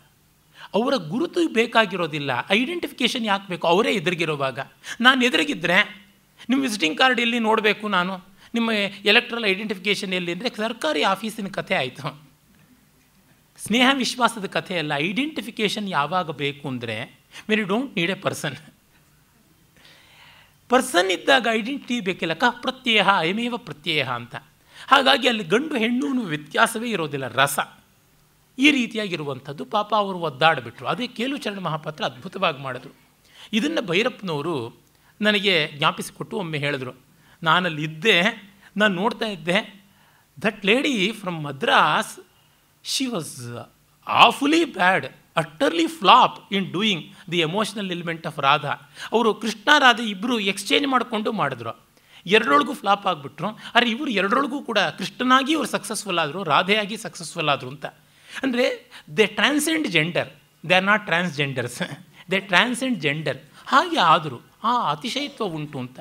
ಅವರ ಗುರುತು ಬೇಕಾಗಿರೋದಿಲ್ಲ ಐಡೆಂಟಿಫಿಕೇಷನ್ ಯಾಕೆ ಬೇಕು ಅವರೇ ಎದುರಿಗಿರುವಾಗ ನಾನು ಎದುರಿಗಿದ್ರೆ ನಿಮ್ಮ ವಿಸಿಟಿಂಗ್ ಕಾರ್ಡ್ ಎಲ್ಲಿ ನೋಡಬೇಕು ನಾನು ನಿಮ್ಮ ಎಲೆಕ್ಟ್ರಲ್ ಐಡೆಂಟಿಫಿಕೇಷನ್ ಎಲ್ಲಿ ಅಂದರೆ ಸರ್ಕಾರಿ ಆಫೀಸಿನ ಕಥೆ ಆಯಿತು ಸ್ನೇಹ ವಿಶ್ವಾಸದ ಕಥೆ ಅಲ್ಲ ಐಡೆಂಟಿಫಿಕೇಷನ್ ಯಾವಾಗ ಬೇಕು ಅಂದರೆ very don't need a person person ಇದ್ದಾಗ ಐಡೆಂಟಿಟಿ ಬೇಕಿಲ್ಲಕ್ಕ ಪ್ರತ್ಯಯ ಅಯಮೇವ ಪ್ರತ್ಯಯ ಅಂತ ಹಾಗಾಗಿ ಅಲ್ಲಿ ಗಂಡು ಹೆಣ್ಣು ವ್ಯತ್ಯಾಸವೇ ಇರೋದಿಲ್ಲ ರಸ ಈ ರೀತಿಯಾಗಿರುವಂಥದ್ದು ಪಾಪ ಅವರು ಒದ್ದಾಡಿಬಿಟ್ರು ಅದೇ ಕೇಲುಚರಣ ಮಹಾಪಾತ್ರ ಅದ್ಭುತವಾಗಿ ಮಾಡಿದ್ರು ಇದನ್ನು ಭೈರಪ್ಪನವರು ನನಗೆ ಜ್ಞಾಪಿಸಿಕೊಟ್ಟು ಒಮ್ಮೆ ಹೇಳಿದ್ರು ನಾನಲ್ಲಿ ಇದ್ದೆ ನಾನು ನೋಡ್ತಾ ಇದ್ದೆ that lady from Madras she was awfully bad utterly flop in doing the emotional element of Radha ಅವರು ಕೃಷ್ಣ ರಾಧೆ ಇಬ್ಬರು ಎಕ್ಸ್ಚೇಂಜ್ ಮಾಡಿಕೊಂಡು ಮಾಡಿದ್ರು ಎರಡರೊಳಗೂ ಫ್ಲಾಪ್ ಆಗಿಬಿಟ್ರು ಆದರೆ ಇವರು ಎರಡರೊಳಗೂ ಕೂಡ ಕೃಷ್ಣನಾಗಿ ಇವರು ಸಕ್ಸಸ್ಫುಲ್ ಆದರು ರಾಧೆಯಾಗಿ ಸಕ್ಸಸ್ಫುಲ್ ಆದರು ಅಂತ ಅಂದರೆ they transcend gender they are not transgenders they transcend gender ಹಾಗೆ ಆದರೂ ಆ ಅತಿಶಯತ್ವ ಉಂಟು ಅಂತ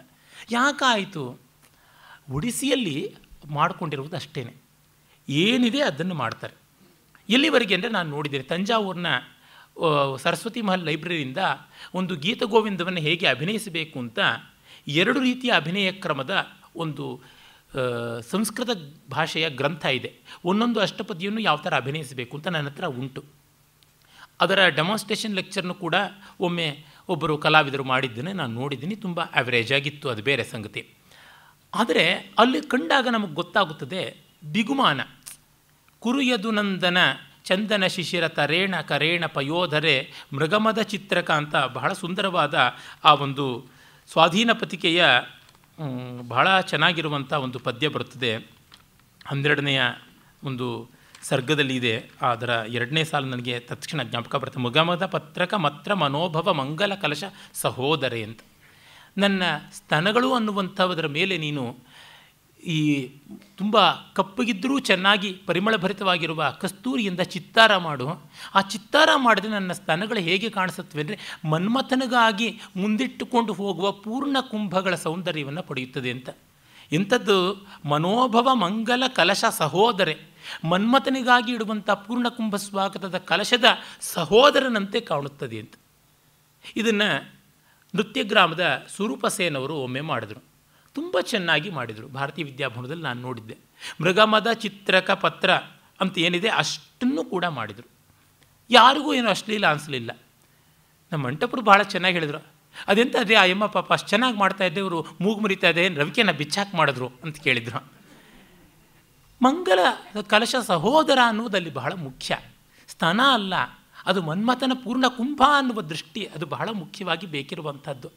ಯಾಕಾಯಿತು ಒಡಿಸಿಯಲ್ಲಿ ಮಾಡಿಕೊಂಡಿರುವುದು ಅಷ್ಟೇ ಏನಿದೆ ಅದನ್ನು ಮಾಡ್ತಾರೆ ಎಲ್ಲಿವರೆಗೆ ಅಂದರೆ ನಾನು ನೋಡಿದ್ದೇನೆ ತಂಜಾವೂರಿನ ಸರಸ್ವತಿ ಮಹಲ್ ಲೈಬ್ರರಿಯಿಂದ ಒಂದು ಗೀತ ಗೋವಿಂದವನ್ನು ಹೇಗೆ ಅಭಿನಯಿಸಬೇಕು ಅಂತ ಎರಡು ರೀತಿಯ ಅಭಿನಯ ಕ್ರಮದ ಒಂದು ಸಂಸ್ಕೃತ ಭಾಷೆಯ ಗ್ರಂಥ ಇದೆ ಒಂದೊಂದು ಅಷ್ಟಪದಿಯನ್ನು ಯಾವ ಥರ ಅಭಿನಯಿಸಬೇಕು ಅಂತ ನನ್ನ ಹತ್ರ ಉಂಟು ಅದರ ಡೆಮಾನ್ಸ್ಟ್ರೇಷನ್ ಲೆಕ್ಚರ್ನು ಕೂಡ ಒಮ್ಮೆ ಒಬ್ಬರು ಕಲಾವಿದರು ಮಾಡಿದ್ದನ್ನೇ ನಾನು ನೋಡಿದ್ದೀನಿ ತುಂಬ ಆ್ಯಾವ್ರೇಜ್ ಆಗಿತ್ತು ಅದು ಬೇರೆ ಸಂಗತಿ ಆದರೆ ಅಲ್ಲಿ ಕಂಡಾಗ ನಮಗೆ ಗೊತ್ತಾಗುತ್ತದೆ ಬಿಗುಮಾನ ಕುರುಯದುನಂದನ ಚಂದನ ಶಿಶಿರ ತರೇಣ ಕರೇಣ ಪಯೋಧರೆ ಮೃಗಮದ ಚಿತ್ರಕ ಅಂತ ಬಹಳ ಸುಂದರವಾದ ಆ ಒಂದು ಸ್ವಾಧೀನ ಪತಿಕೆಯ ಬಹಳ ಚೆನ್ನಾಗಿರುವಂಥ ಒಂದು ಪದ್ಯ ಬರುತ್ತದೆ ಹನ್ನೆರಡನೆಯ ಒಂದು ಸರ್ಗದಲ್ಲಿ ಇದೆ ಅದರ ಎರಡನೇ ಸಾಲ ನನಗೆ ತಕ್ಷಣ ಜ್ಞಾಪಕ ಬರುತ್ತೆ ಮೃಗಮದ ಪತ್ರಕ ಮತ್ರ ಮನೋಭವ ಮಂಗಲ ಕಲಶ ಸಹೋದರೆ ಅಂತ ನನ್ನ ಸ್ತನಗಳು ಅನ್ನುವಂಥವದರ ಮೇಲೆ ನೀನು ಈ ತುಂಬ ಕಪ್ಪಗಿದ್ದರೂ ಚೆನ್ನಾಗಿ ಪರಿಮಳಭರಿತವಾಗಿರುವ ಕಸ್ತೂರಿಯಿಂದ ಚಿತ್ತಾರ ಮಾಡು ಆ ಚಿತ್ತಾರ ಮಾಡಿದ್ರೆ ನನ್ನ ಸ್ತನಗಳು ಹೇಗೆ ಕಾಣಿಸುತ್ತವೆ ಅಂದರೆ ಮನ್ಮಥನಿಗಾಗಿ ಮುಂದಿಟ್ಟುಕೊಂಡು ಹೋಗುವ ಪೂರ್ಣ ಕುಂಭಗಳ ಸೌಂದರ್ಯವನ್ನು ಪಡೆಯುತ್ತದೆ ಅಂತ ಇಂಥದ್ದು ಮನೋಭವ ಮಂಗಲ ಕಲಶ ಸಹೋದರೆ ಮನ್ಮಥನಿಗಾಗಿ ಇಡುವಂಥ ಕುಂಭ ಸ್ವಾಗತದ ಕಲಶದ ಸಹೋದರನಂತೆ ಕಾಣುತ್ತದೆ ಅಂತ ಇದನ್ನು ನೃತ್ಯ ಗ್ರಾಮದ ಸ್ವರೂಪಸೇನವರು ಒಮ್ಮೆ ಮಾಡಿದರು ತುಂಬ ಚೆನ್ನಾಗಿ ಮಾಡಿದರು ಭಾರತೀಯ ವಿದ್ಯಾಭವನದಲ್ಲಿ ನಾನು ನೋಡಿದ್ದೆ ಮೃಗಮದ ಚಿತ್ರಕ ಪತ್ರ ಅಂತ ಏನಿದೆ ಅಷ್ಟನ್ನು ಕೂಡ ಮಾಡಿದರು ಯಾರಿಗೂ ಏನು ಅಶ್ಲೀಲ ಅನಿಸ್ಲಿಲ್ಲ ನಮ್ಮ ಮಂಟಪರು ಭಾಳ ಚೆನ್ನಾಗಿ ಹೇಳಿದರು ಅದೆಂತ ಅದೇ ಆ ಯಮ್ಮ ಪಾಪ ಅಷ್ಟು ಚೆನ್ನಾಗಿ ಮಾಡ್ತಾ ಇದ್ದೆ ಇವರು ಮೂಗು ಮುರಿತಾ ಇದೆ ಏನು ರವಿಕೆನ ಬಿಚ್ಚಾಕ್ ಮಾಡಿದ್ರು ಅಂತ ಕೇಳಿದ್ರು ಮಂಗಲ ಕಲಶ ಸಹೋದರ ಅನ್ನುವುದಲ್ಲಿ ಬಹಳ ಮುಖ್ಯ ಸ್ತನ ಅಲ್ಲ ಅದು ಮನ್ಮಥನ ಪೂರ್ಣ ಕುಂಭ ಅನ್ನುವ ದೃಷ್ಟಿ ಅದು ಬಹಳ ಮುಖ್ಯವಾಗಿ ಬೇಕಿರುವಂಥದ್ದು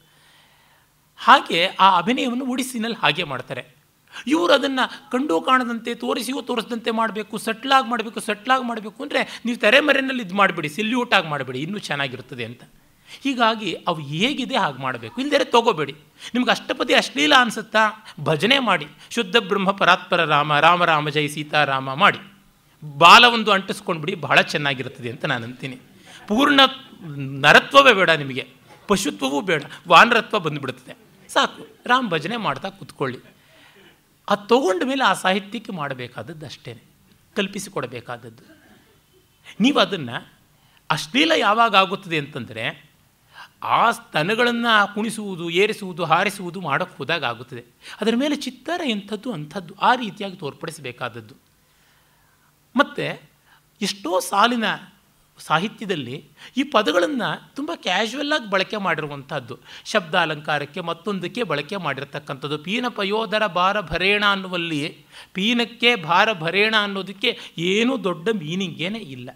ಹಾಗೆ ಆ ಅಭಿನಯವನ್ನು ಉಡಿಸಿನಲ್ಲಿ ಹಾಗೆ ಮಾಡ್ತಾರೆ ಇವರು ಅದನ್ನು ಕಂಡು ಕಾಣದಂತೆ ತೋರಿಸಿಯೋ ತೋರಿಸದಂತೆ ಮಾಡಬೇಕು ಸಟ್ಲಾಗಿ ಮಾಡಬೇಕು ಸಟ್ಲಾಗಿ ಮಾಡಬೇಕು ಅಂದರೆ ನೀವು ತೆರೆಮರೆಯಲ್ಲಿ ಇದು ಮಾಡಿಬಿಡಿ ಸಿಲ್ಯೂಟಾಗಿ ಮಾಡಿಬಿಡಿ ಇನ್ನೂ ಚೆನ್ನಾಗಿರ್ತದೆ ಅಂತ ಹೀಗಾಗಿ ಅವು ಹೇಗಿದೆ ಹಾಗೆ ಮಾಡಬೇಕು ಇಲ್ಲದೇ ತೊಗೋಬೇಡಿ ನಿಮ್ಗೆ ಅಷ್ಟಪತಿ ಅಶ್ಲೀಲ ಅನಿಸುತ್ತಾ ಭಜನೆ ಮಾಡಿ ಶುದ್ಧ ಬ್ರಹ್ಮ ಪರಾತ್ಪರ ರಾಮ ರಾಮ ರಾಮ ಜೈ ಸೀತಾರಾಮ ಮಾಡಿ ಬಾಲ ಒಂದು ಅಂಟಿಸ್ಕೊಂಡ್ಬಿಡಿ ಬಹಳ ಚೆನ್ನಾಗಿರ್ತದೆ ಅಂತ ನಾನು ಅಂತೀನಿ ಪೂರ್ಣ ನರತ್ವವೇ ಬೇಡ ನಿಮಗೆ ಪಶುತ್ವವೂ ಬೇಡ ವಾನರತ್ವ ಬಂದುಬಿಡುತ್ತದೆ ಸಾಕು ರಾಮ ಭಜನೆ ಮಾಡ್ತಾ ಕೂತ್ಕೊಳ್ಳಿ ಅದು ತೊಗೊಂಡ ಮೇಲೆ ಆ ಸಾಹಿತ್ಯಕ್ಕೆ ಮಾಡಬೇಕಾದದ್ದು ಅಷ್ಟೇ ಕಲ್ಪಿಸಿಕೊಡಬೇಕಾದದ್ದು ನೀವು ಅದನ್ನು ಅಶ್ಲೀಲ ಯಾವಾಗ ಆಗುತ್ತದೆ ಅಂತಂದರೆ ಆ ಸ್ತನಗಳನ್ನು ಕುಣಿಸುವುದು ಏರಿಸುವುದು ಹಾರಿಸುವುದು ಮಾಡೋಕ್ಕೆ ಹೋದಾಗ ಆಗುತ್ತದೆ ಅದರ ಮೇಲೆ ಚಿತ್ತರ ಎಂಥದ್ದು ಅಂಥದ್ದು ಆ ರೀತಿಯಾಗಿ ತೋರ್ಪಡಿಸಬೇಕಾದದ್ದು ಮತ್ತು ಎಷ್ಟೋ ಸಾಲಿನ ಸಾಹಿತ್ಯದಲ್ಲಿ ಈ ಪದಗಳನ್ನು ತುಂಬ ಕ್ಯಾಶುವಲ್ಲಾಗಿ ಬಳಕೆ ಮಾಡಿರುವಂಥದ್ದು ಶಬ್ದ ಅಲಂಕಾರಕ್ಕೆ ಮತ್ತೊಂದಕ್ಕೆ ಬಳಕೆ ಮಾಡಿರತಕ್ಕಂಥದ್ದು ಪೀನ ಪಯೋದರ ಭಾರ ಭರೇಣ ಅನ್ನುವಲ್ಲಿ ಪೀನಕ್ಕೆ ಭಾರ ಭರೇಣ ಅನ್ನೋದಕ್ಕೆ ಏನೂ ದೊಡ್ಡ ಮೀನಿಂಗೇನೇ ಇಲ್ಲ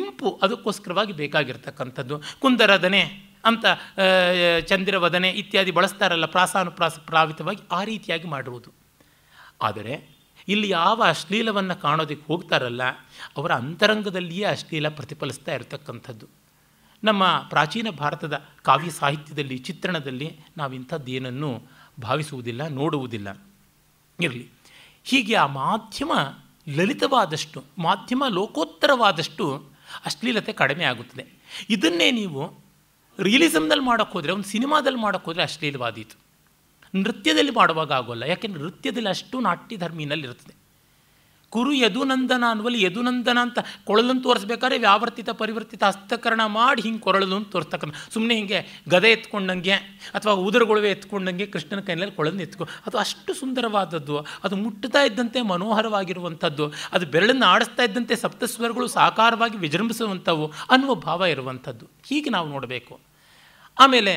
ಇಂಪು ಅದಕ್ಕೋಸ್ಕರವಾಗಿ ಬೇಕಾಗಿರ್ತಕ್ಕಂಥದ್ದು ಕುಂದರದನೆ ಅಂತ ಚಂದಿರವದನೆ ಇತ್ಯಾದಿ ಬಳಸ್ತಾರಲ್ಲ ಪ್ರಾಸಾನುಪ್ರಾಸ ಪ್ರಾವಿತವಾಗಿ ಆ ರೀತಿಯಾಗಿ ಮಾಡುವುದು ಆದರೆ ಇಲ್ಲಿ ಯಾವ ಅಶ್ಲೀಲವನ್ನು ಕಾಣೋದಕ್ಕೆ ಹೋಗ್ತಾರಲ್ಲ ಅವರ ಅಂತರಂಗದಲ್ಲಿಯೇ ಅಶ್ಲೀಲ ಪ್ರತಿಫಲಿಸ್ತಾ ಇರತಕ್ಕಂಥದ್ದು ನಮ್ಮ ಪ್ರಾಚೀನ ಭಾರತದ ಕಾವ್ಯ ಸಾಹಿತ್ಯದಲ್ಲಿ ಚಿತ್ರಣದಲ್ಲಿ ನಾವು ಇಂಥದ್ದೇನನ್ನು ಭಾವಿಸುವುದಿಲ್ಲ ನೋಡುವುದಿಲ್ಲ ಇರಲಿ ಹೀಗೆ ಆ ಮಾಧ್ಯಮ ಲಲಿತವಾದಷ್ಟು ಮಾಧ್ಯಮ ಲೋಕೋತ್ತರವಾದಷ್ಟು ಅಶ್ಲೀಲತೆ ಕಡಿಮೆ ಆಗುತ್ತದೆ ಇದನ್ನೇ ನೀವು ರಿಯಲಿಸಮ್ನಲ್ಲಿ ಮಾಡೋಕ್ಕೋದ್ರೆ ಒಂದು ಸಿನಿಮಾದಲ್ಲಿ ಮಾಡೋಕ್ಕೋದ್ರೆ ಅಶ್ಲೀಲವಾದೀತು ನೃತ್ಯದಲ್ಲಿ ಮಾಡುವಾಗ ಆಗೋಲ್ಲ ಯಾಕೆಂದರೆ ನೃತ್ಯದಲ್ಲಿ ಅಷ್ಟು ನಾಟ್ಯ ಧರ್ಮಿನಲ್ಲಿರ್ತದೆ ಕುರು ಯದುನಂದನ ಅನ್ನುವಲ್ಲಿ ಯದುನಂದನ ಅಂತ ಕೊಳಲನ್ನು ತೋರಿಸ್ಬೇಕಾದ್ರೆ ವ್ಯಾವರ್ತಿತ ಪರಿವರ್ತಿತ ಹಸ್ತಕರಣ ಮಾಡಿ ಹಿಂಗೆ ಕೊರಳಲು ಅಂತ ತೋರಿಸ್ತಕ್ಕಂಥ ಸುಮ್ಮನೆ ಹಿಂಗೆ ಗದೆ ಎತ್ಕೊಂಡಂಗೆ ಅಥವಾ ಉದರಗೊಳವೆ ಎತ್ಕೊಂಡಂಗೆ ಕೃಷ್ಣನ ಕೈನಲ್ಲಿ ಕೊಳಲನ್ನು ಎತ್ಕೊ ಅದು ಅಷ್ಟು ಸುಂದರವಾದದ್ದು ಅದು ಮುಟ್ಟುತ್ತಾ ಇದ್ದಂತೆ ಮನೋಹರವಾಗಿರುವಂಥದ್ದು ಅದು ಬೆರಳನ್ನು ಆಡಿಸ್ತಾ ಇದ್ದಂತೆ ಸಪ್ತಸ್ವರಗಳು ಸಾಕಾರವಾಗಿ ವಿಜೃಂಭಿಸುವಂಥವು ಅನ್ನುವ ಭಾವ ಇರುವಂಥದ್ದು ಹೀಗೆ ನಾವು ನೋಡಬೇಕು ಆಮೇಲೆ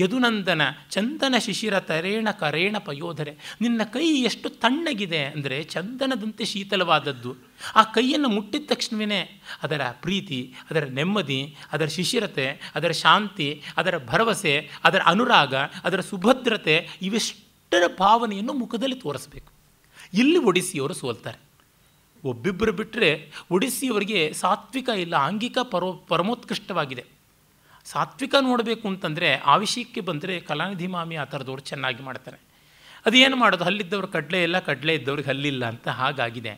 ಯದುನಂದನ ಚಂದನ ಶಿಶಿರ ತರೇಣ ಕರೇಣ ಪಯೋಧರೆ ನಿನ್ನ ಕೈ ಎಷ್ಟು ತಣ್ಣಗಿದೆ ಅಂದರೆ ಚಂದನದಂತೆ ಶೀತಲವಾದದ್ದು ಆ ಕೈಯನ್ನು ಮುಟ್ಟಿದ ತಕ್ಷಣವೇ ಅದರ ಪ್ರೀತಿ ಅದರ ನೆಮ್ಮದಿ ಅದರ ಶಿಶಿರತೆ ಅದರ ಶಾಂತಿ ಅದರ ಭರವಸೆ ಅದರ ಅನುರಾಗ ಅದರ ಸುಭದ್ರತೆ ಇವೆಷ್ಟರ ಭಾವನೆಯನ್ನು ಮುಖದಲ್ಲಿ ತೋರಿಸಬೇಕು ಇಲ್ಲಿ ಒಡಿಸಿಯವರು ಸೋಲ್ತಾರೆ ಒಬ್ಬಿಬ್ಬರು ಬಿಟ್ಟರೆ ಒಡಿಸಿಯವರಿಗೆ ಸಾತ್ವಿಕ ಇಲ್ಲ ಆಂಗಿಕ ಪರೋ ಪರಮೋತ್ಕೃಷ್ಟವಾಗಿದೆ ಸಾತ್ವಿಕ ನೋಡಬೇಕು ಅಂತಂದರೆ ಆ ವಿಷಯಕ್ಕೆ ಬಂದರೆ ಕಲಾನಿಧಿ ಮಾಮಿ ಆ ಥರದವ್ರು ಚೆನ್ನಾಗಿ ಮಾಡ್ತಾರೆ ಅದೇನು ಮಾಡೋದು ಅಲ್ಲಿದ್ದವ್ರು ಕಡಲೆ ಇಲ್ಲ ಕಡಲೆ ಇದ್ದವ್ರಿಗೆ ಹಲ್ಲಿಲ್ಲ ಅಂತ ಹಾಗಾಗಿದೆ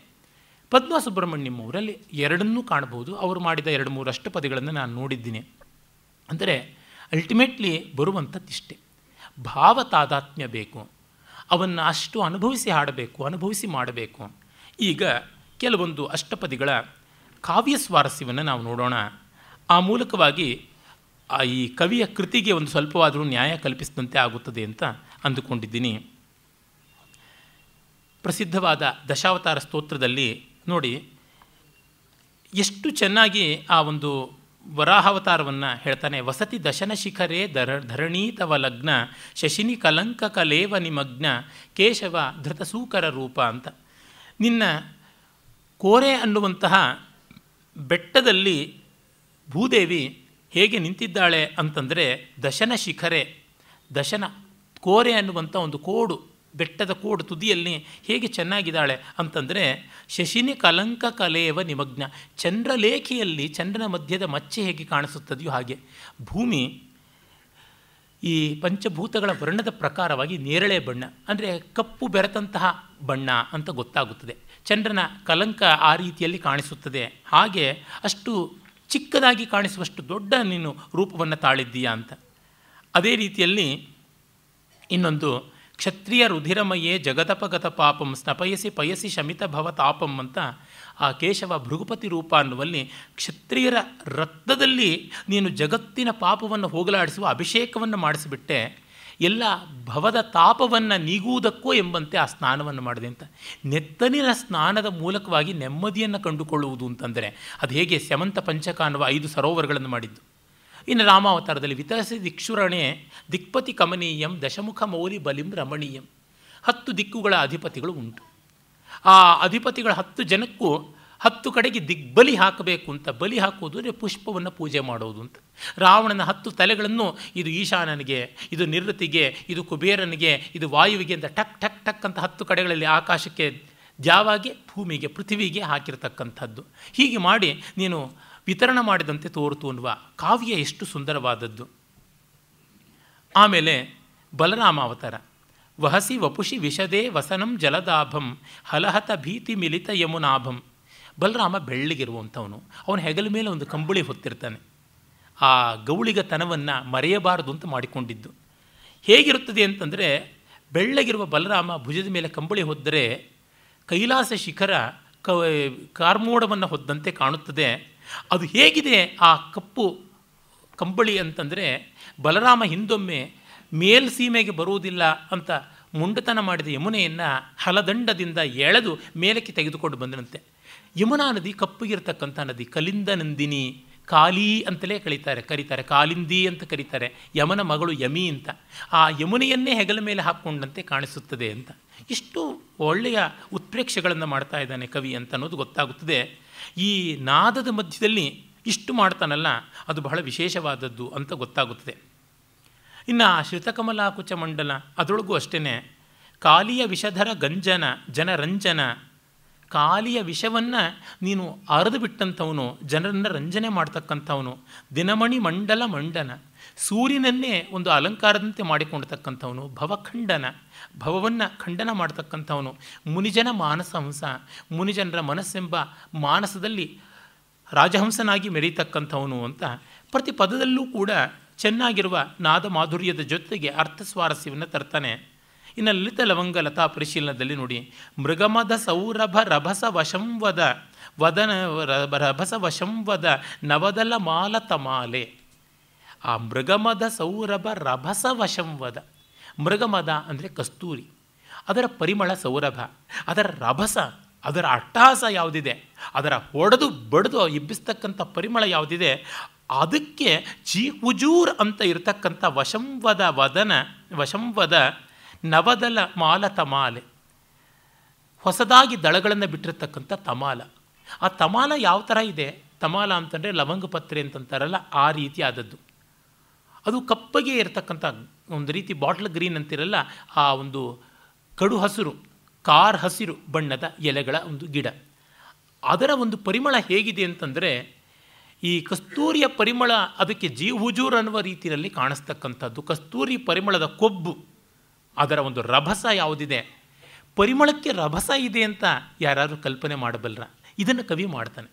ಪದ್ಮ ಸುಬ್ರಹ್ಮಣ್ಯಂ ಅವರಲ್ಲಿ ಎರಡನ್ನೂ ಕಾಣ್ಬೋದು ಅವರು ಮಾಡಿದ ಎರಡು ಮೂರು ಅಷ್ಟಪದಿಗಳನ್ನು ನಾನು ನೋಡಿದ್ದೀನಿ ಅಂದರೆ ಅಲ್ಟಿಮೇಟ್ಲಿ ಬರುವಂಥದ್ದಿಷ್ಟೇ ಭಾವ ತಾದಾತ್ಮ್ಯ ಬೇಕು ಅವನ್ನು ಅಷ್ಟು ಅನುಭವಿಸಿ ಹಾಡಬೇಕು ಅನುಭವಿಸಿ ಮಾಡಬೇಕು ಈಗ ಕೆಲವೊಂದು ಅಷ್ಟಪದಿಗಳ ಕಾವ್ಯ ಸ್ವಾರಸ್ಯವನ್ನು ನಾವು ನೋಡೋಣ ಆ ಮೂಲಕವಾಗಿ ಈ ಕವಿಯ ಕೃತಿಗೆ ಒಂದು ಸ್ವಲ್ಪವಾದರೂ ನ್ಯಾಯ ಕಲ್ಪಿಸಿದಂತೆ ಆಗುತ್ತದೆ ಅಂತ ಅಂದುಕೊಂಡಿದ್ದೀನಿ ಪ್ರಸಿದ್ಧವಾದ ದಶಾವತಾರ ಸ್ತೋತ್ರದಲ್ಲಿ ನೋಡಿ ಎಷ್ಟು ಚೆನ್ನಾಗಿ ಆ ಒಂದು ವರಾಹಾವತಾರವನ್ನು ಹೇಳ್ತಾನೆ ವಸತಿ ದಶನ ಶಿಖರೇ ಧರ ತವ ಲಗ್ನ ಶಶಿನಿ ಕಲಂಕ ಕಲೇವ ನಿಮಗ್ನ ಕೇಶವ ಧೃತಸೂಕರ ರೂಪ ಅಂತ ನಿನ್ನ ಕೋರೆ ಅನ್ನುವಂತಹ ಬೆಟ್ಟದಲ್ಲಿ ಭೂದೇವಿ ಹೇಗೆ ನಿಂತಿದ್ದಾಳೆ ಅಂತಂದರೆ ದಶನ ಶಿಖರೆ ದಶನ ಕೋರೆ ಅನ್ನುವಂಥ ಒಂದು ಕೋಡು ಬೆಟ್ಟದ ಕೋಡು ತುದಿಯಲ್ಲಿ ಹೇಗೆ ಚೆನ್ನಾಗಿದ್ದಾಳೆ ಅಂತಂದರೆ ಶಶಿನಿ ಕಲಂಕ ಕಲೆಯವ ನಿಮಗ್ನ ಚಂದ್ರಲೇಖೆಯಲ್ಲಿ ಚಂದ್ರನ ಮಧ್ಯದ ಮಚ್ಚೆ ಹೇಗೆ ಕಾಣಿಸುತ್ತದೆಯೋ ಹಾಗೆ ಭೂಮಿ ಈ ಪಂಚಭೂತಗಳ ವರ್ಣದ ಪ್ರಕಾರವಾಗಿ ನೇರಳೆ ಬಣ್ಣ ಅಂದರೆ ಕಪ್ಪು ಬೆರೆತಂತಹ ಬಣ್ಣ ಅಂತ ಗೊತ್ತಾಗುತ್ತದೆ ಚಂದ್ರನ ಕಲಂಕ ಆ ರೀತಿಯಲ್ಲಿ ಕಾಣಿಸುತ್ತದೆ ಹಾಗೆ ಅಷ್ಟು ಚಿಕ್ಕದಾಗಿ ಕಾಣಿಸುವಷ್ಟು ದೊಡ್ಡ ನೀನು ರೂಪವನ್ನು ತಾಳಿದ್ದೀಯಾ ಅಂತ ಅದೇ ರೀತಿಯಲ್ಲಿ ಇನ್ನೊಂದು ಕ್ಷತ್ರಿಯ ರುಧಿರಮಯೇ ಜಗತಪಗತ ಪಾಪಂ ಸ್ನಪಯಸಿ ಪಯಸಿ ಶಮಿತ ತಾಪಂ ಅಂತ ಆ ಕೇಶವ ಭೃಗುಪತಿ ರೂಪ ಅನ್ನುವಲ್ಲಿ ಕ್ಷತ್ರಿಯರ ರಕ್ತದಲ್ಲಿ ನೀನು ಜಗತ್ತಿನ ಪಾಪವನ್ನು ಹೋಗಲಾಡಿಸುವ ಅಭಿಷೇಕವನ್ನು ಮಾಡಿಸಿಬಿಟ್ಟೆ ಎಲ್ಲ ಭವದ ತಾಪವನ್ನು ನೀಗುವುದಕ್ಕೋ ಎಂಬಂತೆ ಆ ಸ್ನಾನವನ್ನು ಮಾಡಿದೆ ಅಂತ ನೆತ್ತನಿನ ಸ್ನಾನದ ಮೂಲಕವಾಗಿ ನೆಮ್ಮದಿಯನ್ನು ಕಂಡುಕೊಳ್ಳುವುದು ಅಂತಂದರೆ ಅದು ಹೇಗೆ ಸ್ಯಮಂತ ಪಂಚಕ ಅನ್ನುವ ಐದು ಸರೋವರಗಳನ್ನು ಮಾಡಿದ್ದು ಇನ್ನು ರಾಮಾವತಾರದಲ್ಲಿ ವಿತರಸಿ ದಿಕ್ಷುರಣೆ ದಿಕ್ಪತಿ ಕಮನೀಯಂ ದಶಮುಖ ಮೌಲಿ ಬಲಿಂ ರಮಣೀಯಂ ಹತ್ತು ದಿಕ್ಕುಗಳ ಅಧಿಪತಿಗಳು ಉಂಟು ಆ ಅಧಿಪತಿಗಳ ಹತ್ತು ಜನಕ್ಕೂ ಹತ್ತು ಕಡೆಗೆ ದಿಗ್ಬಲಿ ಹಾಕಬೇಕು ಅಂತ ಬಲಿ ಹಾಕೋದು ಅಂದರೆ ಪುಷ್ಪವನ್ನು ಪೂಜೆ ಮಾಡೋದು ಅಂತ ರಾವಣನ ಹತ್ತು ತಲೆಗಳನ್ನು ಇದು ಈಶಾನನಿಗೆ ಇದು ನಿರ್ವೃತಿಗೆ ಇದು ಕುಬೇರನಿಗೆ ಇದು ವಾಯುವಿಗೆ ಅಂತ ಟಕ್ ಟಕ್ ಟಕ್ ಅಂತ ಹತ್ತು ಕಡೆಗಳಲ್ಲಿ ಆಕಾಶಕ್ಕೆ ಜಾವಾಗೆ ಭೂಮಿಗೆ ಪೃಥ್ವಿಗೆ ಹಾಕಿರತಕ್ಕಂಥದ್ದು ಹೀಗೆ ಮಾಡಿ ನೀನು ವಿತರಣೆ ಮಾಡಿದಂತೆ ತೋರ್ತು ಅನ್ನುವ ಕಾವ್ಯ ಎಷ್ಟು ಸುಂದರವಾದದ್ದು ಆಮೇಲೆ ಬಲರಾಮ ಅವತಾರ ವಹಸಿ ವಪುಷಿ ವಿಷದೇ ವಸನಂ ಜಲದಾಭಂ ಹಲಹತ ಭೀತಿ ಮಿಲಿತ ಯಮುನಾಭಂ ಬಲರಾಮ ಬೆಳ್ಳಗಿರುವಂಥವನು ಅವನ ಹೆಗಲ ಮೇಲೆ ಒಂದು ಕಂಬಳಿ ಹೊತ್ತಿರ್ತಾನೆ ಆ ಗೌಳಿಗತನವನ್ನು ಮರೆಯಬಾರದು ಅಂತ ಮಾಡಿಕೊಂಡಿದ್ದು ಹೇಗಿರುತ್ತದೆ ಅಂತಂದರೆ ಬೆಳ್ಳಗಿರುವ ಬಲರಾಮ ಭುಜದ ಮೇಲೆ ಕಂಬಳಿ ಹೊದ್ದರೆ ಕೈಲಾಸ ಶಿಖರ ಕ ಕಾರ್ಮೋಡವನ್ನು ಹೊದ್ದಂತೆ ಕಾಣುತ್ತದೆ ಅದು ಹೇಗಿದೆ ಆ ಕಪ್ಪು ಕಂಬಳಿ ಅಂತಂದರೆ ಬಲರಾಮ ಹಿಂದೊಮ್ಮೆ ಮೇಲ್ಸೀಮೆಗೆ ಬರುವುದಿಲ್ಲ ಅಂತ ಮುಂಡತನ ಮಾಡಿದ ಯಮುನೆಯನ್ನು ಹಲದಂಡದಿಂದ ಎಳೆದು ಮೇಲಕ್ಕೆ ತೆಗೆದುಕೊಂಡು ಬಂದನಂತೆ ಯಮುನಾ ನದಿ ಕಪ್ಪಗಿರ್ತಕ್ಕಂಥ ನದಿ ಕಲಿಂದ ನಂದಿನಿ ಕಾಲಿ ಅಂತಲೇ ಕರೀತಾರೆ ಕರೀತಾರೆ ಕಾಲಿಂದಿ ಅಂತ ಕರೀತಾರೆ ಯಮನ ಮಗಳು ಯಮಿ ಅಂತ ಆ ಯಮುನೆಯನ್ನೇ ಹೆಗಲ ಮೇಲೆ ಹಾಕ್ಕೊಂಡಂತೆ ಕಾಣಿಸುತ್ತದೆ ಅಂತ ಇಷ್ಟು ಒಳ್ಳೆಯ ಉತ್ಪ್ರೇಕ್ಷೆಗಳನ್ನು ಮಾಡ್ತಾ ಇದ್ದಾನೆ ಕವಿ ಅಂತ ಅನ್ನೋದು ಗೊತ್ತಾಗುತ್ತದೆ ಈ ನಾದದ ಮಧ್ಯದಲ್ಲಿ ಇಷ್ಟು ಮಾಡ್ತಾನಲ್ಲ ಅದು ಬಹಳ ವಿಶೇಷವಾದದ್ದು ಅಂತ ಗೊತ್ತಾಗುತ್ತದೆ ಇನ್ನು ಕುಚ ಮಂಡಲ ಅದರೊಳಗೂ ಅಷ್ಟೇ ಕಾಲಿಯ ವಿಷಧರ ಗಂಜನ ಜನರಂಜನ ಕಾಲಿಯ ವಿಷವನ್ನು ನೀನು ಅರೆದು ಬಿಟ್ಟಂಥವನು ಜನರನ್ನು ರಂಜನೆ ಮಾಡ್ತಕ್ಕಂಥವನು ದಿನಮಣಿ ಮಂಡಲ ಮಂಡನ ಸೂರ್ಯನನ್ನೇ ಒಂದು ಅಲಂಕಾರದಂತೆ ಮಾಡಿಕೊಂಡಿರ್ತಕ್ಕಂಥವನು ಭವಖಂಡನ ಭವವನ್ನು ಖಂಡನ ಮಾಡ್ತಕ್ಕಂಥವನು ಮುನಿಜನ ಮಾನಸಹಂಸ ಮುನಿಜನರ ಮನಸ್ಸೆಂಬ ಮಾನಸದಲ್ಲಿ ರಾಜಹಂಸನಾಗಿ ಮೆರೀತಕ್ಕಂಥವನು ಅಂತ ಪ್ರತಿ ಪದದಲ್ಲೂ ಕೂಡ ಚೆನ್ನಾಗಿರುವ ನಾದ ಮಾಧುರ್ಯದ ಜೊತೆಗೆ ಅರ್ಥ ಸ್ವಾರಸ್ಯವನ್ನು ತರ್ತಾನೆ ಇನ್ನು ಲಲಿತ ಲವಂಗ ಲತಾ ಪರಿಶೀಲನದಲ್ಲಿ ನೋಡಿ ಮೃಗಮದ ಸೌರಭ ರಭಸ ವಶಂವದ ವದನ ರಭಸ ವಶಂವದ ನವದಲ ಮಾಲ ತಮಾಲೆ ಆ ಮೃಗಮದ ಸೌರಭ ರಭಸ ವಶಂವದ ಮೃಗಮದ ಅಂದರೆ ಕಸ್ತೂರಿ ಅದರ ಪರಿಮಳ ಸೌರಭ ಅದರ ರಭಸ ಅದರ ಅಟ್ಟಹಾಸ ಯಾವುದಿದೆ ಅದರ ಹೊಡೆದು ಬಡಿದು ಇಬ್ಬಿಸ್ತಕ್ಕಂಥ ಪರಿಮಳ ಯಾವುದಿದೆ ಅದಕ್ಕೆ ಹುಜೂರ್ ಅಂತ ಇರತಕ್ಕಂಥ ವಶಂವದ ವದನ ವಶಂವದ ನವದಲ ಮಾಲ ತಮಾಲೆ ಹೊಸದಾಗಿ ದಳಗಳನ್ನು ಬಿಟ್ಟಿರ್ತಕ್ಕಂಥ ತಮಾಲ ಆ ತಮಾಲ ಯಾವ ಥರ ಇದೆ ತಮಾಲ ಅಂತಂದರೆ ಲವಂಗ ಪತ್ರೆ ಅಂತಂತಾರಲ್ಲ ಆ ರೀತಿ ಆದದ್ದು ಅದು ಕಪ್ಪಗೆ ಇರತಕ್ಕಂಥ ಒಂದು ರೀತಿ ಬಾಟ್ಲ್ ಗ್ರೀನ್ ಅಂತಿರಲ್ಲ ಆ ಒಂದು ಕಡು ಹಸಿರು ಕಾರ್ ಹಸಿರು ಬಣ್ಣದ ಎಲೆಗಳ ಒಂದು ಗಿಡ ಅದರ ಒಂದು ಪರಿಮಳ ಹೇಗಿದೆ ಅಂತಂದರೆ ಈ ಕಸ್ತೂರಿಯ ಪರಿಮಳ ಅದಕ್ಕೆ ಜೀ ಅನ್ನುವ ರೀತಿಯಲ್ಲಿ ಕಾಣಿಸ್ತಕ್ಕಂಥದ್ದು ಕಸ್ತೂರಿ ಪರಿಮಳದ ಕೊಬ್ಬು ಅದರ ಒಂದು ರಭಸ ಯಾವುದಿದೆ ಪರಿಮಳಕ್ಕೆ ರಭಸ ಇದೆ ಅಂತ ಯಾರಾದರೂ ಕಲ್ಪನೆ ಮಾಡಬಲ್ಲರ ಇದನ್ನು ಕವಿ ಮಾಡ್ತಾನೆ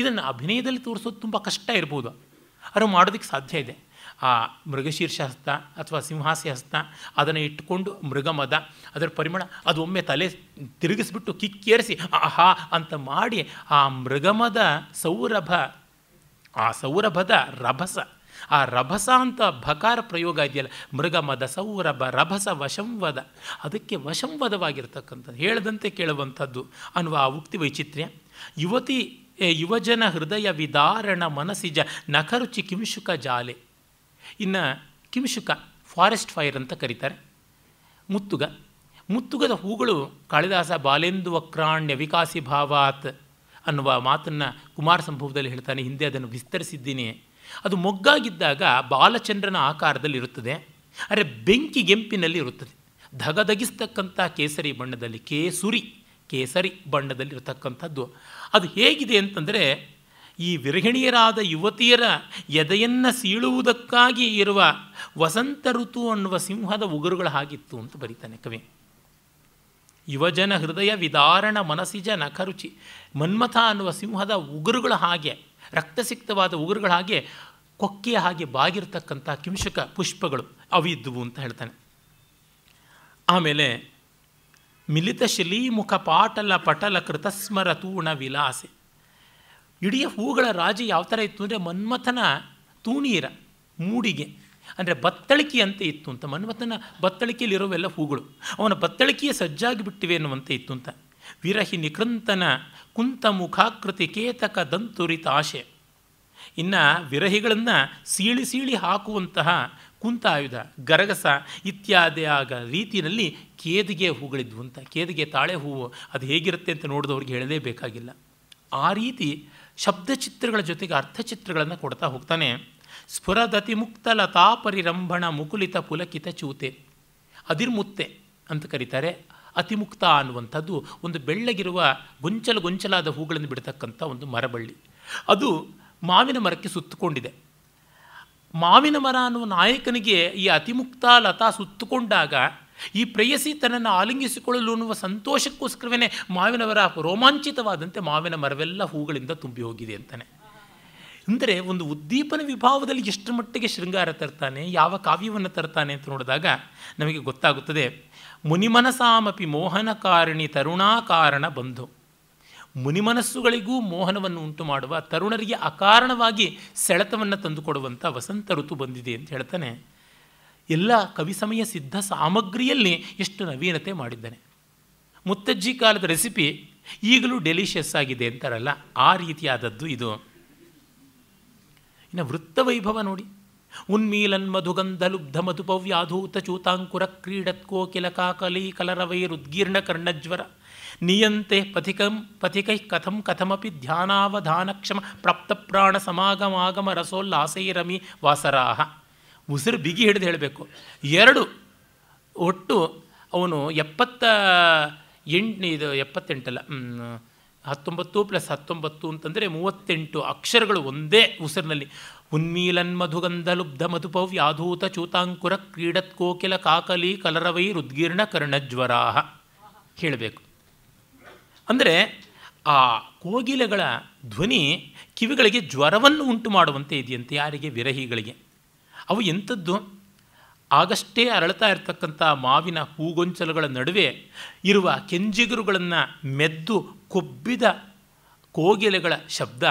ಇದನ್ನು ಅಭಿನಯದಲ್ಲಿ ತೋರಿಸೋದು ತುಂಬ ಕಷ್ಟ ಇರ್ಬೋದು ಅದು ಮಾಡೋದಕ್ಕೆ ಸಾಧ್ಯ ಇದೆ ಆ ಮೃಗಶೀರ್ಷ ಹಸ್ತ ಅಥವಾ ಸಿಂಹಾಸ್ಯ ಹಸ್ತ ಅದನ್ನು ಇಟ್ಟುಕೊಂಡು ಮೃಗಮದ ಅದರ ಪರಿಮಳ ಅದು ಒಮ್ಮೆ ತಲೆ ತಿರುಗಿಸ್ಬಿಟ್ಟು ಕಿಕ್ಕೇರಿಸಿ ಆಹಾ ಅಂತ ಮಾಡಿ ಆ ಮೃಗಮದ ಸೌರಭ ಆ ಸೌರಭದ ರಭಸ ಆ ರಭಸ ಅಂತ ಭಕಾರ ಪ್ರಯೋಗ ಇದೆಯಲ್ಲ ಮೃಗ ಮದ ಸೌರಭ ರಭಸ ವಶಂವದ ಅದಕ್ಕೆ ವಶಂವದವಾಗಿರ್ತಕ್ಕಂಥದ್ದು ಹೇಳದಂತೆ ಕೇಳುವಂಥದ್ದು ಅನ್ನುವ ಆ ಉಕ್ತಿ ವೈಚಿತ್ರ್ಯ ಯುವತಿ ಯುವಜನ ಹೃದಯ ವಿದಾರಣ ಮನಸಿಜ ನಖರುಚಿ ಕಿಂಶುಕ ಜಾಲೆ ಇನ್ನು ಕಿಂಶುಕ ಫಾರೆಸ್ಟ್ ಫೈರ್ ಅಂತ ಕರೀತಾರೆ ಮುತ್ತುಗ ಮುತ್ತುಗದ ಹೂಗಳು ಕಾಳಿದಾಸ ಬಾಲೆಂದು ವಕ್ರಾಣ್ಯ ವಿಕಾಸಿ ಭಾವಾತ್ ಅನ್ನುವ ಮಾತನ್ನು ಕುಮಾರ ಸಂಭವದಲ್ಲಿ ಹೇಳ್ತಾನೆ ಹಿಂದೆ ಅದನ್ನು ವಿಸ್ತರಿಸಿದ್ದೀನಿ ಅದು ಮೊಗ್ಗಾಗಿದ್ದಾಗ ಬಾಲಚಂದ್ರನ ಆಕಾರದಲ್ಲಿ ಇರುತ್ತದೆ ಆದರೆ ಬೆಂಕಿಗೆಂಪಿನಲ್ಲಿ ಇರುತ್ತದೆ ಧಗಧಗಿಸ್ತಕ್ಕಂಥ ಕೇಸರಿ ಬಣ್ಣದಲ್ಲಿ ಕೇಸುರಿ ಕೇಸರಿ ಬಣ್ಣದಲ್ಲಿ ಇರತಕ್ಕಂಥದ್ದು ಅದು ಹೇಗಿದೆ ಅಂತಂದರೆ ಈ ವಿರಹಿಣಿಯರಾದ ಯುವತಿಯರ ಎದೆಯನ್ನು ಸೀಳುವುದಕ್ಕಾಗಿ ಇರುವ ವಸಂತ ಋತು ಅನ್ನುವ ಸಿಂಹದ ಉಗುರುಗಳ ಹಾಗಿತ್ತು ಅಂತ ಬರೀತಾನೆ ಕವಿ ಯುವಜನ ಹೃದಯ ವಿದಾರಣ ಮನಸಿಜ ನಖರುಚಿ ಮನ್ಮಥ ಅನ್ನುವ ಸಿಂಹದ ಉಗುರುಗಳ ಹಾಗೆ ರಕ್ತಸಿಕ್ತವಾದ ಉಗುರುಗಳ ಹಾಗೆ ಕೊಕ್ಕೆಯ ಹಾಗೆ ಬಾಗಿರ್ತಕ್ಕಂಥ ಕಿಂಶಕ ಪುಷ್ಪಗಳು ಅವು ಇದ್ದುವು ಅಂತ ಹೇಳ್ತಾನೆ ಆಮೇಲೆ ಮಿಲಿತ ಶಿಲೀಮುಖ ಪಾಟಲ ಪಟಲ ಕೃತಸ್ಮರ ತೂಣ ವಿಲಾಸೆ ಇಡೀ ಹೂಗಳ ರಾಜ ಯಾವ ಥರ ಇತ್ತು ಅಂದರೆ ಮನ್ಮಥನ ತೂಣೀರ ಮೂಡಿಗೆ ಅಂದರೆ ಬತ್ತಳಿಕೆ ಅಂತ ಇತ್ತು ಅಂತ ಮನ್ಮಥನ ಬತ್ತಳಿಕೆಯಲ್ಲಿರೋವೆಲ್ಲ ಹೂಗಳು ಅವನ ಬತ್ತಳಿಕೆಯೇ ಸಜ್ಜಾಗಿ ಬಿಟ್ಟಿವೆ ಎನ್ನುವಂತೆ ಇತ್ತು ಅಂತ ವಿರಹಿ ನಿಕೃಂತನ ಕುಂತ ಮುಖಾಕೃತಿ ಕೇತಕ ದಂತುರಿತ ಆಶೆ ಇನ್ನು ವಿರಹಿಗಳನ್ನು ಸೀಳಿ ಸೀಳಿ ಹಾಕುವಂತಹ ಕುಂತ ಆಯುಧ ಗರಗಸ ಇತ್ಯಾದಿ ಆಗ ರೀತಿಯಲ್ಲಿ ಕೇದಿಗೆ ಹೂಗಳಿದ್ವು ಅಂತ ಕೇದಿಗೆ ತಾಳೆ ಹೂವು ಅದು ಹೇಗಿರುತ್ತೆ ಅಂತ ನೋಡಿದವ್ರಿಗೆ ಹೇಳಲೇಬೇಕಾಗಿಲ್ಲ ಆ ರೀತಿ ಶಬ್ದಚಿತ್ರಗಳ ಚಿತ್ರಗಳ ಜೊತೆಗೆ ಅರ್ಥಚಿತ್ರಗಳನ್ನು ಕೊಡ್ತಾ ಹೋಗ್ತಾನೆ ಸ್ಫುರದತಿ ಮುಕ್ತ ಲತಾಪರಿರಂಭಣ ಮುಕುಲಿತ ಪುಲಕಿತ ಚೂತೆ ಅದಿರ್ಮುತ್ತೆ ಅಂತ ಕರೀತಾರೆ ಅತಿಮುಕ್ತ ಅನ್ನುವಂಥದ್ದು ಒಂದು ಬೆಳ್ಳಗಿರುವ ಗೊಂಚಲು ಗೊಂಚಲಾದ ಹೂಗಳನ್ನು ಬಿಡ್ತಕ್ಕಂಥ ಒಂದು ಮರಬಳ್ಳಿ ಅದು ಮಾವಿನ ಮರಕ್ಕೆ ಸುತ್ತುಕೊಂಡಿದೆ ಮಾವಿನ ಮರ ಅನ್ನುವ ನಾಯಕನಿಗೆ ಈ ಅತಿಮುಕ್ತ ಲತಾ ಸುತ್ತುಕೊಂಡಾಗ ಈ ಪ್ರೇಯಸಿ ತನ್ನನ್ನು ಆಲಿಂಗಿಸಿಕೊಳ್ಳಲು ಅನ್ನುವ ಸಂತೋಷಕ್ಕೋಸ್ಕರವೇ ಮರ ರೋಮಾಂಚಿತವಾದಂತೆ ಮಾವಿನ ಮರವೆಲ್ಲ ಹೂಗಳಿಂದ ತುಂಬಿ ಹೋಗಿದೆ ಅಂತಾನೆ ಅಂದರೆ ಒಂದು ಉದ್ದೀಪನ ವಿಭಾವದಲ್ಲಿ ಎಷ್ಟು ಮಟ್ಟಿಗೆ ಶೃಂಗಾರ ತರ್ತಾನೆ ಯಾವ ಕಾವ್ಯವನ್ನು ತರ್ತಾನೆ ಅಂತ ನೋಡಿದಾಗ ನಮಗೆ ಗೊತ್ತಾಗುತ್ತದೆ ಮುನಿಮನಸಾಮಪಿ ಮೋಹನಕಾರಣಿ ತರುಣಾಕಾರಣ ಬಂಧು ಮುನಿಮನಸ್ಸುಗಳಿಗೂ ಮೋಹನವನ್ನು ಉಂಟು ಮಾಡುವ ತರುಣರಿಗೆ ಅಕಾರಣವಾಗಿ ಸೆಳೆತವನ್ನು ತಂದುಕೊಡುವಂಥ ವಸಂತ ಋತು ಬಂದಿದೆ ಅಂತ ಹೇಳ್ತಾನೆ ಎಲ್ಲ ಕವಿಸಮಯ ಸಿದ್ಧ ಸಾಮಗ್ರಿಯಲ್ಲಿ ಎಷ್ಟು ನವೀನತೆ ಮಾಡಿದ್ದಾನೆ ಮುತ್ತಜ್ಜಿ ಕಾಲದ ರೆಸಿಪಿ ಈಗಲೂ ಡೆಲಿಷಿಯಸ್ ಆಗಿದೆ ಅಂತಾರಲ್ಲ ಆ ರೀತಿಯಾದದ್ದು ಇದು ಇನ್ನು ವೈಭವ ನೋಡಿ ಉನ್ಮೀಲನ್ ಮಧುಗಂಧಲುಬ್ಧ ಮಧುಪವ್ಯಾಧೂತ ಚೂತಾಂಕುರ ಕೋಕಿಲ ಕಾಕಲಿ ಕಲರವೈರುದ್ಗೀರ್ಣ ಕರ್ಣಜ್ವರ ನಿಯಂತೆ ಪಥಿಕಂ ಪಥಿಕೈ ಕಥಂ ಕಥಮಪಿ ಧ್ಯಾನಾವಧಾನಕ್ಷಮ ಪ್ರಾಪ್ತಪ್ರಾಣ ಸಮಾಗಮಾಗಮ ರಸೋಲ್ಲಾಸೈರಮಿ ವಾಸರಾಹ ಉಸಿರು ಬಿಗಿ ಹಿಡಿದು ಹೇಳಬೇಕು ಎರಡು ಒಟ್ಟು ಅವನು ಎಪ್ಪತ್ತ ಎಂಟು ಇದು ಎಪ್ಪತ್ತೆಂಟಲ್ಲ ಹತ್ತೊಂಬತ್ತು ಪ್ಲಸ್ ಹತ್ತೊಂಬತ್ತು ಅಂತಂದರೆ ಮೂವತ್ತೆಂಟು ಅಕ್ಷರಗಳು ಒಂದೇ ಉಸಿರಿನಲ್ಲಿ ಉನ್ಮೀಲನ್ ಮಧುಗಂಧಲುಬ್ಧ ಮಧುಪವ್ಯಾಧೂತ ಚೂತಾಂಕುರ ಕ್ರೀಡತ್ ಕೋಕಿಲ ಕಾಕಲಿ ಕಲರವೈ ರುದ್ಗೀರ್ಣ ಕರ್ಣಜ್ವರಾಹ ಹೇಳಬೇಕು ಅಂದರೆ ಆ ಕೋಗಿಲೆಗಳ ಧ್ವನಿ ಕಿವಿಗಳಿಗೆ ಜ್ವರವನ್ನು ಉಂಟು ಮಾಡುವಂತೆ ಇದೆಯಂತೆ ಯಾರಿಗೆ ವಿರಹಿಗಳಿಗೆ ಅವು ಎಂಥದ್ದು ಆಗಷ್ಟೇ ಅರಳತಾ ಇರತಕ್ಕಂಥ ಮಾವಿನ ಹೂಗೊಂಚಲುಗಳ ನಡುವೆ ಇರುವ ಕೆಂಜಿಗುರುಗಳನ್ನು ಮೆದ್ದು ಕೊಬ್ಬಿದ ಕೋಗಿಲೆಗಳ ಶಬ್ದ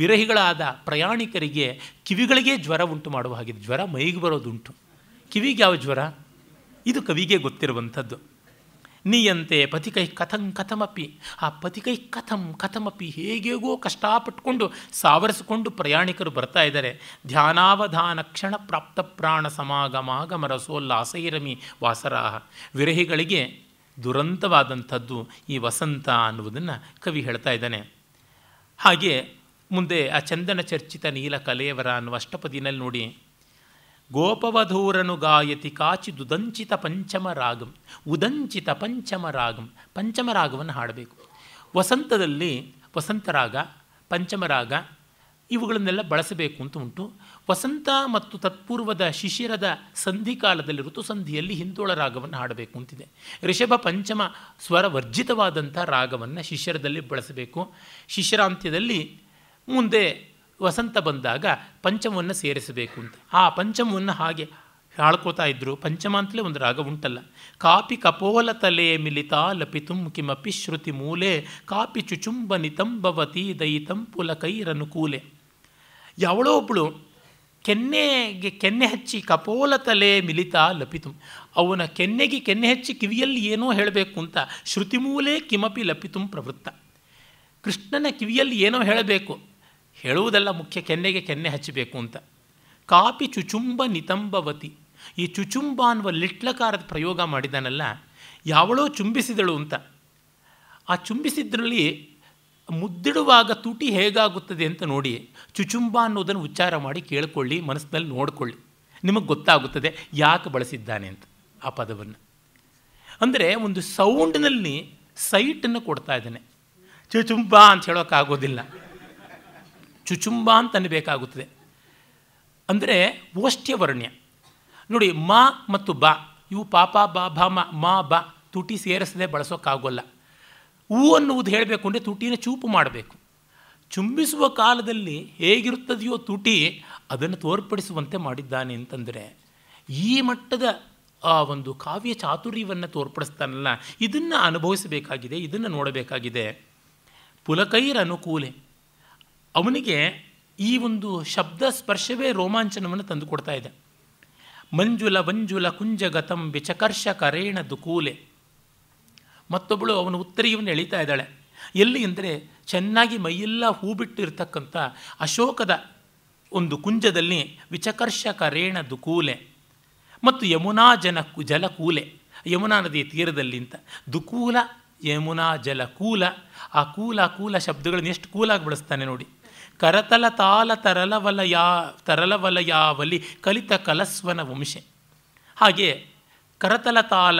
ವಿರಹಿಗಳಾದ ಪ್ರಯಾಣಿಕರಿಗೆ ಕಿವಿಗಳಿಗೆ ಜ್ವರ ಉಂಟು ಮಾಡುವ ಹಾಗೆ ಜ್ವರ ಮೈಗೆ ಬರೋದುಂಟು ಕಿವಿಗೆ ಯಾವ ಜ್ವರ ಇದು ಕವಿಗೆ ಗೊತ್ತಿರುವಂಥದ್ದು ನಿಯಂತೆ ಪಥಿಕೈ ಕಥಂ ಕಥಮಪಿ ಆ ಪಥಿಕೈ ಕಥಂ ಕಥಮಪಿ ಹೇಗೆಗೋ ಕಷ್ಟಪಟ್ಟುಕೊಂಡು ಸಾವರಿಸಿಕೊಂಡು ಪ್ರಯಾಣಿಕರು ಬರ್ತಾ ಇದ್ದಾರೆ ಧ್ಯಾನಾವಧಾನ ಕ್ಷಣ ಪ್ರಾಪ್ತ ಪ್ರಾಣ ಸಮಾಗಮ ರಸೋಲ್ಲಾಸೈರಮಿ ವಾಸರಾಹ ವಿರಹಿಗಳಿಗೆ ದುರಂತವಾದಂಥದ್ದು ಈ ವಸಂತ ಅನ್ನುವುದನ್ನು ಕವಿ ಹೇಳ್ತಾ ಇದ್ದಾನೆ ಹಾಗೆ ಮುಂದೆ ಆ ಚಂದನ ಚರ್ಚಿತ ನೀಲ ಕಲೆಯವರ ಅನ್ನುವ ಅಷ್ಟಪದಿನಲ್ಲಿ ನೋಡಿ ಗೋಪವಧೂರನು ಗಾಯತಿ ದುದಂಚಿತ ಪಂಚಮ ರಾಗಂ ಉದಂಚಿತ ಪಂಚಮ ರಾಗಂ ಪಂಚಮ ರಾಗವನ್ನು ಹಾಡಬೇಕು ವಸಂತದಲ್ಲಿ ವಸಂತರಾಗ ಪಂಚಮರಾಗ ಇವುಗಳನ್ನೆಲ್ಲ ಬಳಸಬೇಕು ಅಂತ ಉಂಟು ವಸಂತ ಮತ್ತು ತತ್ಪೂರ್ವದ ಶಿಶಿರದ ಸಂಧಿಕಾಲದಲ್ಲಿ ಋತುಸಂಧಿಯಲ್ಲಿ ಹಿಂದೋಳ ರಾಗವನ್ನು ಹಾಡಬೇಕು ಅಂತಿದೆ ಋಷಭ ಪಂಚಮ ಸ್ವರವರ್ಜಿತವಾದಂಥ ರಾಗವನ್ನು ಶಿಶಿರದಲ್ಲಿ ಬಳಸಬೇಕು ಶಿಶಿರಾಂತ್ಯದಲ್ಲಿ ಮುಂದೆ ವಸಂತ ಬಂದಾಗ ಪಂಚಮವನ್ನು ಸೇರಿಸಬೇಕು ಅಂತ ಆ ಪಂಚಮವನ್ನು ಹಾಗೆ ಹಾಳ್ಕೋತಾ ಇದ್ದರು ಪಂಚಮ ಅಂತಲೇ ಒಂದು ರಾಗ ಉಂಟಲ್ಲ ಕಾಪಿ ಕಪೋಲ ತಲೆ ಮಿಲಿತ ಲಪಿತುಂ ಕಿಮಪಿ ಶ್ರುತಿ ಮೂಲೆ ಕಾಪಿ ಚುಚುಂಬ ನಿತಂಬವತಿ ದಯಿತಂ ಪುಲಕೈರನುಕೂಲೆ ಯಾವಳೋ ಒಬ್ಬಳು ಕೆನ್ನೆಗೆ ಕೆನ್ನೆ ಹಚ್ಚಿ ಕಪೋಲ ತಲೆ ಮಿಲಿತ ಲಪಿತುಂ ಅವನ ಕೆನ್ನೆಗೆ ಕೆನ್ನೆ ಹಚ್ಚಿ ಕಿವಿಯಲ್ಲಿ ಏನೋ ಹೇಳಬೇಕು ಅಂತ ಮೂಲೆ ಕಿಮಪಿ ಲಪಿತುಂ ಪ್ರವೃತ್ತ ಕೃಷ್ಣನ ಕಿವಿಯಲ್ಲಿ ಏನೋ ಹೇಳಬೇಕು ಹೇಳುವುದೆಲ್ಲ ಮುಖ್ಯ ಕೆನ್ನೆಗೆ ಕೆನ್ನೆ ಹಚ್ಚಬೇಕು ಅಂತ ಕಾಪಿ ಚುಚುಂಬ ನಿತಂಬವತಿ ಈ ಚುಚುಂಬ ಅನ್ನುವ ಲಿಟ್ಲಕಾರದ ಪ್ರಯೋಗ ಮಾಡಿದಾನಲ್ಲ ಯಾವಳೋ ಚುಂಬಿಸಿದಳು ಅಂತ ಆ ಚುಂಬಿಸಿದ್ರಲ್ಲಿ ಮುದ್ದಿಡುವಾಗ ತುಟಿ ಹೇಗಾಗುತ್ತದೆ ಅಂತ ನೋಡಿ ಚುಚುಂಬ ಅನ್ನೋದನ್ನು ಉಚ್ಚಾರ ಮಾಡಿ ಕೇಳಿಕೊಳ್ಳಿ ಮನಸ್ಸಿನಲ್ಲಿ ನೋಡಿಕೊಳ್ಳಿ ನಿಮಗೆ ಗೊತ್ತಾಗುತ್ತದೆ ಯಾಕೆ ಬಳಸಿದ್ದಾನೆ ಅಂತ ಆ ಪದವನ್ನು ಅಂದರೆ ಒಂದು ಸೌಂಡ್ನಲ್ಲಿ ಸೈಟನ್ನು ಕೊಡ್ತಾ ಇದ್ದಾನೆ ಚುಚುಂಬ ಅಂತ ಹೇಳೋಕ್ಕಾಗೋದಿಲ್ಲ ಚುಚುಂಬ ಅನ್ನಬೇಕಾಗುತ್ತದೆ ಅಂದರೆ ವರ್ಣ್ಯ ನೋಡಿ ಮಾ ಮತ್ತು ಬಾ ಇವು ಪಾಪ ಬಾ ಭಾ ಮಾ ಬಾ ತುಟಿ ಸೇರಿಸದೆ ಬಳಸೋಕ್ಕಾಗೋಲ್ಲ ಹೂ ಅನ್ನುವುದು ಹೇಳಬೇಕು ಅಂದರೆ ತುಟಿನ ಚೂಪು ಮಾಡಬೇಕು ಚುಂಬಿಸುವ ಕಾಲದಲ್ಲಿ ಹೇಗಿರುತ್ತದೆಯೋ ತುಟಿ ಅದನ್ನು ತೋರ್ಪಡಿಸುವಂತೆ ಮಾಡಿದ್ದಾನೆ ಅಂತಂದರೆ ಈ ಮಟ್ಟದ ಆ ಒಂದು ಕಾವ್ಯ ಚಾತುರ್ಯವನ್ನು ತೋರ್ಪಡಿಸ್ತಾನಲ್ಲ ಇದನ್ನು ಅನುಭವಿಸಬೇಕಾಗಿದೆ ಇದನ್ನು ನೋಡಬೇಕಾಗಿದೆ ಪುಲಕೈರ ಅನುಕೂಲೆ ಅವನಿಗೆ ಈ ಒಂದು ಶಬ್ದ ಸ್ಪರ್ಶವೇ ರೋಮಾಂಚನವನ್ನು ತಂದುಕೊಡ್ತಾ ಇದೆ ಮಂಜುಲ ಮಂಜುಲ ಕುಂಜಗತಂ ವಿಚಕರ್ಷ ಕರೇಣ ದುಕೂಲೆ ಮತ್ತೊಬ್ಬಳು ಅವನ ಉತ್ತರಿಯನ್ನು ಎಳಿತಾ ಇದ್ದಾಳೆ ಎಲ್ಲಿ ಅಂದರೆ ಚೆನ್ನಾಗಿ ಮೈಯೆಲ್ಲ ಹೂ ಇರ್ತಕ್ಕಂಥ ಅಶೋಕದ ಒಂದು ಕುಂಜದಲ್ಲಿ ವಿಚಕರ್ಷ ಕರೇಣ ದುಕೂಲೆ ಮತ್ತು ಯಮುನಾ ಜನ ಜಲಕೂಲೆ ಯಮುನಾ ನದಿ ತೀರದಲ್ಲಿ ಅಂತ ದುಕೂಲ ಯಮುನಾ ಜಲಕೂಲ ಆ ಕೂಲ ಕೂಲ ಶಬ್ದಗಳನ್ನು ಎಷ್ಟು ಕೂಲಾಗಿ ಬಳಸ್ತಾನೆ ನೋಡಿ ಕರತಲ ತಾಲ ತರಲವಲಯ ತರಲವಲಯಾವಲಿ ಕಲಿತ ಕಲಸ್ವನ ವಂಶೆ ಹಾಗೆ ಕರತಲ ತಾಲ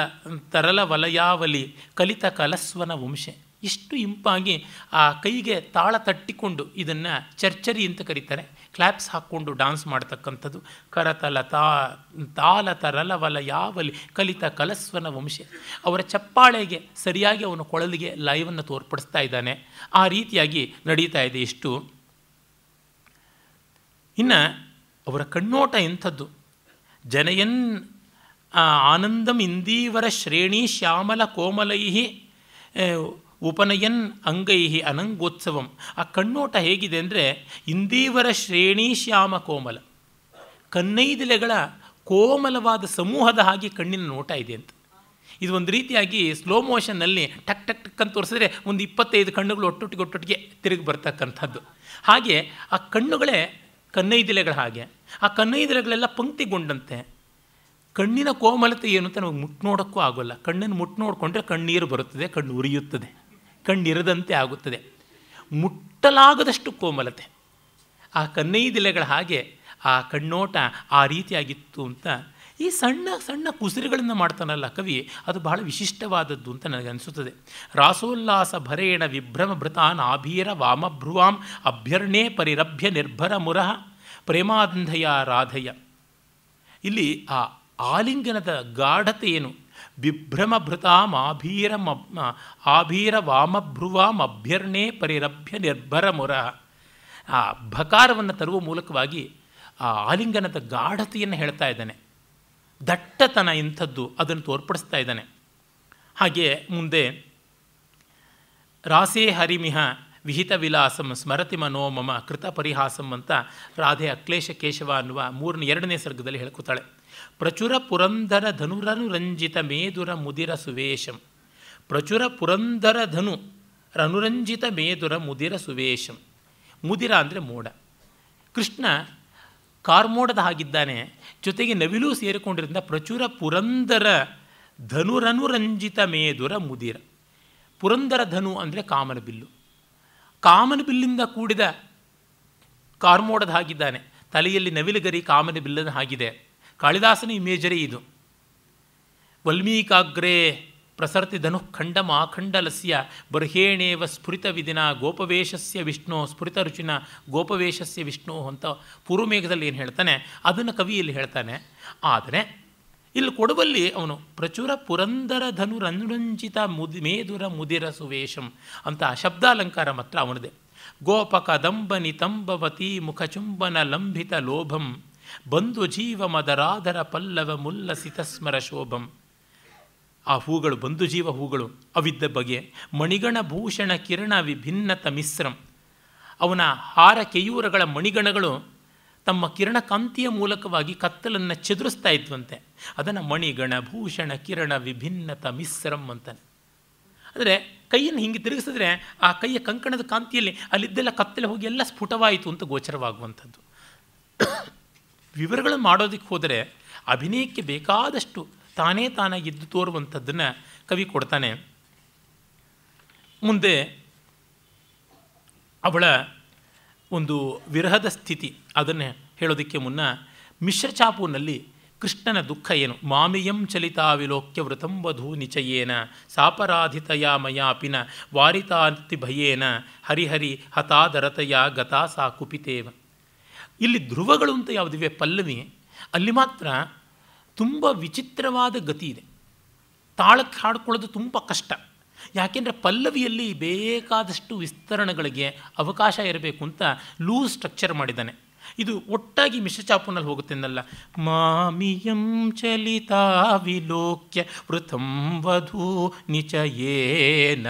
ತರಲವಲಯಾವಲಿ ಕಲಿತ ಕಲಸ್ವನ ವಂಶೆ ಇಷ್ಟು ಇಂಪಾಗಿ ಆ ಕೈಗೆ ತಾಳ ತಟ್ಟಿಕೊಂಡು ಇದನ್ನು ಚರ್ಚರಿ ಅಂತ ಕರೀತಾರೆ ಕ್ಲ್ಯಾಪ್ಸ್ ಹಾಕ್ಕೊಂಡು ಡಾನ್ಸ್ ಮಾಡ್ತಕ್ಕಂಥದ್ದು ಕರತಲ ತಾ ತಾಲ ತರಲವಲ ಯಾವಲಿ ಕಲಿತ ಕಲಸ್ವನ ವಂಶೆ ಅವರ ಚಪ್ಪಾಳೆಗೆ ಸರಿಯಾಗಿ ಅವನ ಕೊಳಲಿಗೆ ಲೈವನ್ನು ತೋರ್ಪಡಿಸ್ತಾ ಇದ್ದಾನೆ ಆ ರೀತಿಯಾಗಿ ನಡೀತಾ ಇದೆ ಇಷ್ಟು ಇನ್ನು ಅವರ ಕಣ್ಣೋಟ ಎಂಥದ್ದು ಜನಯನ್ ಆನಂದಂ ಇಂದೀವರ ಶ್ರೇಣಿ ಶ್ಯಾಮಲ ಕೋಮಲೈ ಉಪನಯನ್ ಅಂಗೈ ಅನಂಗೋತ್ಸವಂ ಆ ಕಣ್ಣೋಟ ಹೇಗಿದೆ ಅಂದರೆ ಇಂದೀವರ ಶ್ರೇಣಿ ಶ್ಯಾಮ ಕೋಮಲ ಕನ್ನೈದಿಲೆಗಳ ಕೋಮಲವಾದ ಸಮೂಹದ ಹಾಗೆ ಕಣ್ಣಿನ ನೋಟ ಇದೆ ಅಂತ ಇದು ಒಂದು ರೀತಿಯಾಗಿ ಸ್ಲೋ ಮೋಷನ್ನಲ್ಲಿ ಟಕ್ ಟಕ್ ಟಕ್ ಅಂತ ತೋರಿಸಿದ್ರೆ ಒಂದು ಇಪ್ಪತ್ತೈದು ಕಣ್ಣುಗಳು ಒಟ್ಟೊಟ್ಟಿಗೆ ಒಟ್ಟೊಟ್ಟಿಗೆ ತಿರುಗಿ ಬರ್ತಕ್ಕಂಥದ್ದು ಹಾಗೆ ಆ ಕಣ್ಣುಗಳೇ ಕನ್ನೈದಿಲೆಗಳ ಹಾಗೆ ಆ ಕನ್ನೈದಿಲೆಗಳೆಲ್ಲ ಪಂಕ್ತಿಗೊಂಡಂತೆ ಕಣ್ಣಿನ ಕೋಮಲತೆ ಏನು ಅಂತ ನಮಗೆ ಮುಟ್ಟು ನೋಡೋಕ್ಕೂ ಆಗೋಲ್ಲ ಕಣ್ಣನ್ನು ಮುಟ್ಟು ನೋಡಿಕೊಂಡ್ರೆ ಕಣ್ಣೀರು ಬರುತ್ತದೆ ಕಣ್ಣು ಉರಿಯುತ್ತದೆ ಕಣ್ಣಿರದಂತೆ ಆಗುತ್ತದೆ ಮುಟ್ಟಲಾಗದಷ್ಟು ಕೋಮಲತೆ ಆ ಕನ್ನೈದಿಲೆಗಳ ಹಾಗೆ ಆ ಕಣ್ಣೋಟ ಆ ರೀತಿಯಾಗಿತ್ತು ಅಂತ ಈ ಸಣ್ಣ ಸಣ್ಣ ಕುಸಿರುಗಳನ್ನು ಮಾಡ್ತಾನಲ್ಲ ಕವಿ ಅದು ಬಹಳ ವಿಶಿಷ್ಟವಾದದ್ದು ಅಂತ ನನಗನ್ನಿಸುತ್ತದೆ ರಾಸೋಲ್ಲಾಸ ಭರೇಣ ವಿಭ್ರಮ ಭೃತಾನ್ ಆಭೀರ ವಾಮಭ್ರುವಾಂ ಅಭ್ಯರ್ಣೇ ಪರಿರಭ್ಯ ನಿರ್ಭರ ಮುರಹ ಪ್ರೇಮಾಂಧಯ ರಾಧಯ ಇಲ್ಲಿ ಆ ಆಲಿಂಗನದ ಗಾಢತೆ ಏನು ವಿಭ್ರಮ ಭೃತಾಂ ಆಭೀರ ಆಭೀರ ವಾಮಭ್ರುವಾಂ ಅಭ್ಯರ್ಣೇ ಪರಿರಭ್ಯ ನಿರ್ಭರ ಮುರಹ ಆ ಭಕಾರವನ್ನು ತರುವ ಮೂಲಕವಾಗಿ ಆ ಆಲಿಂಗನದ ಗಾಢತೆಯನ್ನು ಹೇಳ್ತಾ ಇದ್ದಾನೆ ದಟ್ಟತನ ಇಂಥದ್ದು ಅದನ್ನು ತೋರ್ಪಡಿಸ್ತಾ ಇದ್ದಾನೆ ಹಾಗೆ ಮುಂದೆ ರಾಸೇ ಹರಿಮಿಹ ವಿಹಿತ ವಿಲಾಸಂ ಸ್ಮರತಿ ಮನೋ ಕೃತ ಪರಿಹಾಸಂ ಅಂತ ರಾಧೆ ಅಕ್ಲೇಶ ಕೇಶವ ಅನ್ನುವ ಮೂರನೇ ಎರಡನೇ ಸರ್ಗದಲ್ಲಿ ಹೇಳ್ಕೊತಾಳೆ ಪ್ರಚುರ ಪುರಂದರ ಧನುರನು ರಂಜಿತ ಮೇದುರ ಮುದಿರ ಸುವೇಶಂ ಪ್ರಚುರ ಪುರಂದರ ಧನು ರನುರಂಜಿತ ಮೇದುರ ಮುದಿರ ಸುವೇಶಂ ಮುದಿರ ಅಂದರೆ ಮೋಡ ಕೃಷ್ಣ ಕಾರ್ಮೋಡದ ಹಾಗಿದ್ದಾನೆ ಜೊತೆಗೆ ನವಿಲು ಸೇರಿಕೊಂಡಿರಿಂದ ಪ್ರಚುರ ಪುರಂದರ ಧನುರನುರಂಜಿತ ಮೇದುರ ಮುದಿರ ಪುರಂದರ ಧನು ಅಂದರೆ ಕಾಮನಬಿಲ್ಲು ಕಾಮನಬಿಲ್ಲಿಂದ ಕೂಡಿದ ಕಾರ್ಮೋಡದ ಹಾಗಿದ್ದಾನೆ ತಲೆಯಲ್ಲಿ ನವಿಲುಗರಿ ಕಾಮನಬಿಲ್ಲದ ಹಾಗಿದೆ ಕಾಳಿದಾಸನ ಇಮೇಜರೇ ಇದು ವಲ್ಮೀಕಾಗ್ರೆ ಪ್ರಸರ್ತಿ ಮಾಖಂಡಲಸ್ಯ ಬರ್ಹೇಣೇವ ಸ್ಫುರಿತವಿದಿನ ಗೋಪವೇಶಸ್ಯ ವಿಷ್ಣು ಸ್ಫುರಿತ ರುಚಿನ ಗೋಪವೇಶಸ್ಯ ವಿಷ್ಣು ಅಂತ ಪೂರ್ವಮೇಘದಲ್ಲಿ ಏನು ಹೇಳ್ತಾನೆ ಅದನ್ನು ಇಲ್ಲಿ ಹೇಳ್ತಾನೆ ಆದರೆ ಇಲ್ಲಿ ಕೊಡುವಲ್ಲಿ ಅವನು ಪ್ರಚುರ ಪುರಂದರ ಧನು ರಂಜಿತ ಮುದಿ ಮೇದುರ ಮುದಿರ ಸುವೇಶಂ ಅಂತ ಶಬ್ದಾಲಂಕಾರ ಮಾತ್ರ ಅವನದೇ ತಂಬವತಿ ಮುಖಚುಂಬನ ಲಂಬಿತ ಲೋಭಂ ಬಂಧು ಜೀವ ಮದರಾಧರ ಪಲ್ಲವ ಮುಲ್ಲಸಿತ ಸ್ಮರ ಶೋಭಂ ಆ ಹೂಗಳು ಬಂಧು ಜೀವ ಹೂಗಳು ಅವಿದ್ದ ಬಗೆ ಮಣಿಗಣ ಭೂಷಣ ಕಿರಣ ವಿಭಿನ್ನತ ಮಿಶ್ರಂ ಅವನ ಹಾರ ಕೆಯೂರಗಳ ಮಣಿಗಣಗಳು ತಮ್ಮ ಕಿರಣ ಕಾಂತಿಯ ಮೂಲಕವಾಗಿ ಕತ್ತಲನ್ನು ಚದುರಿಸ್ತಾ ಇದ್ವಂತೆ ಅದನ್ನು ಮಣಿಗಣ ಭೂಷಣ ಕಿರಣ ವಿಭಿನ್ನತ ಮಿಶ್ರಂ ಅಂತಾನೆ ಅಂದರೆ ಕೈಯನ್ನು ಹಿಂಗೆ ತಿರುಗಿಸಿದ್ರೆ ಆ ಕೈಯ ಕಂಕಣದ ಕಾಂತಿಯಲ್ಲಿ ಅಲ್ಲಿದ್ದೆಲ್ಲ ಕತ್ತಲೆ ಹೋಗಿ ಎಲ್ಲ ಸ್ಫುಟವಾಯಿತು ಅಂತ ಗೋಚರವಾಗುವಂಥದ್ದು ವಿವರಗಳನ್ನು ಮಾಡೋದಕ್ಕೆ ಹೋದರೆ ಅಭಿನಯಕ್ಕೆ ಬೇಕಾದಷ್ಟು ತಾನೇ ತಾನೇ ಎದ್ದು ತೋರುವಂಥದ್ದನ್ನು ಕವಿ ಕೊಡ್ತಾನೆ ಮುಂದೆ ಅವಳ ಒಂದು ವಿರಹದ ಸ್ಥಿತಿ ಅದನ್ನು ಹೇಳೋದಕ್ಕೆ ಮುನ್ನ ಮಿಶ್ರಚಾಪುನಲ್ಲಿ ಕೃಷ್ಣನ ದುಃಖ ಏನು ಮಾಮಿಯಂ ಚಲಿತಾ ವಿಲೋಕ್ಯ ವೃತಂ ವಧೂ ನಿಚಯೇನ ಸಾಪರಾಧಿತಯ ಮಯಾಪಿನ ವಾರಿತಾಂತಿ ಭಯೇನ ಹರಿಹರಿ ಹತಾದರತಯ ಗತಾ ಸಾ ಕುಪಿತೇವ ಇಲ್ಲಿ ಧ್ರುವಗಳು ಅಂತ ಯಾವುದಿವೆ ಪಲ್ಲವಿ ಅಲ್ಲಿ ಮಾತ್ರ ತುಂಬ ವಿಚಿತ್ರವಾದ ಗತಿ ಇದೆ ತಾಳಕ್ಕೆ ಹಾಡ್ಕೊಳ್ಳೋದು ತುಂಬ ಕಷ್ಟ ಯಾಕೆಂದರೆ ಪಲ್ಲವಿಯಲ್ಲಿ ಬೇಕಾದಷ್ಟು ವಿಸ್ತರಣೆಗಳಿಗೆ ಅವಕಾಶ ಇರಬೇಕು ಅಂತ ಲೂಸ್ ಸ್ಟ್ರಕ್ಚರ್ ಮಾಡಿದ್ದಾನೆ ಇದು ಒಟ್ಟಾಗಿ ಮಿಶ್ರಚಾಪುನಲ್ಲಿ ಹೋಗುತ್ತೆನಲ್ಲ ಮಾಮಿಯಂ ಚಲಿತಾ ವಿಲೋಕ್ಯ ವೃಥಂ ವಧೂ ಏನ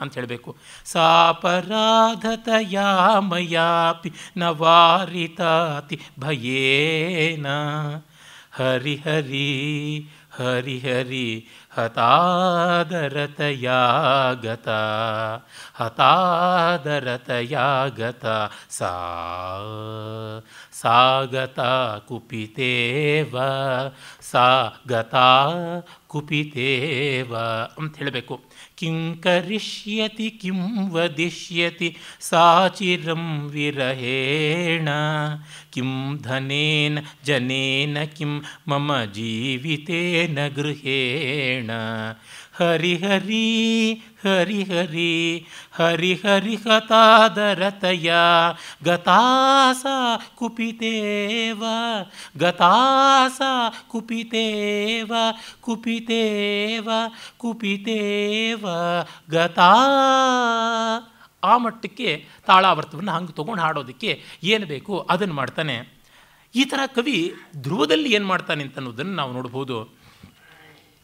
ಅಂತ ಹೇಳಬೇಕು ಸಾಪರಾಧತಯಾ ಮಯಾಪಿ ನವಾರಿತಾತಿ ಭಯೇನ ಹರಿ ಹರಿಹರಿ ಹತಾದರತಯಾಗತ ಹತಾದರತಯಾಗತ ಸಾ सा गता ಕುಪಿತೇವ ಸಾ ಗತಾ ಕುಪಿತೇವ ಅಂತ ಹೇಳಬೇಕು किं करिष्यति किं वदिष्यति सा चिरं विरहेण किं धनेन जनेन किं मम जीवितेन गृहेण ಹರಿ ಹರಿ ಹರಿ ಹರಿ ಹರಿ ಹರಿಹರಿ ಹರಿಹರಿಹತಾದರತಯ ಗತಾಸ ಕುಪಿತೇವ ಗತಾಸ ಕುಪಿತೇವ ಕುಪಿತೇವ ಕುಪಿತೇವ ಗತಾ ಆ ಮಟ್ಟಕ್ಕೆ ತಾಳಾವರ್ತವನ್ನು ಹಂಗೆ ತೊಗೊಂಡು ಹಾಡೋದಕ್ಕೆ ಏನು ಬೇಕು ಅದನ್ನು ಮಾಡ್ತಾನೆ ಈ ಥರ ಕವಿ ಧ್ರುವದಲ್ಲಿ ಏನು ಮಾಡ್ತಾನೆ ಅಂತನ್ನೋದನ್ನು ನಾವು ನೋಡ್ಬೋದು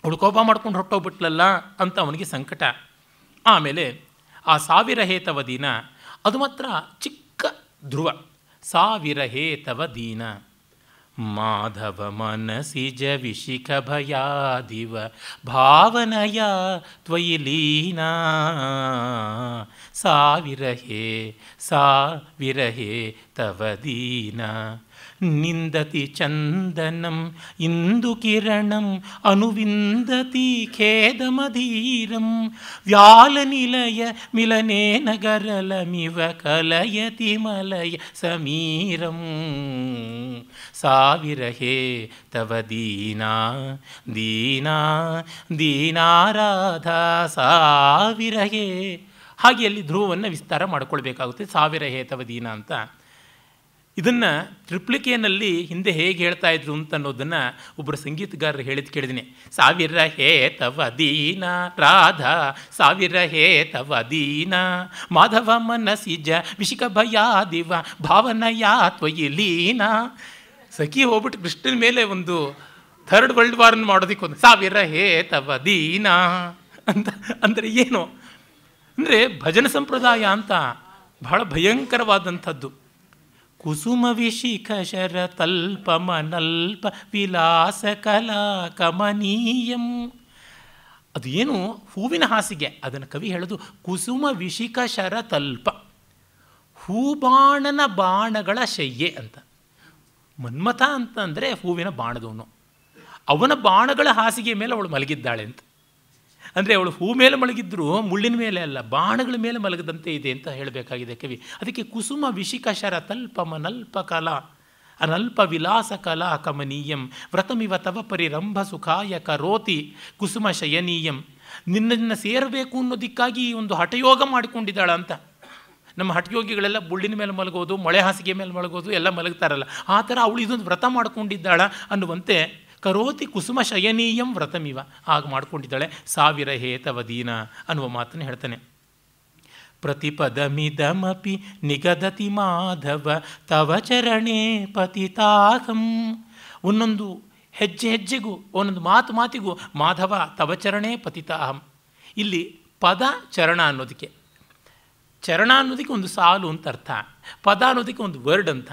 ಹುಡುಕೋಪ ಮಾಡ್ಕೊಂಡು ಹೊರಟೋಗ್ಬಿಟ್ಲಲ್ಲ ಅಂತ ಅವನಿಗೆ ಸಂಕಟ ಆಮೇಲೆ ಆ ಸಾವಿರಹೇತವ ದೀನ ಅದು ಮಾತ್ರ ಚಿಕ್ಕ ಧ್ರುವ ಸಾವಿರಹೇತವ ದೀನ ಮಾಧವ ಮನಸಿಜ ವಿಶಿಖ ಭಯಾದಿವ ಭಾವನಯ ತ್ವಯಿ ಲೀನಾ ಸಾವಿರಹೇ ಸಾವಿರಹೇ ತವ ದೀನ ನಿಂದತಿ ಚಂದನಂ ಇಂದು ಕಿರಣಂ ಅನುವಿಂದತಿ ಖೇದಮಧೀರಂ ವ್ಯಾಲ ನಿಲಯ ಮಿಲನೆ ನಗರಲಮಿವ ಕಲಯತಿ ಮಲಯ ಸಮೀರಂ ಸಾವಿರ ಹೇ ತವ ದೀನಾ ದೀನಾ ದೀನಾರಾಧಾ ಸಾವಿರ ಹೇ ಹಾಗೆ ಅಲ್ಲಿ ಧ್ರುವವನ್ನು ವಿಸ್ತಾರ ಮಾಡ್ಕೊಳ್ಬೇಕಾಗುತ್ತೆ ಸಾವಿರ ಹೇ ತವ ದೀನಾ ಅಂತ ಇದನ್ನು ತ್ರಿಪ್ಲಿಕೆಯಲ್ಲಿ ಹಿಂದೆ ಹೇಗೆ ಹೇಳ್ತಾ ಇದ್ರು ಅಂತ ಅನ್ನೋದನ್ನು ಒಬ್ಬರು ಸಂಗೀತಗಾರರು ಹೇಳಿದ್ ಕೇಳಿದಿನಿ ಸಾವಿರ ಹೇ ತವ ದೀನ ರಾಧಾ ಸಾವಿರ ಹೇ ತವ ದೀನ ಮಾಧವ ಮನಸಿಜ ವಿಶಿಕ ಭಯ ದಿವ ಯಾ ತ್ವಯಿ ಲೀನ ಸಖಿ ಹೋಗ್ಬಿಟ್ಟು ಕೃಷ್ಣನ ಮೇಲೆ ಒಂದು ಥರ್ಡ್ ವರ್ಲ್ಡ್ ವಾರನ್ನು ಮಾಡೋದಕ್ಕೆ ಒಂದು ಸಾವಿರ ಹೇ ತವ ದೀನ ಅಂತ ಅಂದರೆ ಏನು ಅಂದರೆ ಭಜನ ಸಂಪ್ರದಾಯ ಅಂತ ಬಹಳ ಭಯಂಕರವಾದಂಥದ್ದು ಕುಸುಮ ಶರ ಮನಲ್ಪ ವಿಲಾಸ ಕಲಾ ಕಮನೀಯಂ ಅದು ಏನು ಹೂವಿನ ಹಾಸಿಗೆ ಅದನ್ನು ಕವಿ ಹೇಳೋದು ಕುಸುಮ ವಿಶಿಖ ಶರ ತಲ್ಪ ಹೂಬಾಣನ ಬಾಣಗಳ ಶಯ್ಯೆ ಅಂತ ಮನ್ಮಥ ಅಂತಂದರೆ ಹೂವಿನ ಬಾಣದವನು ಅವನ ಬಾಣಗಳ ಹಾಸಿಗೆ ಮೇಲೆ ಅವಳು ಮಲಗಿದ್ದಾಳೆ ಅಂತ ಅಂದರೆ ಅವಳು ಹೂ ಮೇಲೆ ಮಲಗಿದ್ರು ಮುಳ್ಳಿನ ಮೇಲೆ ಅಲ್ಲ ಬಾಣಗಳ ಮೇಲೆ ಮಲಗದಂತೆ ಇದೆ ಅಂತ ಹೇಳಬೇಕಾಗಿದೆ ಕವಿ ಅದಕ್ಕೆ ಕುಸುಮ ವಿಶಿಕಶರ ತಲ್ಪ ಮನಲ್ಪ ಕಲಾ ಅನಲ್ಪ ವಿಲಾಸ ಕಲಾ ಕಮನೀಯಂ ವ್ರತಮಿವ ತವ ಪರಿರಂಭ ಸುಖಾಯ ಕರೋತಿ ಕುಸುಮ ಶಯನೀಯಂ ನಿನ್ನನ್ನು ಸೇರಬೇಕು ಅನ್ನೋದಕ್ಕಾಗಿ ಒಂದು ಹಠಯೋಗ ಮಾಡಿಕೊಂಡಿದ್ದಾಳ ಅಂತ ನಮ್ಮ ಹಠಯೋಗಿಗಳೆಲ್ಲ ಬುಳ್ಳಿನ ಮೇಲೆ ಮಲಗೋದು ಮಳೆ ಹಾಸಿಗೆ ಮೇಲೆ ಮಲಗೋದು ಎಲ್ಲ ಮಲಗ್ತಾರಲ್ಲ ಆ ಥರ ಅವಳು ಇದೊಂದು ವ್ರತ ಮಾಡಿಕೊಂಡಿದ್ದಾಳ ಅನ್ನುವಂತೆ ಕರೋತಿ ಕುಸುಮ ಶಯನೀಯಂ ವ್ರತಮಿವ ಹಾಗೆ ಮಾಡ್ಕೊಂಡಿದ್ದಾಳೆ ಸಾವಿರ ದೀನ ಅನ್ನುವ ಮಾತನ್ನು ಹೇಳ್ತಾನೆ ಪ್ರತಿಪದಮಿದಮಪಿ ನಿಗದತಿ ಮಾಧವ ತವ ಚರಣೇ ಪತಿತಾಹಂ ಒಂದೊಂದು ಹೆಜ್ಜೆ ಹೆಜ್ಜೆಗೂ ಒಂದೊಂದು ಮಾತು ಮಾತಿಗೂ ಮಾಧವ ತವ ಚರಣೇ ಪತಿತಾಹಂ ಇಲ್ಲಿ ಪದ ಚರಣ ಅನ್ನೋದಕ್ಕೆ ಚರಣ ಅನ್ನೋದಕ್ಕೆ ಒಂದು ಸಾಲು ಅಂತ ಅರ್ಥ ಪದ ಅನ್ನೋದಕ್ಕೆ ಒಂದು ವರ್ಡ್ ಅಂತ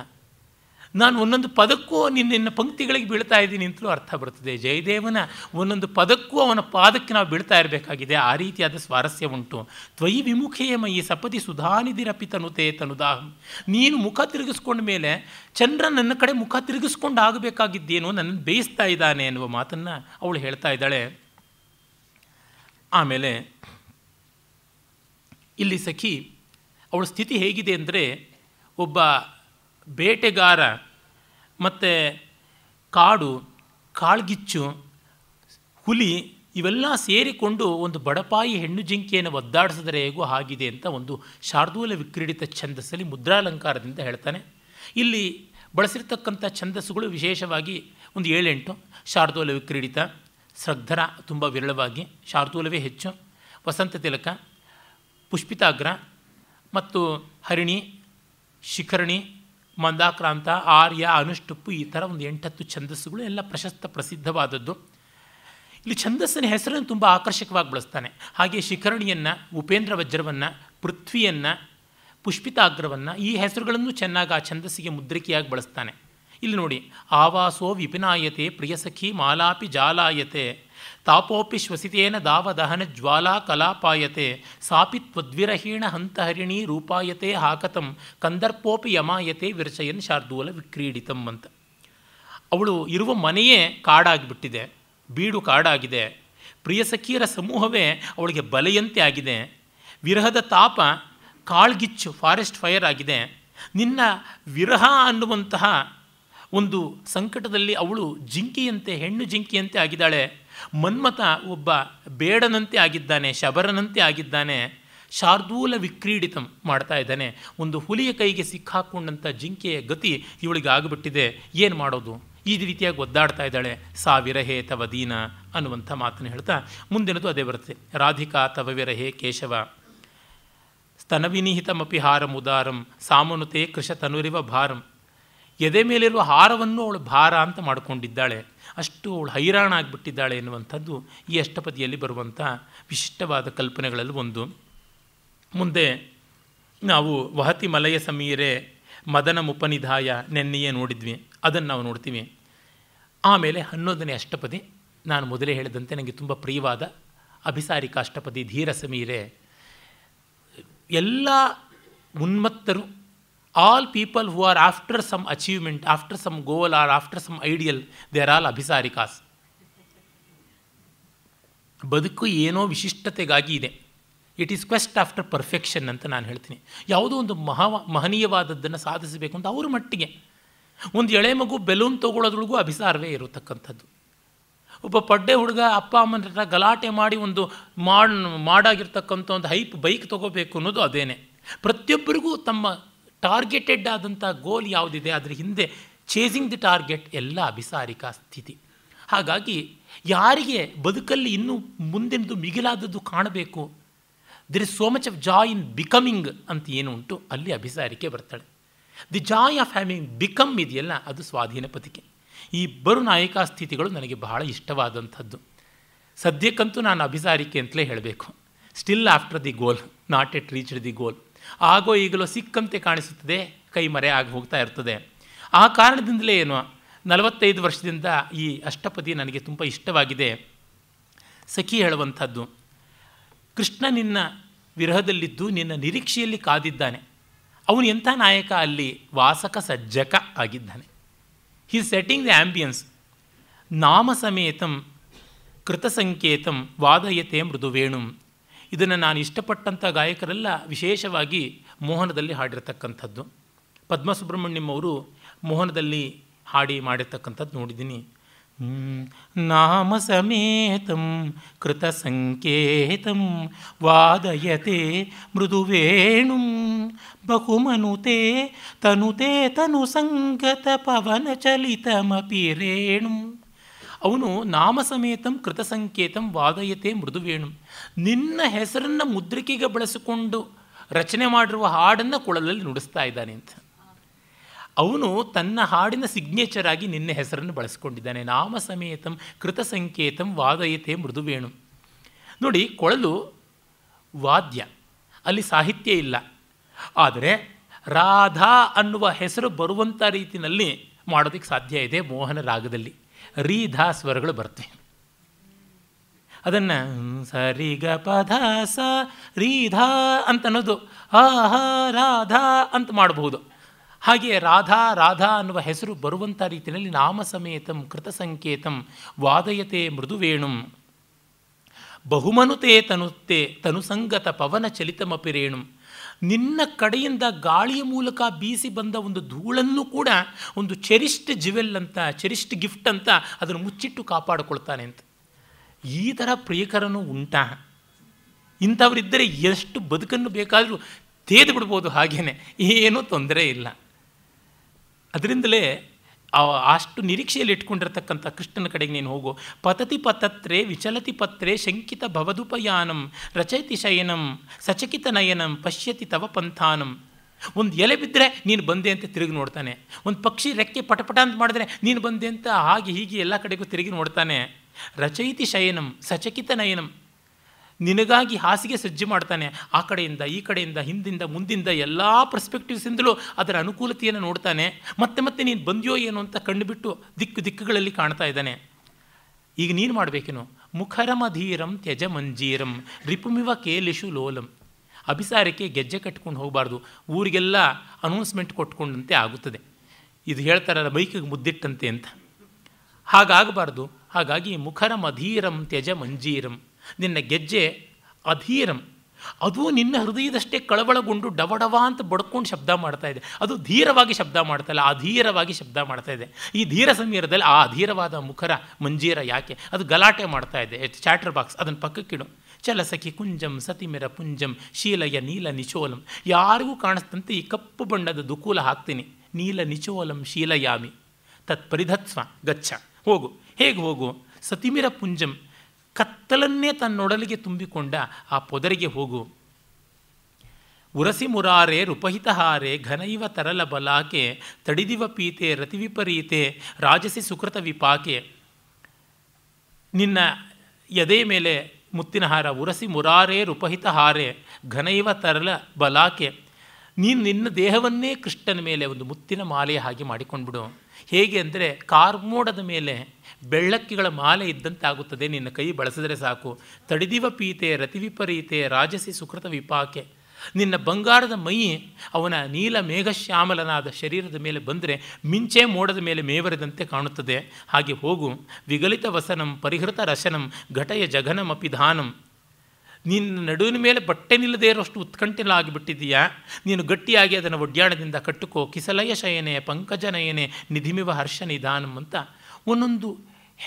ನಾನು ಒಂದೊಂದು ಪದಕ್ಕೂ ನಿನ್ನ ಪಂಕ್ತಿಗಳಿಗೆ ಬೀಳ್ತಾ ಇದ್ದೀನಿ ಅಂತಲೂ ಅರ್ಥ ಬರ್ತದೆ ಜಯದೇವನ ಒಂದೊಂದು ಪದಕ್ಕೂ ಅವನ ಪಾದಕ್ಕೆ ನಾವು ಬೀಳ್ತಾ ಇರಬೇಕಾಗಿದೆ ಆ ರೀತಿಯಾದ ಸ್ವಾರಸ್ಯ ಉಂಟು ತ್ವಯಿ ವಿಮುಖೇಯ ಸಪತಿ ಸುಧಾನಿದಿರಪಿ ತನುತೆ ತನುದಾಹಂ ನೀನು ಮುಖ ತಿರುಗಿಸ್ಕೊಂಡ ಮೇಲೆ ಚಂದ್ರ ನನ್ನ ಕಡೆ ಮುಖ ತಿರುಗಿಸ್ಕೊಂಡು ಆಗಬೇಕಾಗಿದ್ದೇನೋ ನನ್ನ ಬೇಯಿಸ್ತಾ ಇದ್ದಾನೆ ಅನ್ನುವ ಮಾತನ್ನು ಅವಳು ಹೇಳ್ತಾ ಇದ್ದಾಳೆ ಆಮೇಲೆ ಇಲ್ಲಿ ಸಖಿ ಅವಳ ಸ್ಥಿತಿ ಹೇಗಿದೆ ಅಂದರೆ ಒಬ್ಬ ಬೇಟೆಗಾರ ಮತ್ತು ಕಾಡು ಕಾಳ್ಗಿಚ್ಚು ಹುಲಿ ಇವೆಲ್ಲ ಸೇರಿಕೊಂಡು ಒಂದು ಬಡಪಾಯಿ ಹೆಣ್ಣು ಜಿಂಕೆಯನ್ನು ಒದ್ದಾಡಿಸಿದರೆ ಹೇಗೂ ಆಗಿದೆ ಅಂತ ಒಂದು ಶಾರ್ದೂಲ ವಿಕ್ರೀಡಿತ ಛಂದಸ್ಸಲ್ಲಿ ಮುದ್ರಾಲಂಕಾರದಿಂದ ಹೇಳ್ತಾನೆ ಇಲ್ಲಿ ಬಳಸಿರ್ತಕ್ಕಂಥ ಛಂದಸ್ಸುಗಳು ವಿಶೇಷವಾಗಿ ಒಂದು ಏಳೆಂಟು ಶಾರ್ದೂಲ ವಿಕ್ರೀಡಿತ ಶ್ರದ್ಧರ ತುಂಬ ವಿರಳವಾಗಿ ಶಾರ್ದೂಲವೇ ಹೆಚ್ಚು ವಸಂತ ತಿಲಕ ಪುಷ್ಪಿತಾಗ್ರ ಮತ್ತು ಹರಿಣಿ ಶಿಖರಣಿ ಮಂದಾಕ್ರಾಂತ ಆರ್ಯ ಅನುಷ್ಟುಪ್ಪು ಈ ಥರ ಒಂದು ಎಂಟತ್ತು ಛಂದಸ್ಸುಗಳು ಎಲ್ಲ ಪ್ರಶಸ್ತ ಪ್ರಸಿದ್ಧವಾದದ್ದು ಇಲ್ಲಿ ಛಂದಸ್ಸಿನ ಹೆಸರನ್ನು ತುಂಬ ಆಕರ್ಷಕವಾಗಿ ಬಳಸ್ತಾನೆ ಹಾಗೆ ಶಿಖರಣಿಯನ್ನು ಉಪೇಂದ್ರ ವಜ್ರವನ್ನು ಪೃಥ್ವಿಯನ್ನು ಪುಷ್ಪಿತಾಗ್ರವನ್ನು ಈ ಹೆಸರುಗಳನ್ನು ಚೆನ್ನಾಗಿ ಆ ಛಂದಸ್ಸಿಗೆ ಮುದ್ರಿಕೆಯಾಗಿ ಬಳಸ್ತಾನೆ ಇಲ್ಲಿ ನೋಡಿ ಆವಾಸೋ ವಿಪಿನಾಯತೆ ಪ್ರಿಯಸಖಿ ಮಾಲಾಪಿ ಜಾಲಾಯತೆ ತಾಪೋಪಿ ಶ್ವಸಿತೇನ ದಾವದಹನ ಜ್ವಾಲಾ ಕಲಾಪಾಯತೆ ಸಾಪಿತ್ವದ್ವಿರಹೀಣ ಹಂತಹರಿಣಿ ರೂಪಾಯತೆ ಹಾಕತಂ ಕಂದರ್ಪೋಪಿ ಯಮಾಯತೆ ವಿರಚಯನ್ ಶಾರ್ದೂಲ ವಿಕ್ರೀಡಿತಂ ಅಂತ ಅವಳು ಇರುವ ಮನೆಯೇ ಕಾಡಾಗಿಬಿಟ್ಟಿದೆ ಬೀಡು ಕಾಡಾಗಿದೆ ಪ್ರಿಯಸಖಿಯರ ಸಮೂಹವೇ ಅವಳಿಗೆ ಬಲೆಯಂತೆ ಆಗಿದೆ ವಿರಹದ ತಾಪ ಕಾಳ್ಗಿಚ್ಚು ಫಾರೆಸ್ಟ್ ಫೈರ್ ಆಗಿದೆ ನಿನ್ನ ವಿರಹ ಅನ್ನುವಂತಹ ಒಂದು ಸಂಕಟದಲ್ಲಿ ಅವಳು ಜಿಂಕೆಯಂತೆ ಹೆಣ್ಣು ಜಿಂಕಿಯಂತೆ ಆಗಿದ್ದಾಳೆ ಮನ್ಮಥ ಒಬ್ಬ ಬೇಡನಂತೆ ಆಗಿದ್ದಾನೆ ಶಬರನಂತೆ ಆಗಿದ್ದಾನೆ ಶಾರ್ದೂಲ ವಿಕ್ರೀಡಿತಂ ಮಾಡ್ತಾ ಇದ್ದಾನೆ ಒಂದು ಹುಲಿಯ ಕೈಗೆ ಸಿಕ್ಕಾಕೊಂಡಂಥ ಜಿಂಕೆಯ ಗತಿ ಇವಳಿಗೆ ಆಗಿಬಿಟ್ಟಿದೆ ಏನು ಮಾಡೋದು ಈ ರೀತಿಯಾಗಿ ಒದ್ದಾಡ್ತಾ ಇದ್ದಾಳೆ ಸಾವಿರಹೇ ತವ ದೀನ ಅನ್ನುವಂಥ ಮಾತನ್ನು ಹೇಳ್ತಾ ಮುಂದಿನದು ಅದೇ ಬರುತ್ತೆ ರಾಧಿಕಾ ತವ ವಿರಹೇ ಕೇಶವ ಸ್ತನವಿನಿಹಿತಮಪಿ ಹಾರಂ ಉದಾರಂ ಸಾಮನುತೆ ಕೃಷತನುರಿವ ಭಾರಂ ಎದೆ ಮೇಲಿರುವ ಹಾರವನ್ನು ಅವಳು ಭಾರ ಅಂತ ಮಾಡಿಕೊಂಡಿದ್ದಾಳೆ ಅಷ್ಟು ಅವಳು ಆಗಿಬಿಟ್ಟಿದ್ದಾಳೆ ಎನ್ನುವಂಥದ್ದು ಈ ಅಷ್ಟಪದಿಯಲ್ಲಿ ಬರುವಂಥ ವಿಶಿಷ್ಟವಾದ ಕಲ್ಪನೆಗಳಲ್ಲಿ ಒಂದು ಮುಂದೆ ನಾವು ವಹತಿ ಮಲಯ ಸಮೀರೆ ಮದನ ಮುಪನಿಧಾಯ ನೆನ್ನೆಯೇ ನೋಡಿದ್ವಿ ಅದನ್ನು ನಾವು ನೋಡ್ತೀವಿ ಆಮೇಲೆ ಹನ್ನೊಂದನೇ ಅಷ್ಟಪದಿ ನಾನು ಮೊದಲೇ ಹೇಳಿದಂತೆ ನನಗೆ ತುಂಬ ಪ್ರಿಯವಾದ ಅಭಿಸಾರಿಕ ಅಷ್ಟಪದಿ ಧೀರ ಸಮೀರೆ ಎಲ್ಲ ಉನ್ಮತ್ತರು all people who are after some achievement, after some goal or after some ideal, they are all ಅಭಿಸಾರಿಕಾಸ್ ಬದುಕು ಏನೋ ವಿಶಿಷ್ಟತೆಗಾಗಿ ಇದೆ it is quest after perfection ಅಂತ ನಾನು ಹೇಳ್ತೀನಿ ಯಾವುದೋ ಒಂದು ಮಹಾ ಮಹನೀಯವಾದದ್ದನ್ನು ಸಾಧಿಸಬೇಕು ಅಂತ ಅವ್ರ ಮಟ್ಟಿಗೆ ಒಂದು ಎಳೆ ಮಗು ಬೆಲೂನ್ ತೊಗೊಳ್ಳೋದ್ರೊಳಗೂ ಅಭಿಸಾರವೇ ಇರತಕ್ಕಂಥದ್ದು ಒಬ್ಬ ಪಡ್ಡೆ ಹುಡುಗ ಅಪ್ಪ ಅಮ್ಮನ ಹತ್ರ ಗಲಾಟೆ ಮಾಡಿ ಒಂದು ಮಾಡ್ ಮಾಡಾಗಿರ್ತಕ್ಕಂಥ ಒಂದು ಹೈಪ್ ಬೈಕ್ ತೊಗೋಬೇಕು ಅನ್ನೋದು ಅದೇನೆ ಪ್ರತಿಯೊಬ್ಬರಿಗೂ ತಮ್ಮ ಟಾರ್ಗೆಟೆಡ್ ಆದಂಥ ಗೋಲ್ ಯಾವುದಿದೆ ಅದರ ಹಿಂದೆ ಚೇಸಿಂಗ್ ದಿ ಟಾರ್ಗೆಟ್ ಎಲ್ಲ ಅಭಿಸಾರಿಕಾ ಸ್ಥಿತಿ ಹಾಗಾಗಿ ಯಾರಿಗೆ ಬದುಕಲ್ಲಿ ಇನ್ನೂ ಮುಂದಿನದು ಮಿಗಿಲಾದದ್ದು ಕಾಣಬೇಕು there is so much of joy in becoming ಅಂತ ಏನು ಉಂಟು ಅಲ್ಲಿ ಅಭಿಸಾರಿಕೆ ಬರ್ತಾಳೆ the joy of having become ಇದೆಯಲ್ಲ ಅದು ಸ್ವಾಧೀನ ಪತಿಕೆ ಈ ಇಬ್ಬರು ನಾಯಕ ಸ್ಥಿತಿಗಳು ನನಗೆ ಬಹಳ ಇಷ್ಟವಾದಂಥದ್ದು ಸದ್ಯಕ್ಕಂತೂ ನಾನು ಅಭಿಸಾರಿಕೆ ಅಂತಲೇ ಹೇಳಬೇಕು still after the goal not yet reached the goal ಆಗೋ ಈಗಲೋ ಸಿಕ್ಕಂತೆ ಕಾಣಿಸುತ್ತದೆ ಕೈ ಮರೆ ಆಗಿ ಹೋಗ್ತಾ ಇರ್ತದೆ ಆ ಕಾರಣದಿಂದಲೇ ಏನು ನಲವತ್ತೈದು ವರ್ಷದಿಂದ ಈ ಅಷ್ಟಪದಿ ನನಗೆ ತುಂಬ ಇಷ್ಟವಾಗಿದೆ ಸಖಿ ಹೇಳುವಂಥದ್ದು ಕೃಷ್ಣ ನಿನ್ನ ವಿರಹದಲ್ಲಿದ್ದು ನಿನ್ನ ನಿರೀಕ್ಷೆಯಲ್ಲಿ ಕಾದಿದ್ದಾನೆ ಅವನು ಎಂಥ ನಾಯಕ ಅಲ್ಲಿ ವಾಸಕ ಸಜ್ಜಕ ಆಗಿದ್ದಾನೆ ಹೀ ಸೆಟ್ಟಿಂಗ್ ದ ಆ್ಯಂಬಿಯನ್ಸ್ ನಾಮ ಸಮೇತಂ ಕೃತಸಂಕೇತಂ ವಾದಯತೆ ವೇಣುಂ ಇದನ್ನು ನಾನು ಇಷ್ಟಪಟ್ಟಂಥ ಗಾಯಕರೆಲ್ಲ ವಿಶೇಷವಾಗಿ ಮೋಹನದಲ್ಲಿ ಹಾಡಿರತಕ್ಕಂಥದ್ದು ಪದ್ಮಸುಬ್ರಹ್ಮಣ್ಯಂ ಅವರು ಮೋಹನದಲ್ಲಿ ಹಾಡಿ ಮಾಡಿರ್ತಕ್ಕಂಥದ್ದು ನೋಡಿದ್ದೀನಿ ನಾಮ ಸಮೇತಂ ಕೃತ ಸಂಕೇತಂ ವಾದಯತೆ ವೇಣುಂ ಬಹುಮನುತೆ ತನುತೆ ತನು ಸಂಗತ ಪವನಚಲಿತಮಪಿ ರೇಣು ಅವನು ನಾಮ ಸಮೇತಂ ಕೃತ ಸಂಕೇತಂ ವಾದಯತೆ ಮೃದುವೇಣು ನಿನ್ನ ಹೆಸರನ್ನು ಮುದ್ರಿಕೆಗೆ ಬಳಸಿಕೊಂಡು ರಚನೆ ಮಾಡಿರುವ ಹಾಡನ್ನು ಕೊಳಲಲ್ಲಿ ನುಡಿಸ್ತಾ ಇದ್ದಾನೆ ಅಂತ ಅವನು ತನ್ನ ಹಾಡಿನ ಸಿಗ್ನೇಚರ್ ಆಗಿ ನಿನ್ನ ಹೆಸರನ್ನು ಬಳಸ್ಕೊಂಡಿದ್ದಾನೆ ನಾಮ ಸಮೇತಂ ಕೃತ ಸಂಕೇತಂ ವಾದಯತೆ ಮೃದುವೇಣು ನೋಡಿ ಕೊಳಲು ವಾದ್ಯ ಅಲ್ಲಿ ಸಾಹಿತ್ಯ ಇಲ್ಲ ಆದರೆ ರಾಧಾ ಅನ್ನುವ ಹೆಸರು ಬರುವಂಥ ರೀತಿಯಲ್ಲಿ ಮಾಡೋದಕ್ಕೆ ಸಾಧ್ಯ ಇದೆ ಮೋಹನ ರಾಗದಲ್ಲಿ ರೀಧಾ ಸ್ವರಗಳು ಬರ್ತವೆ ಅದನ್ನು ಸರಿ ಗ ಸ ರೀಧಾ ಅಂತ ಅನ್ನೋದು ಹ ರಾಧಾ ಅಂತ ಮಾಡಬಹುದು ಹಾಗೆ ರಾಧಾ ರಾಧಾ ಅನ್ನುವ ಹೆಸರು ಬರುವಂಥ ರೀತಿಯಲ್ಲಿ ನಾಮ ಸಮೇತಂ ಕೃತ ಸಂಕೇತಂ ವಾದಯತೆ ಮೃದುವೇಣುಂ ಬಹುಮನುತೆ ತನುತ್ತೆ ತನುಸಂಗತ ಪವನ ಚಲಿತಮಪಿ ನಿನ್ನ ಕಡೆಯಿಂದ ಗಾಳಿಯ ಮೂಲಕ ಬೀಸಿ ಬಂದ ಒಂದು ಧೂಳನ್ನು ಕೂಡ ಒಂದು ಚೆರಿಷ್ಟ್ ಜಿವೆಲ್ ಅಂತ ಚೆರಿಷ್ಟ್ ಗಿಫ್ಟ್ ಅಂತ ಅದನ್ನು ಮುಚ್ಚಿಟ್ಟು ಕಾಪಾಡಿಕೊಳ್ತಾನೆ ಅಂತ ಈ ಥರ ಪ್ರಿಯಕರನು ಉಂಟಾ ಇಂಥವರಿದ್ದರೆ ಎಷ್ಟು ಬದುಕನ್ನು ಬೇಕಾದರೂ ತೇದು ಬಿಡ್ಬೋದು ಹಾಗೇನೆ ಏನೂ ತೊಂದರೆ ಇಲ್ಲ ಅದರಿಂದಲೇ ಅಷ್ಟು ನಿರೀಕ್ಷೆಯಲ್ಲಿ ಇಟ್ಕೊಂಡಿರ್ತಕ್ಕಂಥ ಕೃಷ್ಣನ ಕಡೆಗೆ ನೀನು ಹೋಗು ಪತತಿ ಪತತ್ರೆ ವಿಚಲತಿ ಪತ್ರೆ ಶಂಕಿತ ಭವದುಪಯಾನಂ ರಚಯತಿ ಶಯನಂ ಸಚಕಿತ ನಯನಂ ಪಶ್ಯತಿ ತವ ಪಂಥಾನಂ ಒಂದು ಎಲೆ ಬಿದ್ದರೆ ನೀನು ಬಂದೆ ಅಂತ ತಿರುಗಿ ನೋಡ್ತಾನೆ ಒಂದು ಪಕ್ಷಿ ರೆಕ್ಕೆ ಪಟಪಟ ಅಂತ ಮಾಡಿದ್ರೆ ನೀನು ಬಂದೆ ಅಂತ ಹಾಗೆ ಹೀಗೆ ಎಲ್ಲ ಕಡೆಗೂ ತಿರುಗಿ ನೋಡ್ತಾನೆ ರಚಯಿತಿ ಶಯನಂ ಸಚಕಿತ ನಯನಂ ನಿನಗಾಗಿ ಹಾಸಿಗೆ ಸಜ್ಜು ಮಾಡ್ತಾನೆ ಆ ಕಡೆಯಿಂದ ಈ ಕಡೆಯಿಂದ ಹಿಂದಿಂದ ಮುಂದಿಂದ ಎಲ್ಲ ಪರ್ಸ್ಪೆಕ್ಟಿವ್ಸಿಂದಲೂ ಅದರ ಅನುಕೂಲತೆಯನ್ನು ನೋಡ್ತಾನೆ ಮತ್ತೆ ಮತ್ತೆ ನೀನು ಬಂದ್ಯೋ ಏನು ಅಂತ ಕಂಡುಬಿಟ್ಟು ದಿಕ್ಕು ದಿಕ್ಕುಗಳಲ್ಲಿ ಕಾಣ್ತಾ ಇದ್ದಾನೆ ಈಗ ನೀನು ಮಾಡಬೇಕೇನು ಮುಖರಮಧೀರಂ ತ್ಯಜ ಮಂಜೀರಂ ರಿಪುಮಿವ ಕೇಲಿಶು ಲೋಲಂ ಅಭಿಸಾರಕ್ಕೆ ಗೆಜ್ಜೆ ಕಟ್ಕೊಂಡು ಹೋಗಬಾರ್ದು ಊರಿಗೆಲ್ಲ ಅನೌನ್ಸ್ಮೆಂಟ್ ಕೊಟ್ಕೊಂಡಂತೆ ಆಗುತ್ತದೆ ಇದು ಹೇಳ್ತಾರಲ್ಲ ಬೈಕಿಗೆ ಮುದ್ದಿಟ್ಟಂತೆ ಅಂತ ಹಾಗಾಗಬಾರ್ದು ಹಾಗಾಗಿ ಮುಖರಂ ಅಧೀರಂ ತ್ಯಜ ಮಂಜೀರಂ ನಿನ್ನ ಗೆಜ್ಜೆ ಅಧೀರಂ ಅದು ನಿನ್ನ ಹೃದಯದಷ್ಟೇ ಕಳವಳಗೊಂಡು ಡವಡವ ಅಂತ ಬಡ್ಕೊಂಡು ಶಬ್ದ ಮಾಡ್ತಾ ಇದೆ ಅದು ಧೀರವಾಗಿ ಶಬ್ದ ಮಾಡ್ತಾ ಇಲ್ಲ ಅಧೀರವಾಗಿ ಶಬ್ದ ಮಾಡ್ತಾ ಇದೆ ಈ ಧೀರ ಸಮೀರದಲ್ಲಿ ಆ ಅಧೀರವಾದ ಮುಖರ ಮಂಜೀರ ಯಾಕೆ ಅದು ಗಲಾಟೆ ಮಾಡ್ತಾ ಇದೆ ಚಾಟರ್ ಬಾಕ್ಸ್ ಅದನ್ನು ಪಕ್ಕಕ್ಕಿಡು ಚಲಸಖಿ ಕುಂಜಂ ಸತಿಮಿರ ಪುಂಜಂ ಶೀಲಯ ನೀಲ ನಿಚೋಲಂ ಯಾರಿಗೂ ಕಾಣಿಸ್ತಂತೆ ಈ ಕಪ್ಪು ಬಣ್ಣದ ದುಕೂಲ ಹಾಕ್ತೀನಿ ನೀಲ ನಿಚೋಲಂ ಶೀಲಯಾಮಿ ತತ್ ಪರಿಧತ್ಸ್ವ ಗಚ್ಚ ಹೋಗು ಹೇಗೆ ಹೋಗು ಸತಿಮಿರ ಪುಂಜಂ ಕತ್ತಲನ್ನೇ ತನ್ನೊಡಲಿಗೆ ತುಂಬಿಕೊಂಡ ಆ ಪೊದರಿಗೆ ಹೋಗು ಉರಸಿ ಮುರಾರೆ ರುಪಹಿತಹಾರೆ ಘನೈವ ತರಲ ಬಲಾಕೆ ತಡಿದಿವ ಪೀತೆ ರತಿವಿಪರೀತೆ ರಾಜಸಿ ಸುಕೃತ ವಿಪಾಕೆ ನಿನ್ನ ಎದೆ ಮೇಲೆ ಮುತ್ತಿನ ಹಾರ ಉರಸಿ ಮುರಾರೆ ರುಪಹಿತಹಾರೆ ಘನೈವ ತರಲ ಬಲಾಕೆ ನೀನು ನಿನ್ನ ದೇಹವನ್ನೇ ಕೃಷ್ಣನ ಮೇಲೆ ಒಂದು ಮುತ್ತಿನ ಮಾಲೆಯ ಹಾಗೆ ಮಾಡಿಕೊಂಡ್ಬಿಡು ಹೇಗೆ ಅಂದರೆ ಕಾರ್ಮೋಡದ ಮೇಲೆ ಬೆಳ್ಳಕ್ಕಿಗಳ ಮಾಲೆ ಇದ್ದಂತೆ ಆಗುತ್ತದೆ ನಿನ್ನ ಕೈ ಬಳಸಿದರೆ ಸಾಕು ತಡಿದಿವ ಪೀತೆ ರತಿವಿಪರೀತೆ ರಾಜಸಿ ಸುಕೃತ ವಿಪಾಕೆ ನಿನ್ನ ಬಂಗಾರದ ಮೈ ಅವನ ನೀಲ ಮೇಘಶ್ಯಾಮಲನಾದ ಶರೀರದ ಮೇಲೆ ಬಂದರೆ ಮಿಂಚೆ ಮೋಡದ ಮೇಲೆ ಮೇವರೆದಂತೆ ಕಾಣುತ್ತದೆ ಹಾಗೆ ಹೋಗು ವಿಗಲಿತ ವಸನಂ ಪರಿಹೃತ ರಶನಂ ಘಟಯ ಜಘನಂ ಅಪಿಧಾನಂ ನಿನ್ನ ನಡುವಿನ ಮೇಲೆ ಬಟ್ಟೆ ನಿಲ್ಲದೇ ಇರೋಷ್ಟು ಉತ್ಕಂಠಿಲ ಆಗಿಬಿಟ್ಟಿದೀಯಾ ನೀನು ಗಟ್ಟಿಯಾಗಿ ಅದನ್ನು ಒಡ್ಯಾಣದಿಂದ ಕಟ್ಟುಕೋ ಕಿಸಲಯ ಶಯನೆ ಪಂಕಜನಯನೆ ನಿಧಿಮಿವ ಹರ್ಷ ನಿಧಾನಂ ಅಂತ ಒಂದೊಂದು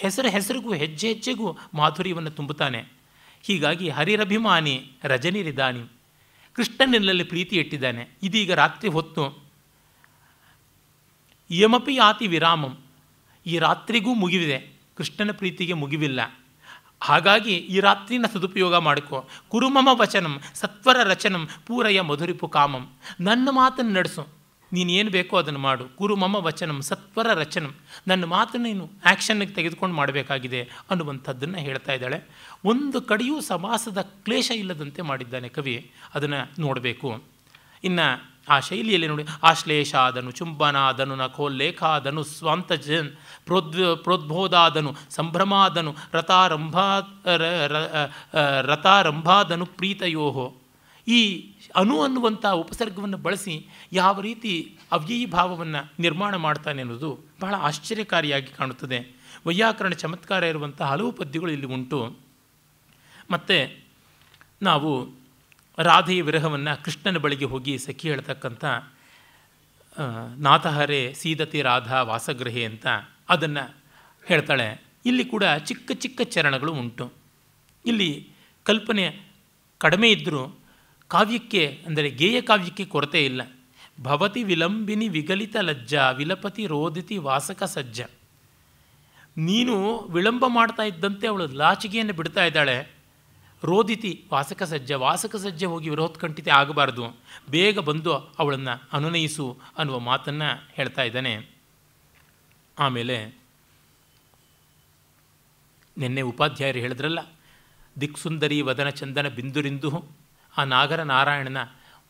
ಹೆಸರು ಹೆಸರಿಗೂ ಹೆಜ್ಜೆ ಹೆಜ್ಜೆಗೂ ಮಾಧುರ್ಯವನ್ನು ತುಂಬುತ್ತಾನೆ ಹೀಗಾಗಿ ಹರಿರಭಿಮಾನಿ ರಜನಿರಿದಾನಿ ಕೃಷ್ಣನಲ್ಲಿ ಪ್ರೀತಿ ಇಟ್ಟಿದ್ದಾನೆ ಇದೀಗ ರಾತ್ರಿ ಹೊತ್ತು ಯಮಪಿ ಆತಿ ವಿರಾಮಂ ಈ ರಾತ್ರಿಗೂ ಮುಗಿವಿದೆ ಕೃಷ್ಣನ ಪ್ರೀತಿಗೆ ಮುಗಿವಿಲ್ಲ ಹಾಗಾಗಿ ಈ ರಾತ್ರಿನ ಸದುಪಯೋಗ ಮಾಡಿಕೊ ಕುರುಮಮ ವಚನಂ ಸತ್ವರ ರಚನಂ ಪೂರಯ ಮಧುರಿಪು ಕಾಮಂ ನನ್ನ ಮಾತನ್ನು ನಡೆಸು ಏನು ಬೇಕೋ ಅದನ್ನು ಮಾಡು ಕುರುಮಮ ವಚನಂ ಸತ್ವರ ರಚನಂ ನನ್ನ ಮಾತನ್ನು ನೀನು ಆ್ಯಕ್ಷನ್ಗೆ ತೆಗೆದುಕೊಂಡು ಮಾಡಬೇಕಾಗಿದೆ ಅನ್ನುವಂಥದ್ದನ್ನು ಹೇಳ್ತಾ ಇದ್ದಾಳೆ ಒಂದು ಕಡೆಯೂ ಸಮಾಸದ ಕ್ಲೇಶ ಇಲ್ಲದಂತೆ ಮಾಡಿದ್ದಾನೆ ಕವಿ ಅದನ್ನು ನೋಡಬೇಕು ಇನ್ನು ಆ ಶೈಲಿಯಲ್ಲಿ ನೋಡಿ ಆಶ್ಲೇಷಾದನು ಚುಂಬನಾದನು ನಖೋಲ್ಲೇಖಾದನು ಸ್ವಾಂತಜನ್ ಪ್ರೋದ್ವ ಪ್ರೋದ್ಬೋಧಾದನು ಸಂಭ್ರಮಾದನು ರಥಾರಂಭಾ ರಥಾರಂಭಾದನು ಪ್ರೀತಯೋಹೋ ಈ ಅನು ಅನ್ನುವಂಥ ಉಪಸರ್ಗವನ್ನು ಬಳಸಿ ಯಾವ ರೀತಿ ಅವ್ಯಯಿ ಭಾವವನ್ನು ನಿರ್ಮಾಣ ಮಾಡ್ತಾನೆ ಅನ್ನೋದು ಬಹಳ ಆಶ್ಚರ್ಯಕಾರಿಯಾಗಿ ಕಾಣುತ್ತದೆ ವೈಯಾಕರಣ ಚಮತ್ಕಾರ ಇರುವಂಥ ಹಲವು ಪದ್ಯಗಳು ಇಲ್ಲಿ ಉಂಟು ಮತ್ತು ನಾವು ರಾಧೆಯ ವಿರಹವನ್ನು ಕೃಷ್ಣನ ಬಳಿಗೆ ಹೋಗಿ ಸಖಿ ಹೇಳ್ತಕ್ಕಂಥ ನಾಥಹರೆ ಸೀದತಿ ರಾಧಾ ವಾಸಗೃಹೆ ಅಂತ ಅದನ್ನು ಹೇಳ್ತಾಳೆ ಇಲ್ಲಿ ಕೂಡ ಚಿಕ್ಕ ಚಿಕ್ಕ ಚರಣಗಳು ಉಂಟು ಇಲ್ಲಿ ಕಲ್ಪನೆ ಕಡಿಮೆ ಇದ್ದರೂ ಕಾವ್ಯಕ್ಕೆ ಅಂದರೆ ಗೇಯ ಕಾವ್ಯಕ್ಕೆ ಕೊರತೆ ಇಲ್ಲ ಭವತಿ ವಿಲಂಬಿನಿ ವಿಗಲಿತ ಲಜ್ಜ ವಿಲಪತಿ ರೋದಿತಿ ವಾಸಕ ಸಜ್ಜ ನೀನು ವಿಳಂಬ ಮಾಡ್ತಾ ಇದ್ದಂತೆ ಅವಳು ಲಾಚಿಗೆಯನ್ನು ಬಿಡ್ತಾ ಇದ್ದಾಳೆ ರೋದಿತಿ ವಾಸಕ ಸಜ್ಜ ವಾಸಕ ಸಜ್ಜ ಹೋಗಿ ವಿರೋತ್ಕಂಠಿತ ಆಗಬಾರ್ದು ಬೇಗ ಬಂದು ಅವಳನ್ನು ಅನುನಯಿಸು ಅನ್ನುವ ಮಾತನ್ನು ಹೇಳ್ತಾ ಇದ್ದಾನೆ ಆಮೇಲೆ ನಿನ್ನೆ ಉಪಾಧ್ಯಾಯರು ಹೇಳಿದ್ರಲ್ಲ ದಿಕ್ಸುಂದರಿ ವದನ ಚಂದನ ಬಿಂದುರಿಂದು ಆ ನಾಗರ ನಾರಾಯಣನ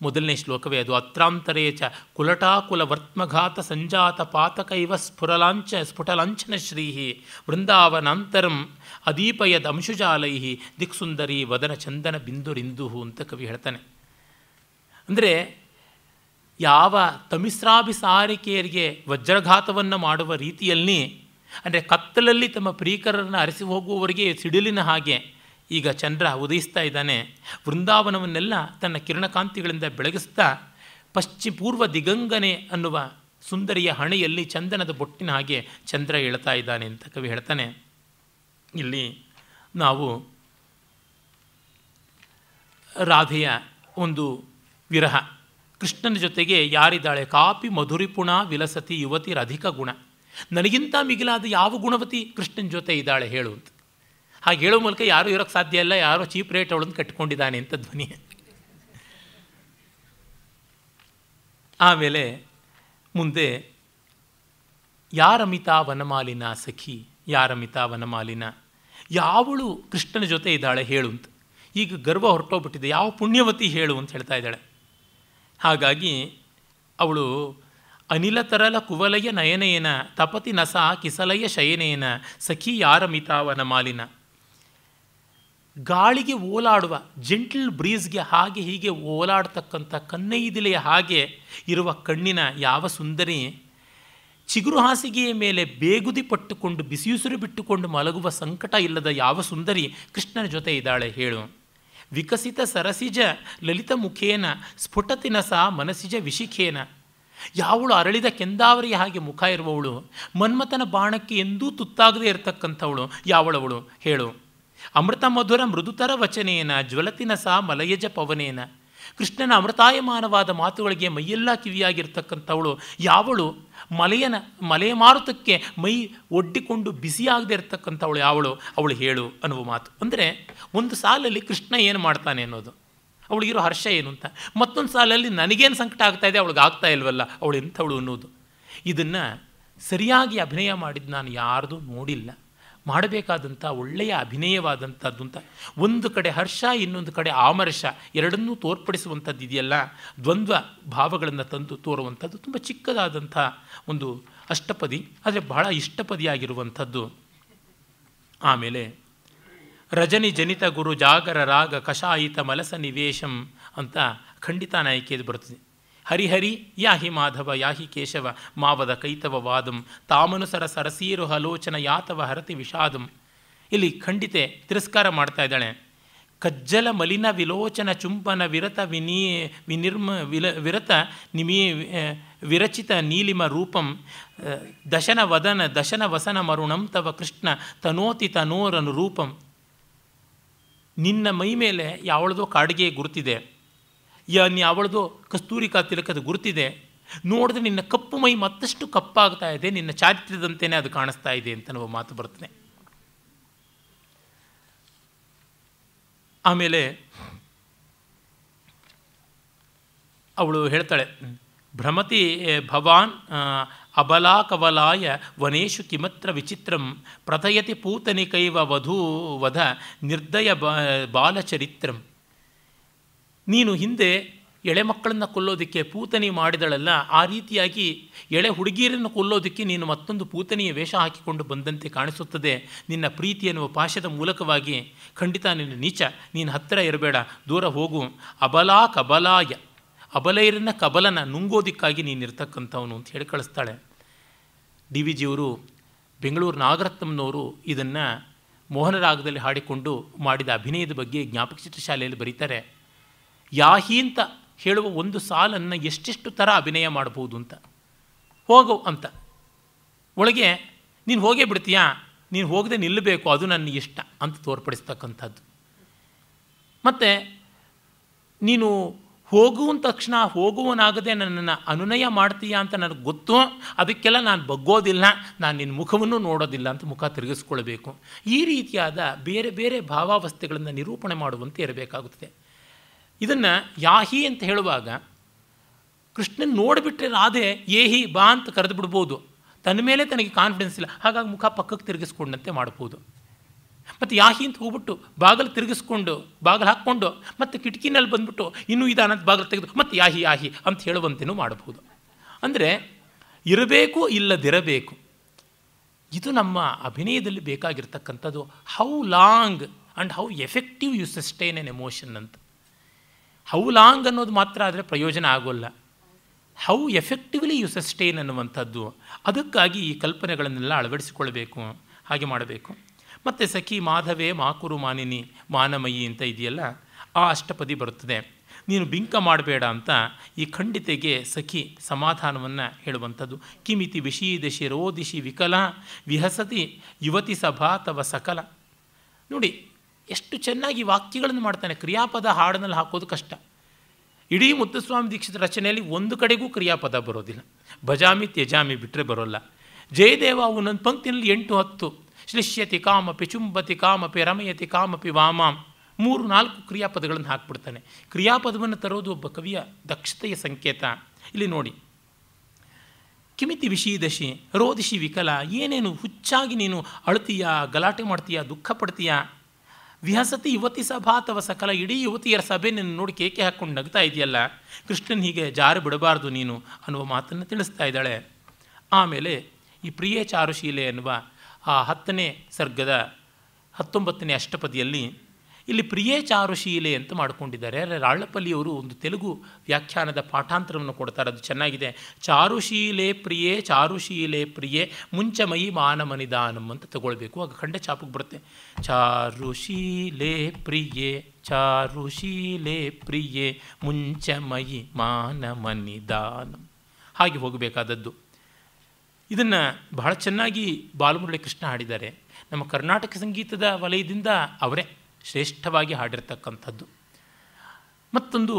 ಮೊದಲನೇ ಶ್ಲೋಕವೇ ಅದು ಅತ್ರಾಂತರೇ ಚ ಕುಲಟಾಕುಲ ವರ್ತ್ಮಘಾತ ಸಂಜಾತ ಪಾತಕೈವ ಸ್ಫುರಲಾಂಚ ಸ್ಫುಟಲಾಂಛನ ಶ್ರೀಹಿ ವೃಂದಾವನಾಂತರಂ ಅದೀಪಯದ ಅಂಶುಜಾಲೈ ದಿಕ್ಸುಂದರಿ ವದನ ಚಂದನ ಬಿಂದು ಅಂತ ಕವಿ ಹೇಳ್ತಾನೆ ಅಂದರೆ ಯಾವ ತಮಿಸ್ರಾಭಿಸಾರಿಕೆಯರಿಗೆ ವಜ್ರಘಾತವನ್ನು ಮಾಡುವ ರೀತಿಯಲ್ಲಿ ಅಂದರೆ ಕತ್ತಲಲ್ಲಿ ತಮ್ಮ ಪ್ರೀಕರನ್ನು ಅರಿಸಿ ಹೋಗುವವರಿಗೆ ಸಿಡಿಲಿನ ಹಾಗೆ ಈಗ ಚಂದ್ರ ಉದಯಿಸ್ತಾ ಇದ್ದಾನೆ ವೃಂದಾವನವನ್ನೆಲ್ಲ ತನ್ನ ಕಿರಣಕಾಂತಿಗಳಿಂದ ಬೆಳಗಿಸ್ತಾ ಪಶ್ಚಿಮ ಪೂರ್ವ ದಿಗಂಗನೆ ಅನ್ನುವ ಸುಂದರಿಯ ಹಣೆಯಲ್ಲಿ ಚಂದನದ ಬೊಟ್ಟಿನ ಹಾಗೆ ಚಂದ್ರ ಹೇಳ್ತಾ ಇದ್ದಾನೆ ಅಂತ ಕವಿ ಹೇಳ್ತಾನೆ ಇಲ್ಲಿ ನಾವು ರಾಧೆಯ ಒಂದು ವಿರಹ ಕೃಷ್ಣನ ಜೊತೆಗೆ ಯಾರಿದ್ದಾಳೆ ಕಾಪಿ ಮಧುರಿಪುಣ ವಿಲಸತಿ ಯುವತಿ ರಧಿಕ ಗುಣ ನನಗಿಂತ ಮಿಗಿಲಾದ ಯಾವ ಗುಣವತಿ ಕೃಷ್ಣನ ಜೊತೆ ಇದ್ದಾಳೆ ಹೇಳು ಹಾಗೆ ಹೇಳೋ ಮೂಲಕ ಯಾರೂ ಇರೋಕ್ಕೆ ಸಾಧ್ಯ ಇಲ್ಲ ಯಾರೋ ಚೀಪ್ ರೇಟ್ ಅವಳನ್ನು ಕಟ್ಕೊಂಡಿದ್ದಾನೆ ಅಂತ ಧ್ವನಿ ಆಮೇಲೆ ಮುಂದೆ ಯಾರಮಿತಾ ವನಮಾಲಿನ ಸಖಿ ಯಾರಮಿತಾ ವನಮಾಲಿನ ಯಾವಳು ಕೃಷ್ಣನ ಜೊತೆ ಇದ್ದಾಳೆ ಹೇಳು ಅಂತ ಈಗ ಗರ್ವ ಹೊರಟೋಗ್ಬಿಟ್ಟಿದೆ ಯಾವ ಪುಣ್ಯವತಿ ಹೇಳು ಅಂತ ಹೇಳ್ತಾ ಇದ್ದಾಳೆ ಹಾಗಾಗಿ ಅವಳು ಅನಿಲ ತರಲ ಕುವಲಯ ನಯನೇನ ತಪತಿ ನಸ ಕಿಸಲಯ ಶಯನೇನ ಸಖಿ ಯಾರ ಮಿತಾವನ ಮಾಲಿನ ಗಾಳಿಗೆ ಓಲಾಡುವ ಜೆಂಟಲ್ ಬ್ರೀಸ್ಗೆ ಹಾಗೆ ಹೀಗೆ ಓಲಾಡ್ತಕ್ಕಂಥ ಕನ್ನೈದಿಲೆಯ ಹಾಗೆ ಇರುವ ಕಣ್ಣಿನ ಯಾವ ಸುಂದರಿ ಚಿಗುರು ಹಾಸಿಗೆಯ ಮೇಲೆ ಬೇಗುದಿ ಪಟ್ಟುಕೊಂಡು ಬಿಸಿಯುಸಿರು ಬಿಟ್ಟುಕೊಂಡು ಮಲಗುವ ಸಂಕಟ ಇಲ್ಲದ ಯಾವ ಸುಂದರಿ ಕೃಷ್ಣನ ಜೊತೆ ಇದ್ದಾಳೆ ಹೇಳು ವಿಕಸಿತ ಸರಸಿಜ ಲಲಿತ ಮುಖೇನ ಸ್ಫುಟತಿನ ಮನಸಿಜ ವಿಶಿಖೇನ ಯಾವಳು ಅರಳಿದ ಕೆಂದಾವರಿಯ ಹಾಗೆ ಮುಖ ಇರುವವಳು ಮನ್ಮಥನ ಬಾಣಕ್ಕೆ ಎಂದೂ ತುತ್ತಾಗದೇ ಇರತಕ್ಕಂಥವಳು ಯಾವಳವಳು ಹೇಳು ಅಮೃತ ಮಧುರ ಮೃದುತರ ವಚನೇನ ಜ್ವಲತಿನ ಮಲಯಜ ಪವನೇನ ಕೃಷ್ಣನ ಅಮೃತಾಯಮಾನವಾದ ಮಾತುಗಳಿಗೆ ಮೈಯೆಲ್ಲ ಕಿವಿಯಾಗಿರ್ತಕ್ಕಂಥವಳು ಯಾವಳು ಮಲೆಯನ ಮಲೆ ಮಾರುತಕ್ಕೆ ಮೈ ಒಡ್ಡಿಕೊಂಡು ಬಿಸಿಯಾಗದೇ ಇರತಕ್ಕಂಥವಳು ಯಾವಳು ಅವಳು ಹೇಳು ಅನ್ನುವ ಮಾತು ಅಂದರೆ ಒಂದು ಸಾಲಲ್ಲಿ ಕೃಷ್ಣ ಏನು ಮಾಡ್ತಾನೆ ಅನ್ನೋದು ಅವಳಿಗಿರೋ ಹರ್ಷ ಏನು ಅಂತ ಮತ್ತೊಂದು ಸಾಲಲ್ಲಿ ನನಗೇನು ಸಂಕಟ ಆಗ್ತಾ ಇದೆ ಅವಳಿಗೆ ಆಗ್ತಾ ಇಲ್ವಲ್ಲ ಅವಳು ಎಂಥವಳು ಅನ್ನೋದು ಇದನ್ನು ಸರಿಯಾಗಿ ಅಭಿನಯ ಮಾಡಿದ್ದು ನಾನು ಯಾರ್ದು ನೋಡಿಲ್ಲ ಮಾಡಬೇಕಾದಂಥ ಒಳ್ಳೆಯ ಅಭಿನಯವಾದಂಥದ್ದು ಅಂತ ಒಂದು ಕಡೆ ಹರ್ಷ ಇನ್ನೊಂದು ಕಡೆ ಆಮರ್ಷ ಎರಡನ್ನೂ ತೋರ್ಪಡಿಸುವಂಥದ್ದು ಇದೆಯಲ್ಲ ದ್ವಂದ್ವ ಭಾವಗಳನ್ನು ತಂದು ತೋರುವಂಥದ್ದು ತುಂಬ ಚಿಕ್ಕದಾದಂಥ ಒಂದು ಅಷ್ಟಪದಿ ಆದರೆ ಬಹಳ ಇಷ್ಟಪದಿಯಾಗಿರುವಂಥದ್ದು ಆಮೇಲೆ ರಜನಿ ಜನಿತ ಗುರು ಜಾಗರ ರಾಗ ಕಷಾಯಿತ ಮಲಸ ನಿವೇಶಂ ಅಂತ ಖಂಡಿತ ನಾಯಕಿಯದು ಬರ್ತದೆ ಹರಿಹರಿ ಯಾಹಿ ಮಾಧವ ಯಾಹಿ ಕೇಶವ ಮಾವದ ಕೈತವ ವಾದಂ ತಾಮನುಸರ ಸರಸೀರು ಹಲೋಚನ ಯಾತವ ಹರತಿ ವಿಷಾದಂ ಇಲ್ಲಿ ಖಂಡಿತೆ ತಿರಸ್ಕಾರ ಮಾಡ್ತಾ ಇದ್ದಾಳೆ ಕಜ್ಜಲ ಮಲಿನ ವಿಲೋಚನ ಚುಂಬನ ವಿರತ ವಿನೀ ವಿನಿರ್ಮ ವಿಲ ವಿರತ ನಿಮೀ ವಿರಚಿತ ನೀಲಿಮ ರೂಪಂ ದಶನ ವದನ ದಶನ ವಸನ ಮರುಣಂ ತವ ಕೃಷ್ಣ ತನೋತಿ ತನೋರನು ರೂಪಂ ನಿನ್ನ ಮೈ ಮೇಲೆ ಯಾವಳದೋ ಕಾಡಿಗೆ ಗುರುತಿದೆ ನೀ ಅವಳದು ಕಸ್ತೂರಿಕಾ ತಿಲಕದ ಗುರುತಿದೆ ನೋಡಿದ್ರೆ ನಿನ್ನ ಕಪ್ಪು ಮೈ ಮತ್ತಷ್ಟು ಕಪ್ಪಾಗ್ತಾ ಇದೆ ನಿನ್ನ ಚಾರಿತ್ರ್ಯದಂತೆಯೇ ಅದು ಕಾಣಿಸ್ತಾ ಇದೆ ಅಂತ ನಾವು ಮಾತು ಬರ್ತದೆ ಆಮೇಲೆ ಅವಳು ಹೇಳ್ತಾಳೆ ಭ್ರಮತಿ ಭವಾನ್ ಅಬಲಾಕಬಲಾಯ ವನೇಶು ಕಿಮತ್ರ ವಿಚಿತ್ರಂ ಪ್ರಥಯತಿ ಪೂತನಿಕೈವ ವಧೂ ವಧ ನಿರ್ದಯ ಬಾಲಚರಿತ್ರಂ ನೀನು ಹಿಂದೆ ಎಳೆ ಮಕ್ಕಳನ್ನು ಕೊಲ್ಲೋದಕ್ಕೆ ಪೂತನಿ ಮಾಡಿದಳಲ್ಲ ಆ ರೀತಿಯಾಗಿ ಎಳೆ ಹುಡುಗಿಯರನ್ನು ಕೊಲ್ಲೋದಕ್ಕೆ ನೀನು ಮತ್ತೊಂದು ಪೂತನಿಯ ವೇಷ ಹಾಕಿಕೊಂಡು ಬಂದಂತೆ ಕಾಣಿಸುತ್ತದೆ ನಿನ್ನ ಪ್ರೀತಿ ಎನ್ನುವ ಪಾಶದ ಮೂಲಕವಾಗಿ ಖಂಡಿತ ನಿನ್ನ ನೀಚ ನೀನು ಹತ್ತಿರ ಇರಬೇಡ ದೂರ ಹೋಗು ಅಬಲಾ ಕಬಲಾಯ ಅಬಲೈರನ್ನ ಕಬಲನ ನೀನು ಇರ್ತಕ್ಕಂಥವನು ಅಂತ ಹೇಳಿ ಕಳಿಸ್ತಾಳೆ ಡಿ ವಿ ಜಿಯವರು ಬೆಂಗಳೂರು ನಾಗರತ್ನಂನವರು ಇದನ್ನು ಮೋಹನರಾಗದಲ್ಲಿ ಹಾಡಿಕೊಂಡು ಮಾಡಿದ ಅಭಿನಯದ ಬಗ್ಗೆ ಜ್ಞಾಪಕ ಚಿತ್ರಶಾಲೆಯಲ್ಲಿ ಬರೀತಾರೆ ಯಾಹಿ ಅಂತ ಹೇಳುವ ಒಂದು ಸಾಲನ್ನು ಎಷ್ಟೆಷ್ಟು ಥರ ಅಭಿನಯ ಮಾಡ್ಬೋದು ಅಂತ ಹೋಗು ಅಂತ ಒಳಗೆ ನೀನು ಹೋಗೇ ಬಿಡ್ತೀಯಾ ನೀನು ಹೋಗದೆ ನಿಲ್ಲಬೇಕು ಅದು ನನ್ನ ಇಷ್ಟ ಅಂತ ತೋರ್ಪಡಿಸ್ತಕ್ಕಂಥದ್ದು ಮತ್ತು ನೀನು ಹೋಗುವ ತಕ್ಷಣ ಹೋಗುವನಾಗದೆ ನನ್ನನ್ನು ಅನುನಯ ಮಾಡ್ತೀಯಾ ಅಂತ ನನಗೆ ಗೊತ್ತು ಅದಕ್ಕೆಲ್ಲ ನಾನು ಬಗ್ಗೋದಿಲ್ಲ ನಾನು ನಿನ್ನ ಮುಖವನ್ನು ನೋಡೋದಿಲ್ಲ ಅಂತ ಮುಖ ತಿರುಗಿಸ್ಕೊಳ್ಬೇಕು ಈ ರೀತಿಯಾದ ಬೇರೆ ಬೇರೆ ಭಾವಾವಸ್ಥೆಗಳನ್ನು ನಿರೂಪಣೆ ಮಾಡುವಂತೆ ಇರಬೇಕಾಗುತ್ತದೆ ಇದನ್ನು ಯಾಹಿ ಅಂತ ಹೇಳುವಾಗ ಕೃಷ್ಣನ್ ನೋಡಿಬಿಟ್ರೆ ರಾಧೆ ಏಹಿ ಬಾ ಅಂತ ಕರೆದು ಬಿಡ್ಬೋದು ತನ್ನ ಮೇಲೆ ತನಗೆ ಕಾನ್ಫಿಡೆನ್ಸ್ ಇಲ್ಲ ಹಾಗಾಗಿ ಮುಖ ಪಕ್ಕಕ್ಕೆ ತಿರುಗಿಸ್ಕೊಂಡಂತೆ ಮಾಡ್ಬೋದು ಮತ್ತು ಯಾಹಿ ಅಂತ ಹೋಗ್ಬಿಟ್ಟು ಬಾಗಿಲು ತಿರುಗಿಸ್ಕೊಂಡು ಬಾಗಿಲು ಹಾಕ್ಕೊಂಡು ಮತ್ತು ಕಿಟಕಿನಲ್ಲಿ ಬಂದ್ಬಿಟ್ಟು ಇನ್ನೂ ಅನ್ನೋದು ಬಾಗಿಲು ತೆಗೆದು ಮತ್ತು ಯಾಹಿ ಯಾಹಿ ಅಂತ ಹೇಳುವಂತೆಯೂ ಮಾಡ್ಬೋದು ಅಂದರೆ ಇರಬೇಕು ಇಲ್ಲದಿರಬೇಕು ಇದು ನಮ್ಮ ಅಭಿನಯದಲ್ಲಿ ಬೇಕಾಗಿರ್ತಕ್ಕಂಥದ್ದು how long and how effective you sustain an emotion ಅಂತ ಹೌ ಲಾಂಗ್ ಅನ್ನೋದು ಮಾತ್ರ ಆದರೆ ಪ್ರಯೋಜನ ಆಗೋಲ್ಲ ಹೌ ಎಫೆಕ್ಟಿವ್ಲಿ ಯು ಸಸ್ಟೈನ್ ಅನ್ನುವಂಥದ್ದು ಅದಕ್ಕಾಗಿ ಈ ಕಲ್ಪನೆಗಳನ್ನೆಲ್ಲ ಅಳವಡಿಸಿಕೊಳ್ಬೇಕು ಹಾಗೆ ಮಾಡಬೇಕು ಮತ್ತು ಸಖಿ ಮಾಧವೇ ಮಾಕುರು ಮಾನಿನಿ ಮಾನಮಯಿ ಅಂತ ಇದೆಯಲ್ಲ ಆ ಅಷ್ಟಪದಿ ಬರುತ್ತದೆ ನೀನು ಬಿಂಕ ಮಾಡಬೇಡ ಅಂತ ಈ ಖಂಡಿತೆಗೆ ಸಖಿ ಸಮಾಧಾನವನ್ನು ಹೇಳುವಂಥದ್ದು ಕಿಮಿತಿ ರೋ ರೋದಿಶಿ ವಿಕಲ ವಿಹಸತಿ ಯುವತಿ ಸಭಾ ತವ ಸಕಲ ನೋಡಿ ಎಷ್ಟು ಚೆನ್ನಾಗಿ ವಾಕ್ಯಗಳನ್ನು ಮಾಡ್ತಾನೆ ಕ್ರಿಯಾಪದ ಹಾಡಿನಲ್ಲಿ ಹಾಕೋದು ಕಷ್ಟ ಇಡೀ ಮುತ್ತುಸ್ವಾಮಿ ದೀಕ್ಷಿತ ರಚನೆಯಲ್ಲಿ ಒಂದು ಕಡೆಗೂ ಕ್ರಿಯಾಪದ ಬರೋದಿಲ್ಲ ಭಜಾಮಿ ತ್ಯಜಾಮಿ ಬಿಟ್ಟರೆ ಬರೋಲ್ಲ ಜಯದೇವ ಅವನೊಂದು ಪಂಕ್ತಿನಲ್ಲಿ ಎಂಟು ಹತ್ತು ಶ್ಲಿಷ್ಯತಿ ಕಾಮಪಿ ಚುಂಬತಿ ಕಾಮಪಿ ರಮಯತಿ ಕಾಮಪಿ ವಾಮಾಂ ಮೂರು ನಾಲ್ಕು ಕ್ರಿಯಾಪದಗಳನ್ನು ಹಾಕ್ಬಿಡ್ತಾನೆ ಕ್ರಿಯಾಪದವನ್ನು ತರೋದು ಒಬ್ಬ ಕವಿಯ ದಕ್ಷತೆಯ ಸಂಕೇತ ಇಲ್ಲಿ ನೋಡಿ ಕಿಮಿತಿ ವಿಷೀದಶಿ ರೋದಿಶಿ ವಿಕಲ ಏನೇನು ಹುಚ್ಚಾಗಿ ನೀನು ಅಳ್ತೀಯ ಗಲಾಟೆ ಮಾಡ್ತೀಯಾ ದುಃಖ ಪಡ್ತೀಯಾ ವಿಹಸತಿ ಯುವತಿ ಸಭಾ ಅಥವಾ ಸಕಲ ಇಡೀ ಯುವತಿಯರ ಸಭೆ ನಿನ್ನ ನೋಡಿ ಕೇಕೆ ಹಾಕ್ಕೊಂಡು ನಗ್ತಾ ಇದೆಯಲ್ಲ ಕೃಷ್ಣನ್ ಹೀಗೆ ಜಾರು ಬಿಡಬಾರ್ದು ನೀನು ಅನ್ನುವ ಮಾತನ್ನು ತಿಳಿಸ್ತಾ ಇದ್ದಾಳೆ ಆಮೇಲೆ ಈ ಪ್ರಿಯ ಚಾರುಶೀಲೆ ಎನ್ನುವ ಆ ಹತ್ತನೇ ಸರ್ಗದ ಹತ್ತೊಂಬತ್ತನೇ ಅಷ್ಟಪದಿಯಲ್ಲಿ ಇಲ್ಲಿ ಪ್ರಿಯೇ ಚಾರುಶೀಲೆ ಅಂತ ಮಾಡಿಕೊಂಡಿದ್ದಾರೆ ರಾಳ್ಳಪಲ್ಲಿಯವರು ಒಂದು ತೆಲುಗು ವ್ಯಾಖ್ಯಾನದ ಪಾಠಾಂತರವನ್ನು ಕೊಡ್ತಾರೆ ಅದು ಚೆನ್ನಾಗಿದೆ ಚಾರುಶೀಲೆ ಪ್ರಿಯೇ ಚಾರುಶೀಲೆ ಪ್ರಿಯೇ ಮುಂಚಮಯಿ ಮಾನಮನಿದಾನಂ ಅಂತ ತಗೊಳ್ಬೇಕು ಆಗ ಖಂಡ ಚಾಪಕ್ಕೆ ಬರುತ್ತೆ ಚಾರುಶೀಲೆ ಪ್ರಿಯೇ ಚಾರುಶೀಲೆ ಪ್ರಿಯೇ ಮುಂಚಮಯಿ ಮಾನಮನಿದಾನಂ ಹಾಗೆ ಹೋಗಬೇಕಾದದ್ದು ಇದನ್ನು ಬಹಳ ಚೆನ್ನಾಗಿ ಬಾಲಮುರಳಿ ಕೃಷ್ಣ ಹಾಡಿದ್ದಾರೆ ನಮ್ಮ ಕರ್ನಾಟಕ ಸಂಗೀತದ ವಲಯದಿಂದ ಅವರೇ ಶ್ರೇಷ್ಠವಾಗಿ ಹಾಡಿರ್ತಕ್ಕಂಥದ್ದು ಮತ್ತೊಂದು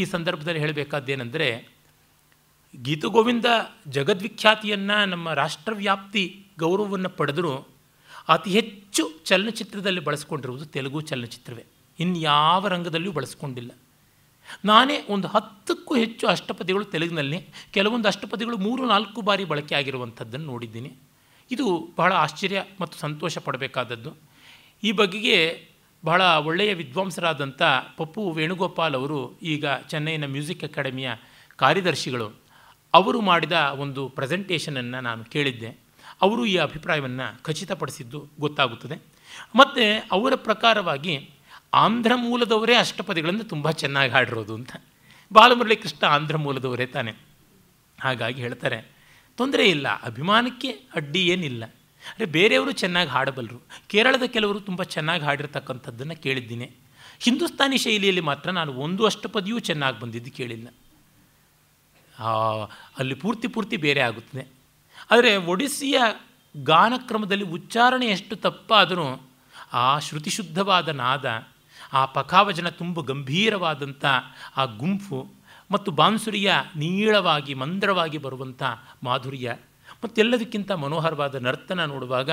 ಈ ಸಂದರ್ಭದಲ್ಲಿ ಹೇಳಬೇಕಾದ್ದೇನೆಂದರೆ ಗೀತಗೋವಿಂದ ಜಗದ್ವಿಖ್ಯಾತಿಯನ್ನು ನಮ್ಮ ರಾಷ್ಟ್ರವ್ಯಾಪ್ತಿ ಗೌರವವನ್ನು ಪಡೆದರೂ ಅತಿ ಹೆಚ್ಚು ಚಲನಚಿತ್ರದಲ್ಲಿ ಬಳಸ್ಕೊಂಡಿರುವುದು ತೆಲುಗು ಚಲನಚಿತ್ರವೇ ಇನ್ಯಾವ ರಂಗದಲ್ಲಿಯೂ ಬಳಸ್ಕೊಂಡಿಲ್ಲ ನಾನೇ ಒಂದು ಹತ್ತಕ್ಕೂ ಹೆಚ್ಚು ಅಷ್ಟಪದಿಗಳು ತೆಲುಗಿನಲ್ಲಿ ಕೆಲವೊಂದು ಅಷ್ಟಪದಿಗಳು ಮೂರು ನಾಲ್ಕು ಬಾರಿ ಬಳಕೆ ಆಗಿರುವಂಥದ್ದನ್ನು ನೋಡಿದ್ದೀನಿ ಇದು ಬಹಳ ಆಶ್ಚರ್ಯ ಮತ್ತು ಸಂತೋಷ ಪಡಬೇಕಾದದ್ದು ಈ ಬಗೆಗೆ ಬಹಳ ಒಳ್ಳೆಯ ವಿದ್ವಾಂಸರಾದಂಥ ಪಪ್ಪು ವೇಣುಗೋಪಾಲ್ ಅವರು ಈಗ ಚೆನ್ನೈನ ಮ್ಯೂಸಿಕ್ ಅಕಾಡೆಮಿಯ ಕಾರ್ಯದರ್ಶಿಗಳು ಅವರು ಮಾಡಿದ ಒಂದು ಪ್ರೆಸೆಂಟೇಷನನ್ನು ನಾನು ಕೇಳಿದ್ದೆ ಅವರು ಈ ಅಭಿಪ್ರಾಯವನ್ನು ಖಚಿತಪಡಿಸಿದ್ದು ಗೊತ್ತಾಗುತ್ತದೆ ಮತ್ತು ಅವರ ಪ್ರಕಾರವಾಗಿ ಆಂಧ್ರ ಮೂಲದವರೇ ಅಷ್ಟಪದಿಗಳನ್ನು ತುಂಬ ಚೆನ್ನಾಗಿ ಹಾಡಿರೋದು ಅಂತ ಬಾಲಮುರಳಿ ಕೃಷ್ಣ ಆಂಧ್ರ ಮೂಲದವರೇ ತಾನೆ ಹಾಗಾಗಿ ಹೇಳ್ತಾರೆ ತೊಂದರೆ ಇಲ್ಲ ಅಭಿಮಾನಕ್ಕೆ ಅಡ್ಡಿ ಏನಿಲ್ಲ ಅಂದರೆ ಬೇರೆಯವರು ಚೆನ್ನಾಗಿ ಹಾಡಬಲ್ಲರು ಕೇರಳದ ಕೆಲವರು ತುಂಬ ಚೆನ್ನಾಗಿ ಹಾಡಿರ್ತಕ್ಕಂಥದ್ದನ್ನು ಕೇಳಿದ್ದೀನಿ ಹಿಂದೂಸ್ತಾನಿ ಶೈಲಿಯಲ್ಲಿ ಮಾತ್ರ ನಾನು ಒಂದು ಅಷ್ಟಪದಿಯೂ ಚೆನ್ನಾಗಿ ಬಂದಿದ್ದು ಕೇಳಿಲ್ಲ ಅಲ್ಲಿ ಪೂರ್ತಿ ಪೂರ್ತಿ ಬೇರೆ ಆಗುತ್ತದೆ ಆದರೆ ಒಡಿಸ್ಸಿಯ ಗಾನಕ್ರಮದಲ್ಲಿ ಉಚ್ಚಾರಣೆ ಎಷ್ಟು ತಪ್ಪಾದರೂ ಆ ಶುದ್ಧವಾದ ನಾದ ಆ ಪಖಾವಜನ ತುಂಬ ಗಂಭೀರವಾದಂಥ ಆ ಗುಂಪು ಮತ್ತು ಬಾನ್ಸುರಿಯ ನೀಳವಾಗಿ ಮಂದ್ರವಾಗಿ ಬರುವಂಥ ಮಾಧುರ್ಯ ಮತ್ತೆಲ್ಲದಕ್ಕಿಂತ ಮನೋಹರವಾದ ನರ್ತನ ನೋಡುವಾಗ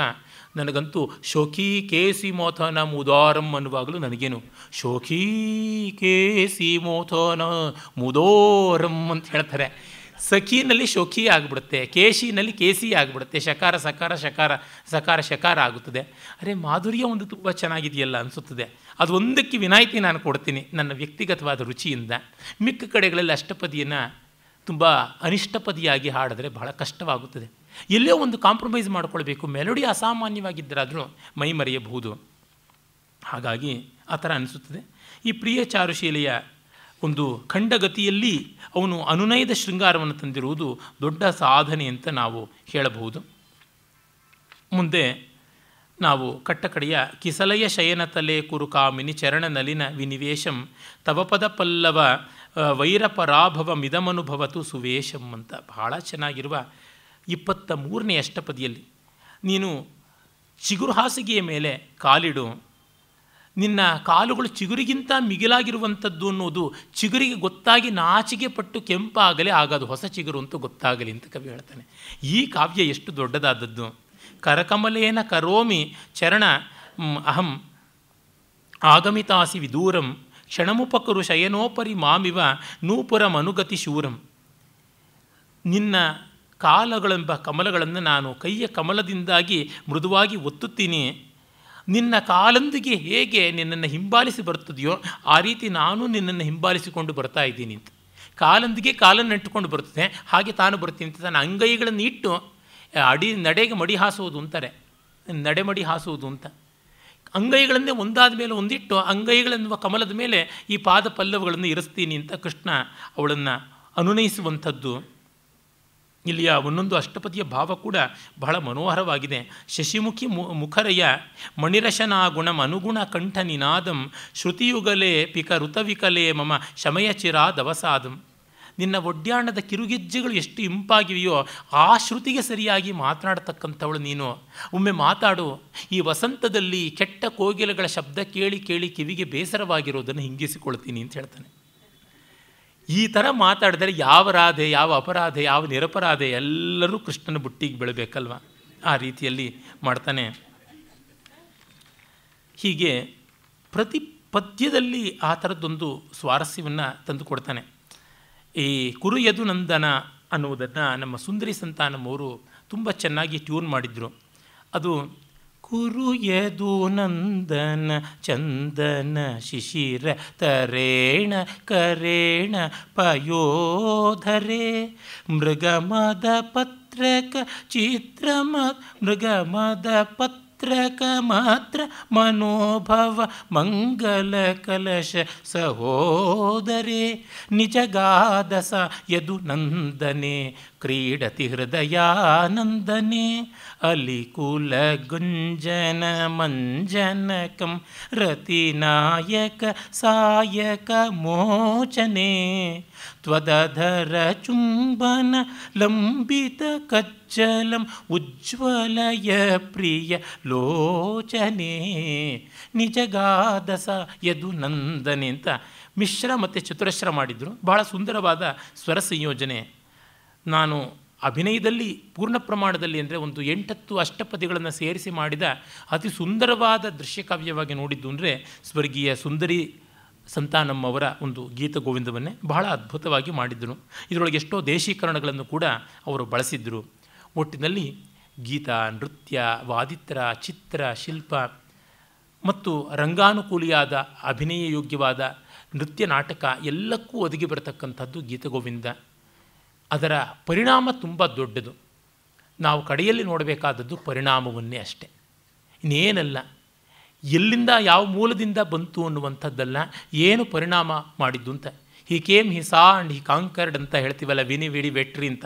ನನಗಂತೂ ಶೋಖಿ ಕೇಸಿ ಮೋಥನ ಮುದಾರಂ ಅನ್ನುವಾಗಲೂ ನನಗೇನು ಶೋಖಿ ಕೇಸಿ ಮೋಥನ ಮುದೋರಂ ಅಂತ ಹೇಳ್ತಾರೆ ಸಖಿನಲ್ಲಿ ಶೋಖಿ ಆಗಿಬಿಡುತ್ತೆ ಕೇಶಿನಲ್ಲಿ ಕೇಸಿ ಆಗಿಬಿಡುತ್ತೆ ಶಕಾರ ಸಕಾರ ಶಕಾರ ಸಕಾರ ಶಕಾರ ಆಗುತ್ತದೆ ಅರೆ ಮಾಧುರ್ಯ ಒಂದು ತುಂಬ ಚೆನ್ನಾಗಿದೆಯಲ್ಲ ಅನಿಸುತ್ತದೆ ಅದು ಒಂದಕ್ಕೆ ವಿನಾಯಿತಿ ನಾನು ಕೊಡ್ತೀನಿ ನನ್ನ ವ್ಯಕ್ತಿಗತವಾದ ರುಚಿಯಿಂದ ಮಿಕ್ಕ ಕಡೆಗಳಲ್ಲಿ ಅಷ್ಟಪದಿಯನ್ನು ತುಂಬ ಅನಿಷ್ಟಪದಿಯಾಗಿ ಹಾಡಿದ್ರೆ ಬಹಳ ಕಷ್ಟವಾಗುತ್ತದೆ ಎಲ್ಲೋ ಒಂದು ಕಾಂಪ್ರಮೈಸ್ ಮಾಡ್ಕೊಳ್ಬೇಕು ಮೆಲೋಡಿ ಅಸಾಮಾನ್ಯವಾಗಿದ್ದರಾದರೂ ಮೈ ಮರೆಯಬಹುದು ಹಾಗಾಗಿ ಆ ಥರ ಅನಿಸುತ್ತದೆ ಈ ಪ್ರಿಯ ಚಾರುಶೀಲೆಯ ಒಂದು ಖಂಡಗತಿಯಲ್ಲಿ ಅವನು ಅನುನಯದ ಶೃಂಗಾರವನ್ನು ತಂದಿರುವುದು ದೊಡ್ಡ ಸಾಧನೆ ಅಂತ ನಾವು ಹೇಳಬಹುದು ಮುಂದೆ ನಾವು ಕಟ್ಟಕಡೆಯ ಕಿಸಲಯ ಶಯನ ತಲೆ ಕುರುಕಾಮಿನಿ ನಲಿನ ವಿನಿವೇಶಂ ತವಪದ ಪಲ್ಲವ ವೈರಪರಾಭವ ಮಿದಮನುಭವತು ಸುವೇಶಂ ಅಂತ ಬಹಳ ಚೆನ್ನಾಗಿರುವ ಇಪ್ಪತ್ತ ಮೂರನೇ ಅಷ್ಟಪದಿಯಲ್ಲಿ ನೀನು ಚಿಗುರು ಹಾಸಿಗೆಯ ಮೇಲೆ ಕಾಲಿಡು ನಿನ್ನ ಕಾಲುಗಳು ಚಿಗುರಿಗಿಂತ ಮಿಗಿಲಾಗಿರುವಂಥದ್ದು ಅನ್ನೋದು ಚಿಗುರಿಗೆ ಗೊತ್ತಾಗಿ ನಾಚಿಗೆ ಪಟ್ಟು ಕೆಂಪಾಗಲೇ ಆಗದು ಹೊಸ ಚಿಗುರು ಅಂತೂ ಗೊತ್ತಾಗಲಿ ಅಂತ ಕವಿ ಹೇಳ್ತಾನೆ ಈ ಕಾವ್ಯ ಎಷ್ಟು ದೊಡ್ಡದಾದದ್ದು ಕರಕಮಲೇನ ಕರೋಮಿ ಚರಣ ಅಹಂ ಆಗಮಿತಾಸಿ ವಿದೂರಂ ಕ್ಷಣಮುಪಕರು ಶಯನೋಪರಿ ಮಾಮಿವ ನೂಪುರಂ ಅನುಗತಿ ಶೂರಂ ನಿನ್ನ ಕಾಲಗಳೆಂಬ ಕಮಲಗಳನ್ನು ನಾನು ಕೈಯ ಕಮಲದಿಂದಾಗಿ ಮೃದುವಾಗಿ ಒತ್ತುತ್ತೀನಿ ನಿನ್ನ ಕಾಲೊಂದಿಗೆ ಹೇಗೆ ನಿನ್ನನ್ನು ಹಿಂಬಾಲಿಸಿ ಬರ್ತದೆಯೋ ಆ ರೀತಿ ನಾನು ನಿನ್ನನ್ನು ಹಿಂಬಾಲಿಸಿಕೊಂಡು ಬರ್ತಾ ಇದ್ದೀನಿ ಅಂತ ಕಾಲೊಂದಿಗೆ ಕಾಲನ್ನು ಇಟ್ಟುಕೊಂಡು ಬರ್ತದೆ ಹಾಗೆ ತಾನು ಬರ್ತೀನಿ ಅಂತ ತನ್ನ ಅಂಗೈಗಳನ್ನು ಇಟ್ಟು ಅಡಿ ನಡೆಗೆ ಮಡಿ ಹಾಸುವುದು ಅಂತಾರೆ ನಡೆಮಡಿ ಹಾಸುವುದು ಅಂತ ಅಂಗೈಗಳನ್ನೇ ಒಂದಾದ ಮೇಲೆ ಒಂದಿಟ್ಟು ಅಂಗೈಗಳೆನ್ನುವ ಕಮಲದ ಮೇಲೆ ಈ ಪಾದ ಪಲ್ಲವಗಳನ್ನು ಇರಿಸ್ತೀನಿ ಅಂತ ಕೃಷ್ಣ ಅವಳನ್ನು ಅನುನಯಿಸುವಂಥದ್ದು ಇಲ್ಲಿಯ ಒಂದೊಂದು ಅಷ್ಟಪತಿಯ ಭಾವ ಕೂಡ ಬಹಳ ಮನೋಹರವಾಗಿದೆ ಶಶಿಮುಖಿ ಮುಖರಯ ಮಣಿರಶನಾ ಗುಣಂ ಅನುಗುಣ ಕಂಠ ನಿನಾದಂ ಶ್ರುತಿಯುಗಲೇ ಪಿಕ ಋತವಿಕಲೇ ಮಮ ಶಮಯ ದವಸಾದಂ ನಿನ್ನ ಒಡ್ಯಾಣದ ಕಿರುಗೆಜ್ಜೆಗಳು ಎಷ್ಟು ಇಂಪಾಗಿವೆಯೋ ಆ ಶ್ರುತಿಗೆ ಸರಿಯಾಗಿ ಮಾತನಾಡತಕ್ಕಂಥವಳು ನೀನು ಒಮ್ಮೆ ಮಾತಾಡು ಈ ವಸಂತದಲ್ಲಿ ಕೆಟ್ಟ ಕೋಗಿಲೆಗಳ ಶಬ್ದ ಕೇಳಿ ಕೇಳಿ ಕಿವಿಗೆ ಬೇಸರವಾಗಿರೋದನ್ನು ಹಿಂಗಿಸಿಕೊಳ್ತೀನಿ ಅಂತ ಹೇಳ್ತಾನೆ ಈ ಥರ ಮಾತಾಡಿದರೆ ಯಾವ ರಾಧೆ ಯಾವ ಅಪರಾಧೆ ಯಾವ ನಿರಪರಾಧೆ ಎಲ್ಲರೂ ಕೃಷ್ಣನ ಬುಟ್ಟಿಗೆ ಬೆಳಬೇಕಲ್ವ ಆ ರೀತಿಯಲ್ಲಿ ಮಾಡ್ತಾನೆ ಹೀಗೆ ಪ್ರತಿ ಪದ್ಯದಲ್ಲಿ ಆ ಥರದ್ದೊಂದು ಸ್ವಾರಸ್ಯವನ್ನು ತಂದುಕೊಡ್ತಾನೆ ಈ ಕುರು ಯದು ನಂದನ ಅನ್ನುವುದನ್ನು ನಮ್ಮ ಸುಂದರಿ ಸಂತಾನಮ್ಮವರು ತುಂಬ ಚೆನ್ನಾಗಿ ಟ್ಯೂನ್ ಮಾಡಿದರು ಅದು कुरु यदुनन्दन चन्दन शिशिर तरेण करेण पयोधरे मृगमदपत्रक चित्रम मृगमदपत्र ಪುತ್ರಕ ಮಾತ್ರ ಮನೋಭವ ಮಂಗಲ ಕಲಶ ಸಹೋದರೆ ನಿಜಗಾದಸ ಯದು ನಂದನೆ ಕ್ರೀಡತಿ ಹೃದಯಾನಂದನೆ ಅಲಿಕುಲ ಗುಂಜನ ಮಂಜನಕಂ ರತಿನಾಯಕ ಸಾಯಕ ಮೋಚನೆ ತ್ವದಧರ ಚುಂಬನ ಲಂಬಿತ ಕಚ್ಚ ಚಲಂ ಉಜ್ವಲಯ ಪ್ರಿಯ ಲೋಚನೆ ನಿಜಗಾದಸ ಯದು ನಂದನೆ ಅಂತ ಮಿಶ್ರ ಮತ್ತು ಚತುರಶ್ರ ಮಾಡಿದರು ಬಹಳ ಸುಂದರವಾದ ಸ್ವರ ಸಂಯೋಜನೆ ನಾನು ಅಭಿನಯದಲ್ಲಿ ಪೂರ್ಣ ಪ್ರಮಾಣದಲ್ಲಿ ಅಂದರೆ ಒಂದು ಎಂಟತ್ತು ಅಷ್ಟಪದಿಗಳನ್ನು ಸೇರಿಸಿ ಮಾಡಿದ ಅತಿ ಸುಂದರವಾದ ದೃಶ್ಯಕಾವ್ಯವಾಗಿ ನೋಡಿದ್ದು ಅಂದರೆ ಸ್ವರ್ಗೀಯ ಸುಂದರಿ ಸಂತಾನಮ್ಮವರ ಒಂದು ಗೀತ ಗೋವಿಂದವನ್ನೇ ಬಹಳ ಅದ್ಭುತವಾಗಿ ಮಾಡಿದ್ದರು ಇದರೊಳಗೆ ಎಷ್ಟೋ ದೇಶೀಕರಣಗಳನ್ನು ಕೂಡ ಅವರು ಬಳಸಿದ್ದರು ಒಟ್ಟಿನಲ್ಲಿ ಗೀತ ನೃತ್ಯ ವಾದಿತ್ರ ಚಿತ್ರ ಶಿಲ್ಪ ಮತ್ತು ರಂಗಾನುಕೂಲಿಯಾದ ಅಭಿನಯ ಯೋಗ್ಯವಾದ ನೃತ್ಯ ನಾಟಕ ಎಲ್ಲಕ್ಕೂ ಒದಗಿ ಬರತಕ್ಕಂಥದ್ದು ಗೀತಗೋವಿಂದ ಅದರ ಪರಿಣಾಮ ತುಂಬ ದೊಡ್ಡದು ನಾವು ಕಡೆಯಲ್ಲಿ ನೋಡಬೇಕಾದದ್ದು ಪರಿಣಾಮವನ್ನೇ ಅಷ್ಟೆ ಇನ್ನೇನಲ್ಲ ಎಲ್ಲಿಂದ ಯಾವ ಮೂಲದಿಂದ ಬಂತು ಅನ್ನುವಂಥದ್ದಲ್ಲ ಏನು ಪರಿಣಾಮ ಮಾಡಿದ್ದು ಅಂತ he came he saw and he conquered ಅಂತ ಹೇಳ್ತೀವಲ್ಲ ವಿನಿ ವಿಡಿ ವೆಟ್ರಿ ಅಂತ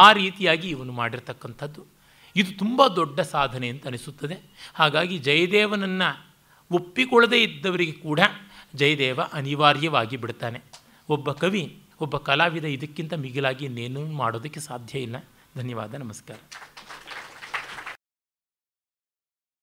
ಆ ರೀತಿಯಾಗಿ ಇವನು ಮಾಡಿರ್ತಕ್ಕಂಥದ್ದು ಇದು ತುಂಬ ದೊಡ್ಡ ಸಾಧನೆ ಅಂತ ಅನಿಸುತ್ತದೆ ಹಾಗಾಗಿ ಜಯದೇವನನ್ನು ಒಪ್ಪಿಕೊಳ್ಳದೇ ಇದ್ದವರಿಗೆ ಕೂಡ ಜಯದೇವ ಅನಿವಾರ್ಯವಾಗಿ ಬಿಡ್ತಾನೆ ಒಬ್ಬ ಕವಿ ಒಬ್ಬ ಕಲಾವಿದ ಇದಕ್ಕಿಂತ ಮಿಗಿಲಾಗಿ ಇನ್ನೇನೂ ಮಾಡೋದಕ್ಕೆ ಸಾಧ್ಯ ಇಲ್ಲ ಧನ್ಯವಾದ ನಮಸ್ಕಾರ